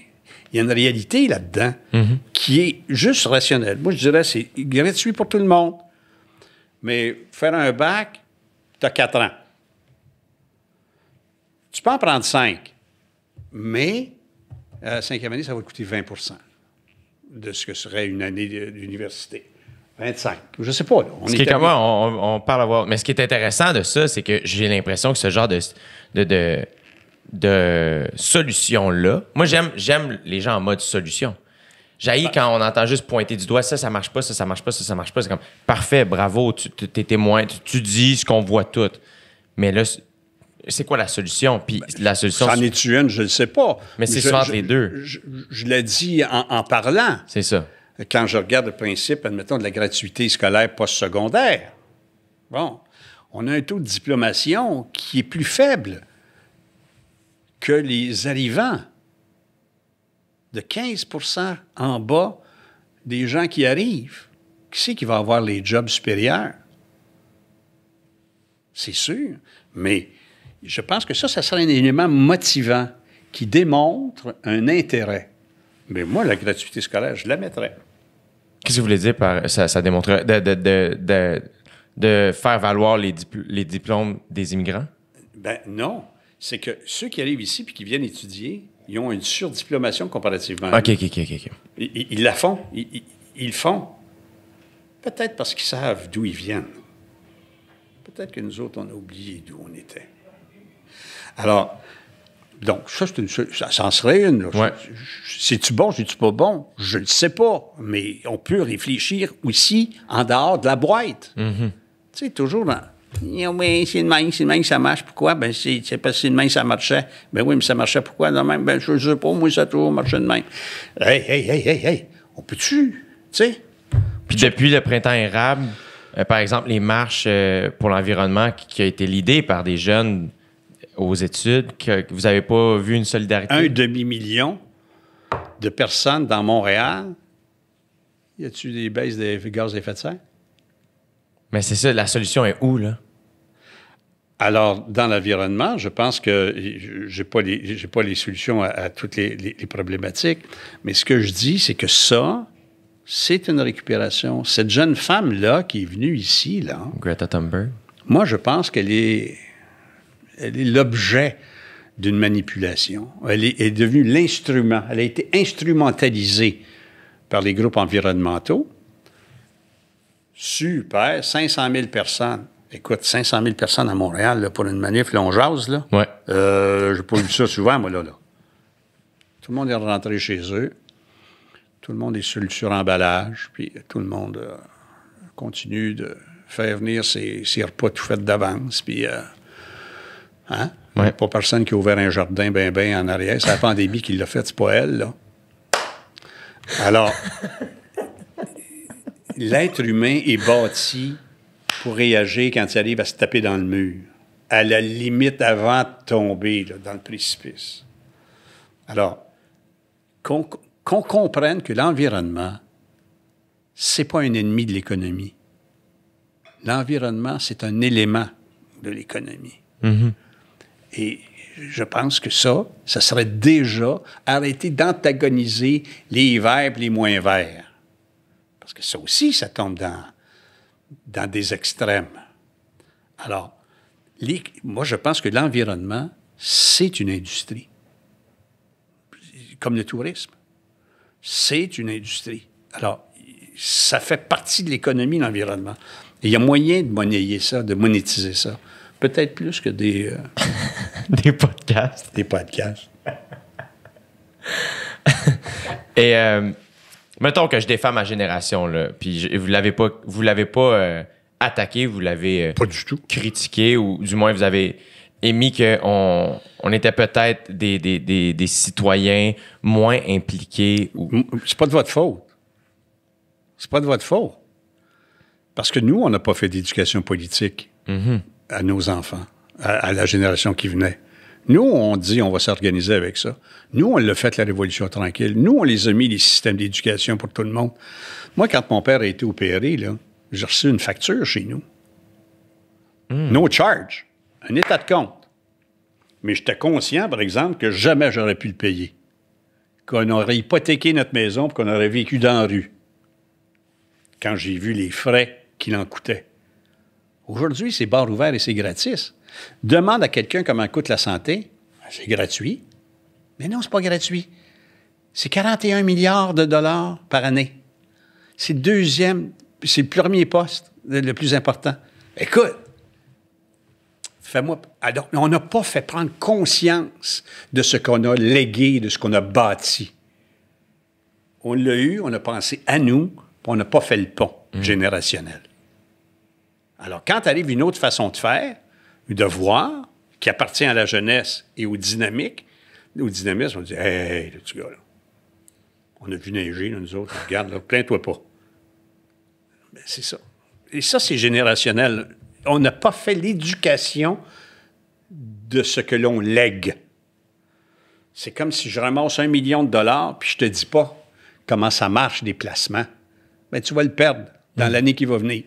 il y a une réalité là-dedans mhm. qui est juste rationnelle. Moi, je dirais, c'est gratuit pour tout le monde. Mais faire un bac, tu as quatre ans. Tu peux en prendre cinq, mais la cinquième année, ça va te coûter 20 de ce que serait une année d'université. 25. Je sais pas. ce qui est Mais ce qui est intéressant de ça, c'est que j'ai l'impression que ce genre de, de, de, solution-là. Moi, j'aime, j'aime les gens en mode solution. J'haïs quand on entend juste pointer du doigt, ça, ça marche pas, ça, ça marche pas, ça, ça marche pas. C'est comme, parfait, bravo, tu es témoin, tu, dis ce qu'on voit tout. Mais là, c'est quoi la solution? Puis ben, la solution. C'en est une? Je ne sais pas. Mais c'est souvent les deux. Je, l'ai dit en, en parlant. C'est ça quand je regarde le principe, admettons, de la gratuité scolaire postsecondaire, bon, on a un taux de diplomation qui est plus faible que les arrivants, de 15 en bas des gens qui arrivent. Qui c'est qui va avoir les jobs supérieurs? C'est sûr, mais je pense que ça, ça serait un élément motivant qui démontre un intérêt. Mais moi, la gratuité scolaire, je la mettrais. Qu'est-ce que vous voulez dire par ça, ça de, faire valoir les, diplômes des immigrants? Ben non. C'est que ceux qui arrivent ici puis qui viennent étudier, ils ont une surdiplomation comparativement. OK, OK, OK, OK. Ils, ils la font. Ils, ils font. Peut-être parce qu'ils savent d'où ils viennent. Peut-être que nous autres, on a oublié d'où on était. Alors, donc, ça, c'est une, ça, ça serait une. Si C'est-tu bon, c'est-tu pas bon? Je ne sais pas, mais on peut réfléchir aussi en dehors de la boîte. Mm-hmm. Tu sais, toujours dans. Eh c'est une main, c'est une main, ça marche. Pourquoi? Ben, c'est, parce que c'est une ça marchait. Ben oui, mais ça marchait pourquoi? De même, ben, je sais pas, moi, ça a toujours marché de même. Hey, hey, hey, hey, hey, on peut-tu? Tu sais? Puis depuis le printemps érable, euh, par exemple, les marches euh, pour l'environnement qui, qui a été l'idée par des jeunes aux études, que, vous n'avez pas vu une solidarité? Un demi-million de personnes dans Montréal. Y a-tu des baisses des gaz à effet de serre? Mais c'est ça, la solution est où, là? Alors, dans l'environnement, je pense que je n'ai pas, les solutions à, toutes les, les, problématiques, mais ce que je dis, c'est que ça, c'est une récupération. Cette jeune femme-là qui est venue ici, là. Greta Thunberg. Moi, je pense qu'elle est elle est l'objet d'une manipulation. Elle est, devenue l'instrument. Elle a été instrumentalisée par les groupes environnementaux. Super, 500 000 personnes. Écoute, 500 000 personnes à Montréal pour une manif, là, on jase, là. Ouais. Euh, pas vu ça souvent, moi, là, Tout le monde est rentré chez eux. Tout le monde est sur, le emballage. Puis tout le monde euh, continue de faire venir ses, repas tout faits d'avance. Puis... Euh, Hein? Pas personne qui a ouvert un jardin ben ben en arrière. C'est la pandémie qui l'a fait, c'est pas elle, là. Alors, l'être humain est bâti pour réagir quand il arrive à se taper dans le mur, à la limite avant de tomber dans le précipice. Alors, qu'on comprenne que l'environnement, c'est pas un ennemi de l'économie. L'environnement, c'est un élément de l'économie. Mm-hmm. Et je pense que ça, ça serait déjà arrêter d'antagoniser les verts et les moins verts. Parce que ça aussi, ça tombe dans, des extrêmes. Alors, moi, je pense que l'environnement, c'est une industrie. Comme le tourisme. C'est une industrie. Alors, ça fait partie de l'économie, l'environnement. Il y a moyen de monnayer ça, de monétiser ça. Peut-être plus que des. Euh, des podcasts. des podcasts. Et euh, mettons que je défends ma génération, là, puis vous l'avez pas, vous l'avez pas euh, attaqué, vous l'avez Pas du tout. critiqué, ou du moins vous avez émis qu'on on était peut-être des, des, citoyens moins impliqués. Ou... C'est pas de votre faute. C'est pas de votre faute. Parce que nous, on n'a pas fait d'éducation politique. Mm-hmm à nos enfants, à, la génération qui venait. Nous, on dit on va s'organiser avec ça. Nous, on l'a fait la Révolution tranquille. Nous, on les a mis les systèmes d'éducation pour tout le monde. Moi, quand mon père a été opéré, j'ai reçu une facture chez nous. Hmm. No charge. Un état de compte. Mais j'étais conscient, par exemple, que jamais j'aurais pu le payer. Qu'on aurait hypothéqué notre maison pour qu'on aurait vécu dans la rue. Quand j'ai vu les frais qu'il en coûtait. Aujourd'hui, c'est bar ouvert et c'est gratis. Demande à quelqu'un comment coûte la santé. Ben, c'est gratuit. Mais non, c'est pas gratuit. C'est 41 milliards de dollars par année. C'est le deuxième, c'est le premier poste, le plus important. Écoute, fais-moi. Alors, ah, on n'a pas fait prendre conscience de ce qu'on a légué, de ce qu'on a bâti. On l'a eu, on a pensé à nous, on n'a pas fait le pont mm. générationnel. Alors, quand arrive une autre façon de faire, de voir, qui appartient à la jeunesse et aux dynamiques, aux dynamisme, on dit Hey, le petit gars, là, on a vu neiger, nous autres, regarde, plains-toi pas. Ben, c'est ça. Et ça, c'est générationnel. On n'a pas fait l'éducation de ce que l'on lègue. C'est comme si je ramasse un million de dollars, puis je te dis pas comment ça marche des placements. Ben, tu vas le perdre dans mm. l'année qui va venir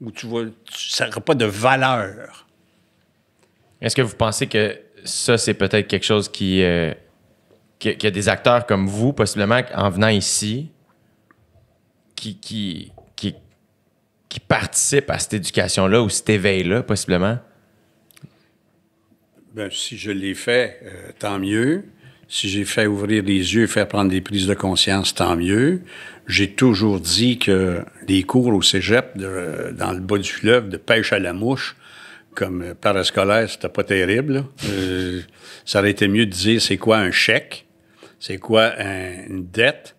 où tu vois, ça n'aura pas de valeur. Est-ce que vous pensez que ça, c'est peut-être quelque chose qui, euh, a des acteurs comme vous, possiblement, en venant ici, qui, qui, qui, qui participent à cette éducation-là ou cet éveil-là, possiblement? Ben, si je l'ai fait, euh, tant mieux. Si j'ai fait ouvrir les yeux, faire prendre des prises de conscience, tant mieux j'ai toujours dit que les cours au cégep, dans le bas du fleuve, de pêche à la mouche, comme parascolaire, c'était pas terrible. Euh, ça aurait été mieux de dire c'est quoi un chèque, c'est quoi une dette,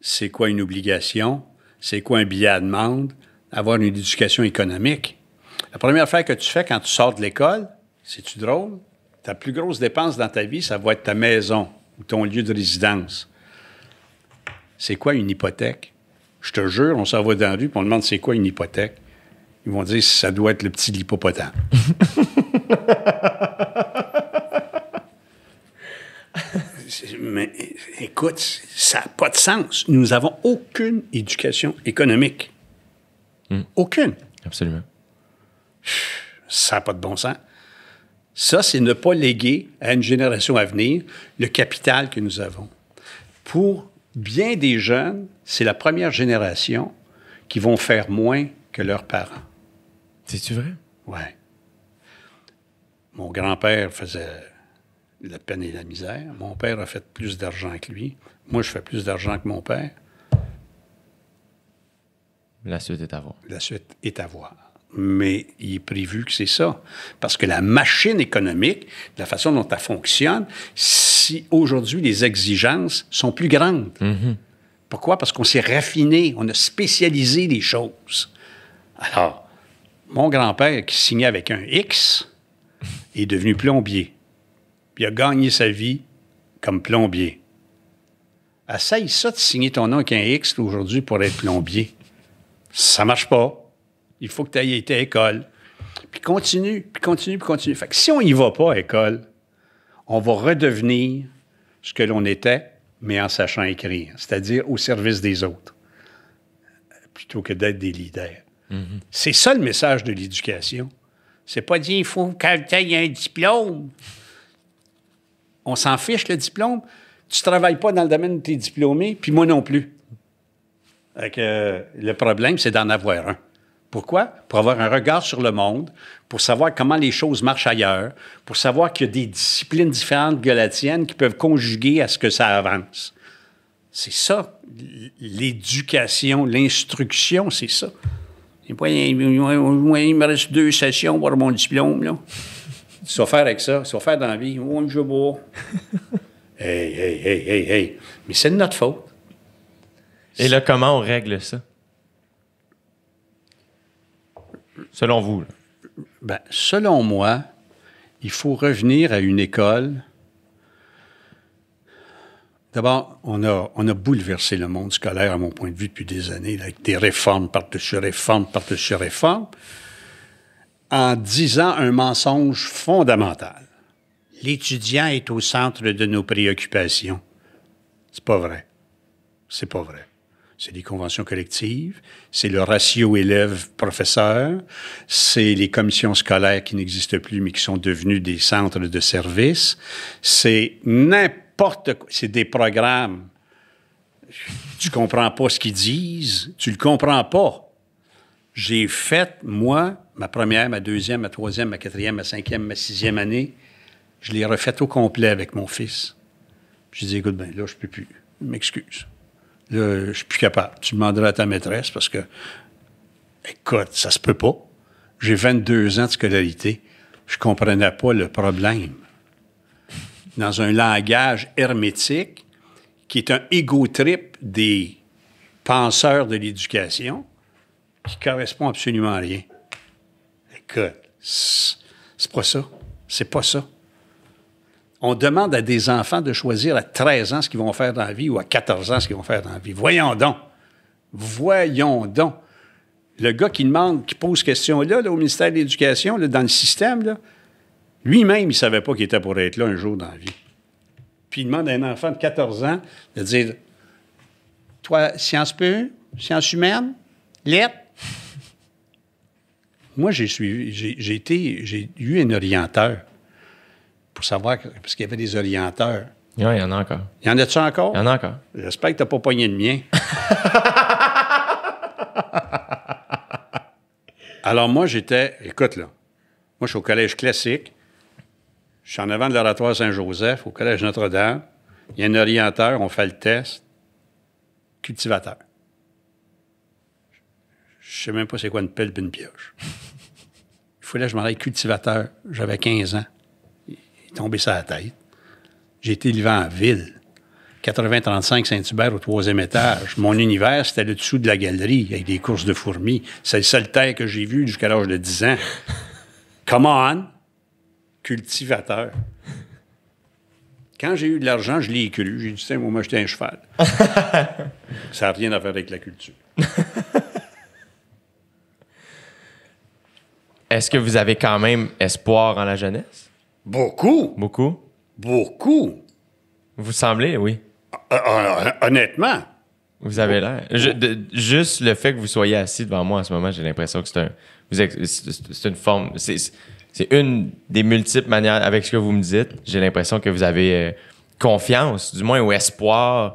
c'est quoi une obligation, c'est quoi un billet à demande, avoir une éducation économique. La première affaire que tu fais quand tu sors de l'école, c'est-tu drôle? Ta plus grosse dépense dans ta vie, ça va être ta maison ou ton lieu de résidence c'est quoi une hypothèque? Je te jure, on s'en va dans la rue, on demande c'est quoi une hypothèque. Ils vont dire ça doit être le petit hippopotame Mais écoute, ça n'a pas de sens. Nous n'avons aucune éducation économique. Hmm. Aucune. Absolument. Ça n'a pas de bon sens. Ça, c'est ne pas léguer à une génération à venir le capital que nous avons pour bien des jeunes, c'est la première génération qui vont faire moins que leurs parents. C'est-tu vrai? Oui. Mon grand-père faisait la peine et la misère. Mon père a fait plus d'argent que lui. Moi, je fais plus d'argent que mon père. La suite est à voir. La suite est à voir. Mais il est prévu que c'est ça. Parce que la machine économique, la façon dont elle fonctionne, si aujourd'hui les exigences sont plus grandes. Mhm. Pourquoi? Parce qu'on s'est raffiné, on a spécialisé les choses. Alors, mon grand-père qui signait avec un X est devenu plombier. Puis il a gagné sa vie comme plombier. Essaye ça de signer ton nom avec un X aujourd'hui pour être plombier. Ça marche pas. Il faut que tu ailles été à l'école. Puis continue, puis continue, puis continue. Fait si on n'y va pas à l'école, on va redevenir ce que l'on était, mais en sachant écrire, c'est-à-dire au service des autres, plutôt que d'être des leaders. Mhm. C'est ça le message de l'éducation. C'est pas dire il faut qu'il un diplôme. On s'en fiche le diplôme. Tu travailles pas dans le domaine où tu es diplômé, puis moi non plus. Euh, le problème, c'est d'en avoir un. Pourquoi? Pour avoir un regard sur le monde, pour savoir comment les choses marchent ailleurs, pour savoir qu'il y a des disciplines différentes que la tienne qui peuvent conjuguer à ce que ça avance. C'est ça, l'éducation, l'instruction, c'est ça. Il me reste deux sessions pour mon diplôme, là. faire avec ça, tu faire dans la vie. je hey, hey, hey, hey, hey. Mais c'est de notre faute. Et là, comment on règle ça? Selon vous? Ben, selon moi, il faut revenir à une école. D'abord, on a, on a bouleversé le monde scolaire, à mon point de vue, depuis des années, avec des réformes par-dessus réformes par-dessus réformes, en disant un mensonge fondamental. L'étudiant est au centre de nos préoccupations. C'est pas vrai. C'est pas vrai. C'est les conventions collectives, c'est le ratio élève-professeur, c'est les commissions scolaires qui n'existent plus mais qui sont devenues des centres de services, c'est n'importe quoi, c'est des programmes. Tu comprends pas ce qu'ils disent, tu le comprends pas. J'ai fait, moi, ma première, ma deuxième, ma troisième, ma quatrième, ma cinquième, ma sixième année, je l'ai refaite au complet avec mon fils. Je dis écoute, ben là, je peux plus, m'excuse je suis plus capable. Tu demanderas à ta maîtresse parce que, écoute, ça se peut pas. J'ai 22 ans de scolarité. Je comprenais pas le problème. Dans un langage hermétique qui est un ego trip des penseurs de l'éducation qui correspond absolument à rien. Écoute, c'est pas ça. C'est pas ça on demande à des enfants de choisir à 13 ans ce qu'ils vont faire dans la vie ou à 14 ans ce qu'ils vont faire dans la vie. Voyons donc. Voyons donc. Le gars qui demande, qui pose question là, au ministère de l'Éducation, dans le système, lui-même, il ne savait pas qu'il était pour être là un jour dans la vie. Puis il demande à un enfant de 14 ans de dire Toi, sciences pure, sciences humaines, lettres. Moi, j'ai suivi, j'ai été, j'ai eu un orienteur pour savoir, parce qu'il y avait des orienteurs. il y en a encore. Il y en a-tu encore? Il y en a encore. J'espère que tu n'as pas pogné le mien. Alors, moi, j'étais. Écoute, là. Moi, je suis au collège classique. Je suis en avant de l'oratoire Saint-Joseph, au collège Notre-Dame. Il y a un orienteur, on fait le test. Cultivateur. Je ne sais même pas c'est quoi une pelle et une pioche. Il fallait que je m'en aille cultivateur. J'avais 15 ans tombé sur la tête. J'ai été élevé en ville. 80-35 Saint-Hubert au troisième étage. Mon univers, c'était le dessous de la galerie avec des courses de fourmis. C'est le seul terre que j'ai vu jusqu'à l'âge de 10 ans. Come on, cultivateur. Quand j'ai eu de l'argent, je l'ai cru. J'ai dit, tiens, moi, j'étais un cheval. Ça n'a rien à faire avec la culture. Est-ce que vous avez quand même espoir en la jeunesse? Beaucoup. Beaucoup. Beaucoup. Vous semblez, oui. Euh, euh, honnêtement. Vous avez l'air. Juste le fait que vous soyez assis devant moi en ce moment, j'ai l'impression que c'est une forme. C'est une des multiples manières avec ce que vous me dites. J'ai l'impression que vous avez euh, confiance, du moins, ou espoir.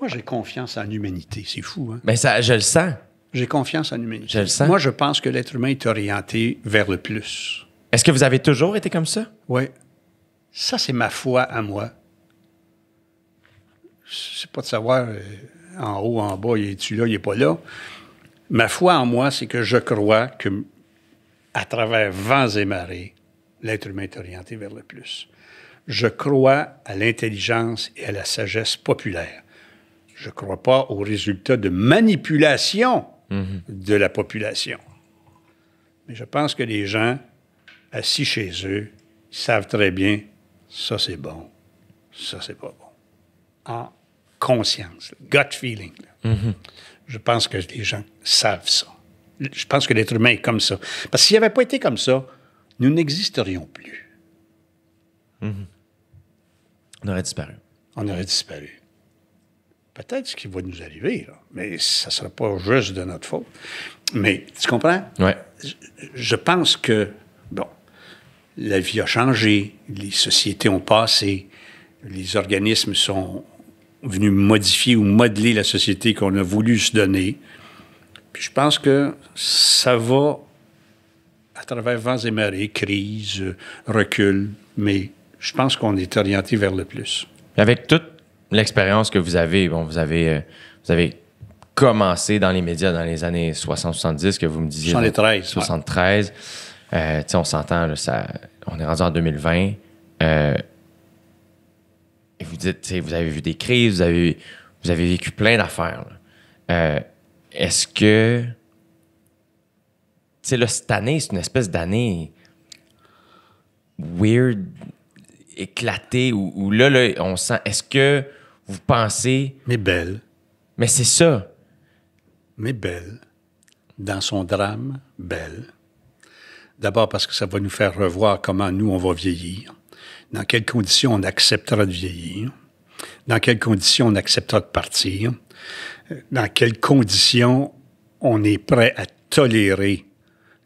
Moi, j'ai confiance en l'humanité. C'est fou. Hein? Ben, ça, je le sens. J'ai confiance en l'humanité. Je le sens. Moi, je pense que l'être humain est orienté vers le plus. Est-ce que vous avez toujours été comme ça? Oui. Ça, c'est ma foi à moi. C'est pas de savoir euh, en haut, en bas, il est-tu là, il est pas là. Ma foi en moi, c'est que je crois que, à travers vents et marées, l'être humain est orienté vers le plus. Je crois à l'intelligence et à la sagesse populaire. Je ne crois pas aux résultats de manipulation mhm. de la population. Mais je pense que les gens assis chez eux, ils savent très bien, ça c'est bon, ça c'est pas bon. En conscience, gut feeling. Mm-hmm. Je pense que les gens savent ça. Je pense que l'être humain est comme ça. Parce que s'il avait pas été comme ça, nous n'existerions plus. Mm-hmm. On aurait disparu. On aurait disparu. Peut-être ce qui va nous arriver, mais ça ne sera pas juste de notre faute. Mais tu comprends? Je pense que la vie a changé, les sociétés ont passé, les organismes sont venus modifier ou modeler la société qu'on a voulu se donner. Puis je pense que ça va à travers vents et marées, crise, recul, mais je pense qu'on est orienté vers le plus. Avec toute l'expérience que vous avez, bon, vous avez, euh, vous avez commencé dans les médias dans les années 60-70, que vous me disiez. 73. 73. Euh, on s'entend, ça on est rendu en 2020. Euh, et vous dites, vous avez vu des crises, vous avez, vous avez vécu plein d'affaires. Euh, est-ce que. cette année, c'est une espèce d'année weird, éclatée, où, là, là, on sent. Est-ce que vous pensez. Mais belle. Mais c'est ça. Mais belle. Dans son drame, belle. D'abord parce que ça va nous faire revoir comment nous, on va vieillir, dans quelles conditions on acceptera de vieillir, dans quelles conditions on acceptera de partir, dans quelles conditions on est prêt à tolérer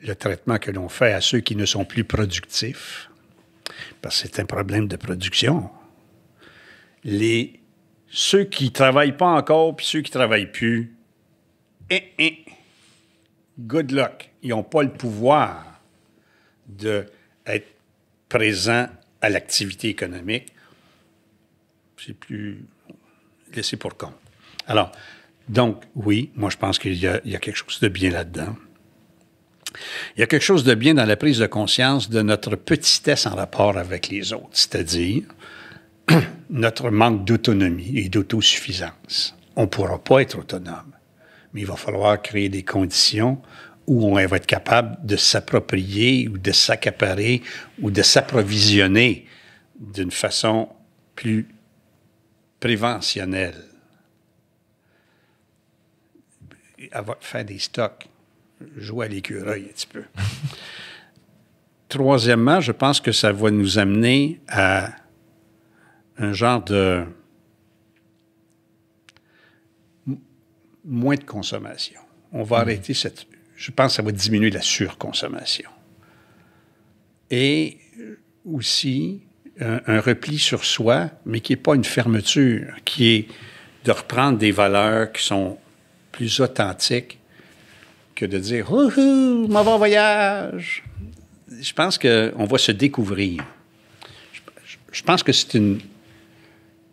le traitement que l'on fait à ceux qui ne sont plus productifs, parce que c'est un problème de production. Les, ceux qui ne travaillent pas encore, puis ceux qui ne travaillent plus, eh, eh, good luck, ils n'ont pas le pouvoir d'être présent à l'activité économique, c'est plus laissé pour compte. Alors, donc, oui, moi, je pense qu'il y, a quelque chose de bien là-dedans. Il y a quelque chose de bien dans la prise de conscience de notre petitesse en rapport avec les autres, c'est-à-dire notre manque d'autonomie et d'autosuffisance. On ne pourra pas être autonome, mais il va falloir créer des conditions où on va être capable de s'approprier ou de s'accaparer ou de s'approvisionner d'une façon plus préventionnelle. Avoir, faire des stocks, jouer à l'écureuil un petit peu. Troisièmement, je pense que ça va nous amener à un genre de moins de consommation. On va mm. arrêter cette je pense que ça va diminuer la surconsommation. Et aussi un, repli sur soi, mais qui n'est pas une fermeture, qui est de reprendre des valeurs qui sont plus authentiques que de dire Wouhou, mon voyage. Je pense qu'on va se découvrir. Je, pense que c'est une,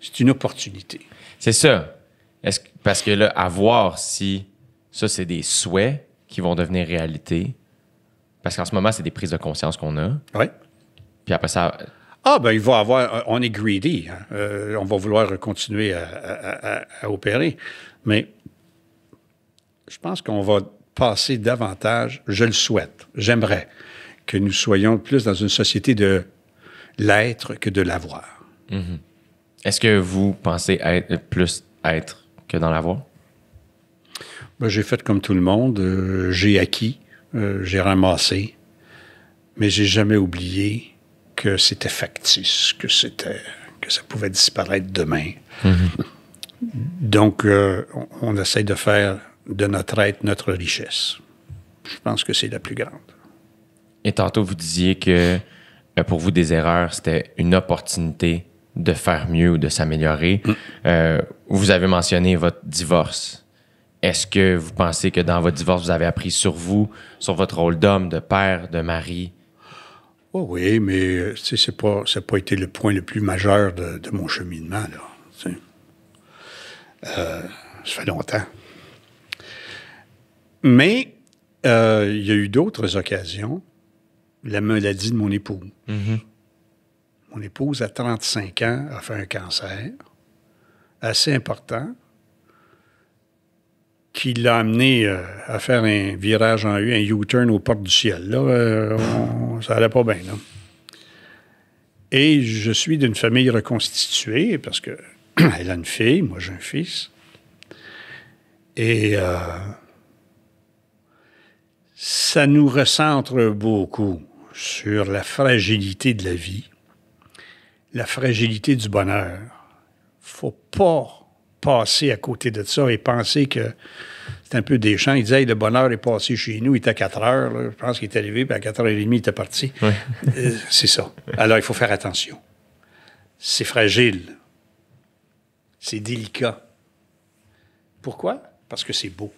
c'est une opportunité. C'est ça. Est-ce, parce que là, à voir si ça, c'est des souhaits qui vont devenir réalité. Parce qu'en ce moment, c'est des prises de conscience qu'on a. Oui. Puis après ça. Ah, ben, il va avoir. Euh, on est greedy. Hein. Euh, on va vouloir continuer à, opérer. Mais je pense qu'on va passer davantage, je le souhaite, j'aimerais, que nous soyons plus dans une société de l'être que de l'avoir. Mm-hmm. Est-ce que vous pensez être, plus être que dans l'avoir? Ben, j'ai fait comme tout le monde. Euh, j'ai acquis, euh, j'ai ramassé, mais j'ai jamais oublié que c'était factice, que c'était que ça pouvait disparaître demain. Mm-hmm. Donc, euh, on, essaie de faire de notre être notre richesse. Je pense que c'est la plus grande. Et tantôt, vous disiez que pour vous, des erreurs, c'était une opportunité de faire mieux ou de s'améliorer. Mm. vous avez mentionné votre divorce. Est-ce que vous pensez que dans votre divorce, vous avez appris sur vous, sur votre rôle d'homme, de père, de mari? Oh oui, mais euh, c'est n'a pas été le point le plus majeur de, mon cheminement. Là, euh, ça fait longtemps. Mais euh, il y a eu d'autres occasions. La maladie de mon époux. Mm-hmm. Mon épouse, à 35 ans, a fait un cancer assez important qui l'a amené euh, à faire un virage en U, un U-turn aux portes du ciel. Là, euh, ça allait pas bien. Et je suis d'une famille reconstituée parce qu'elle a une fille, moi j'ai un fils. Et euh, ça nous recentre beaucoup sur la fragilité de la vie, la fragilité du bonheur. Faut pas passer à côté de ça et penser que c'est un peu des champs. Il disait, le bonheur est passé chez nous, il était à 4 heures. Je pense qu'il est arrivé, puis à 4h30, il est parti. Euh, c'est ça. Alors, il faut faire attention. C'est fragile. C'est délicat. Pourquoi? Parce que c'est beau.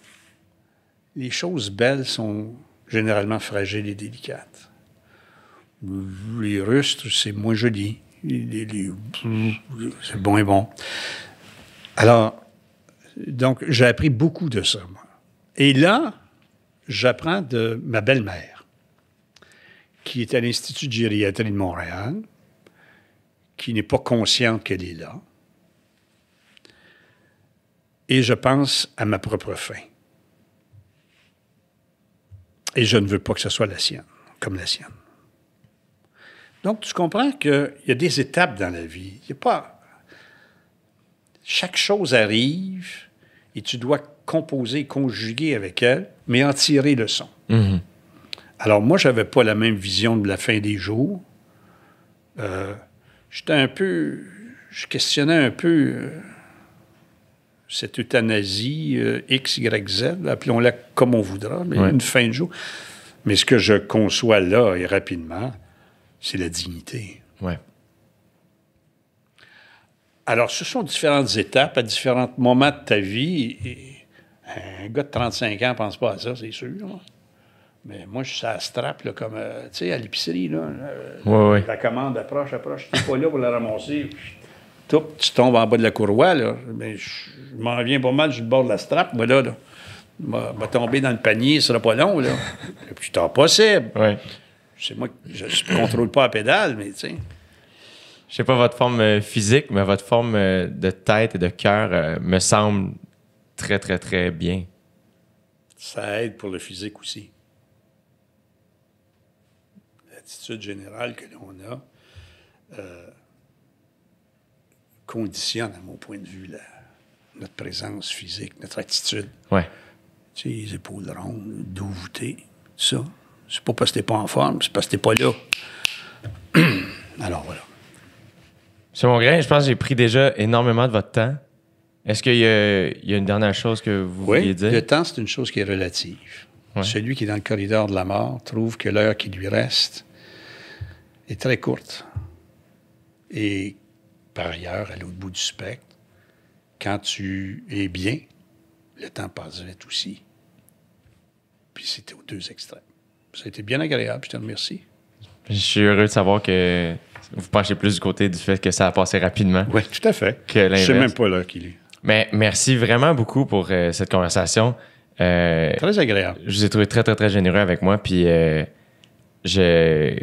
Les choses belles sont généralement fragiles et délicates. Les rustres, c'est moins joli. c'est bon et bon. Alors, donc, j'ai appris beaucoup de ça, moi. Et là, j'apprends de ma belle-mère, qui est à l'Institut de gériatrie de Montréal, qui n'est pas consciente qu'elle est là. Et je pense à ma propre fin. Et je ne veux pas que ce soit la sienne, comme la sienne. Donc, tu comprends qu'il y a des étapes dans la vie. Il n'y a pas chaque chose arrive et tu dois composer, conjuguer avec elle, mais en tirer le son. Mm-hmm. Alors moi, je n'avais pas la même vision de la fin des jours. Euh, j'étais un peu... Je questionnais un peu euh, cette euthanasie euh, X, Y, Z, appelons-la comme on voudra, mais une fin de jour. Mais ce que je conçois là et rapidement, c'est la dignité. Ouais. Alors, ce sont différentes étapes à différents moments de ta vie. un gars de 35 ans ne pense pas à ça, c'est sûr. Mais moi, je suis à la strappe, là, comme, euh, tu sais, à l'épicerie, là. Euh, la commande approche, approche, tu pas là pour la ramasser. tu tombes en bas de la courroie, là. Mais je, m'en viens pas mal, je suis bord de la strap, moi, là, là. Va tomber dans le panier, ce sera pas long, là. Le plus tard possible. C'est moi, je ne contrôle pas la pédale, mais, tu sais. Je sais pas votre forme euh, physique, mais votre forme euh, de tête et de cœur euh, me semble très, très, très bien. Ça aide pour le physique aussi. L'attitude générale que l'on a conditionne, à mon point de vue, notre présence physique, notre attitude. Ouais. Tu sais, les épaules rondes, vous ça. C'est pas parce que t'es pas en forme, c'est parce que t'es pas là. Alors voilà. Sur mon grain, je pense que j'ai pris déjà énormément de votre temps. Est-ce qu'il y, a une dernière chose que vous vouliez dire? Le temps, c'est une chose qui est relative. Celui qui est dans le corridor de la mort trouve que l'heure qui lui reste est très courte. Et par ailleurs, à l'autre bout du spectre, quand tu es bien, le temps passe vite aussi. Puis c'était aux deux extrêmes. Ça a été bien agréable, je te remercie. Je suis heureux de savoir que vous penchez plus du côté du fait que ça a passé rapidement. Oui, tout à fait. Que ne sais même pas là qu'il est. Mais merci vraiment beaucoup pour euh, cette conversation. Euh, très agréable. Je vous ai trouvé très, très, très généreux avec moi. Puis euh, je,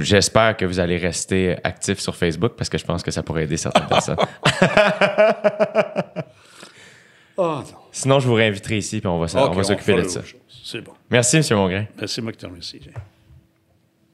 j'espère que vous allez rester actif sur Facebook parce que je pense que ça pourrait aider certaines personnes. Ah, Sinon, je vous réinviterai ici puis on va, on va s'occuper de ça. C'est bon. Merci, M. Mongrain. Merci, moi, qui te remercie.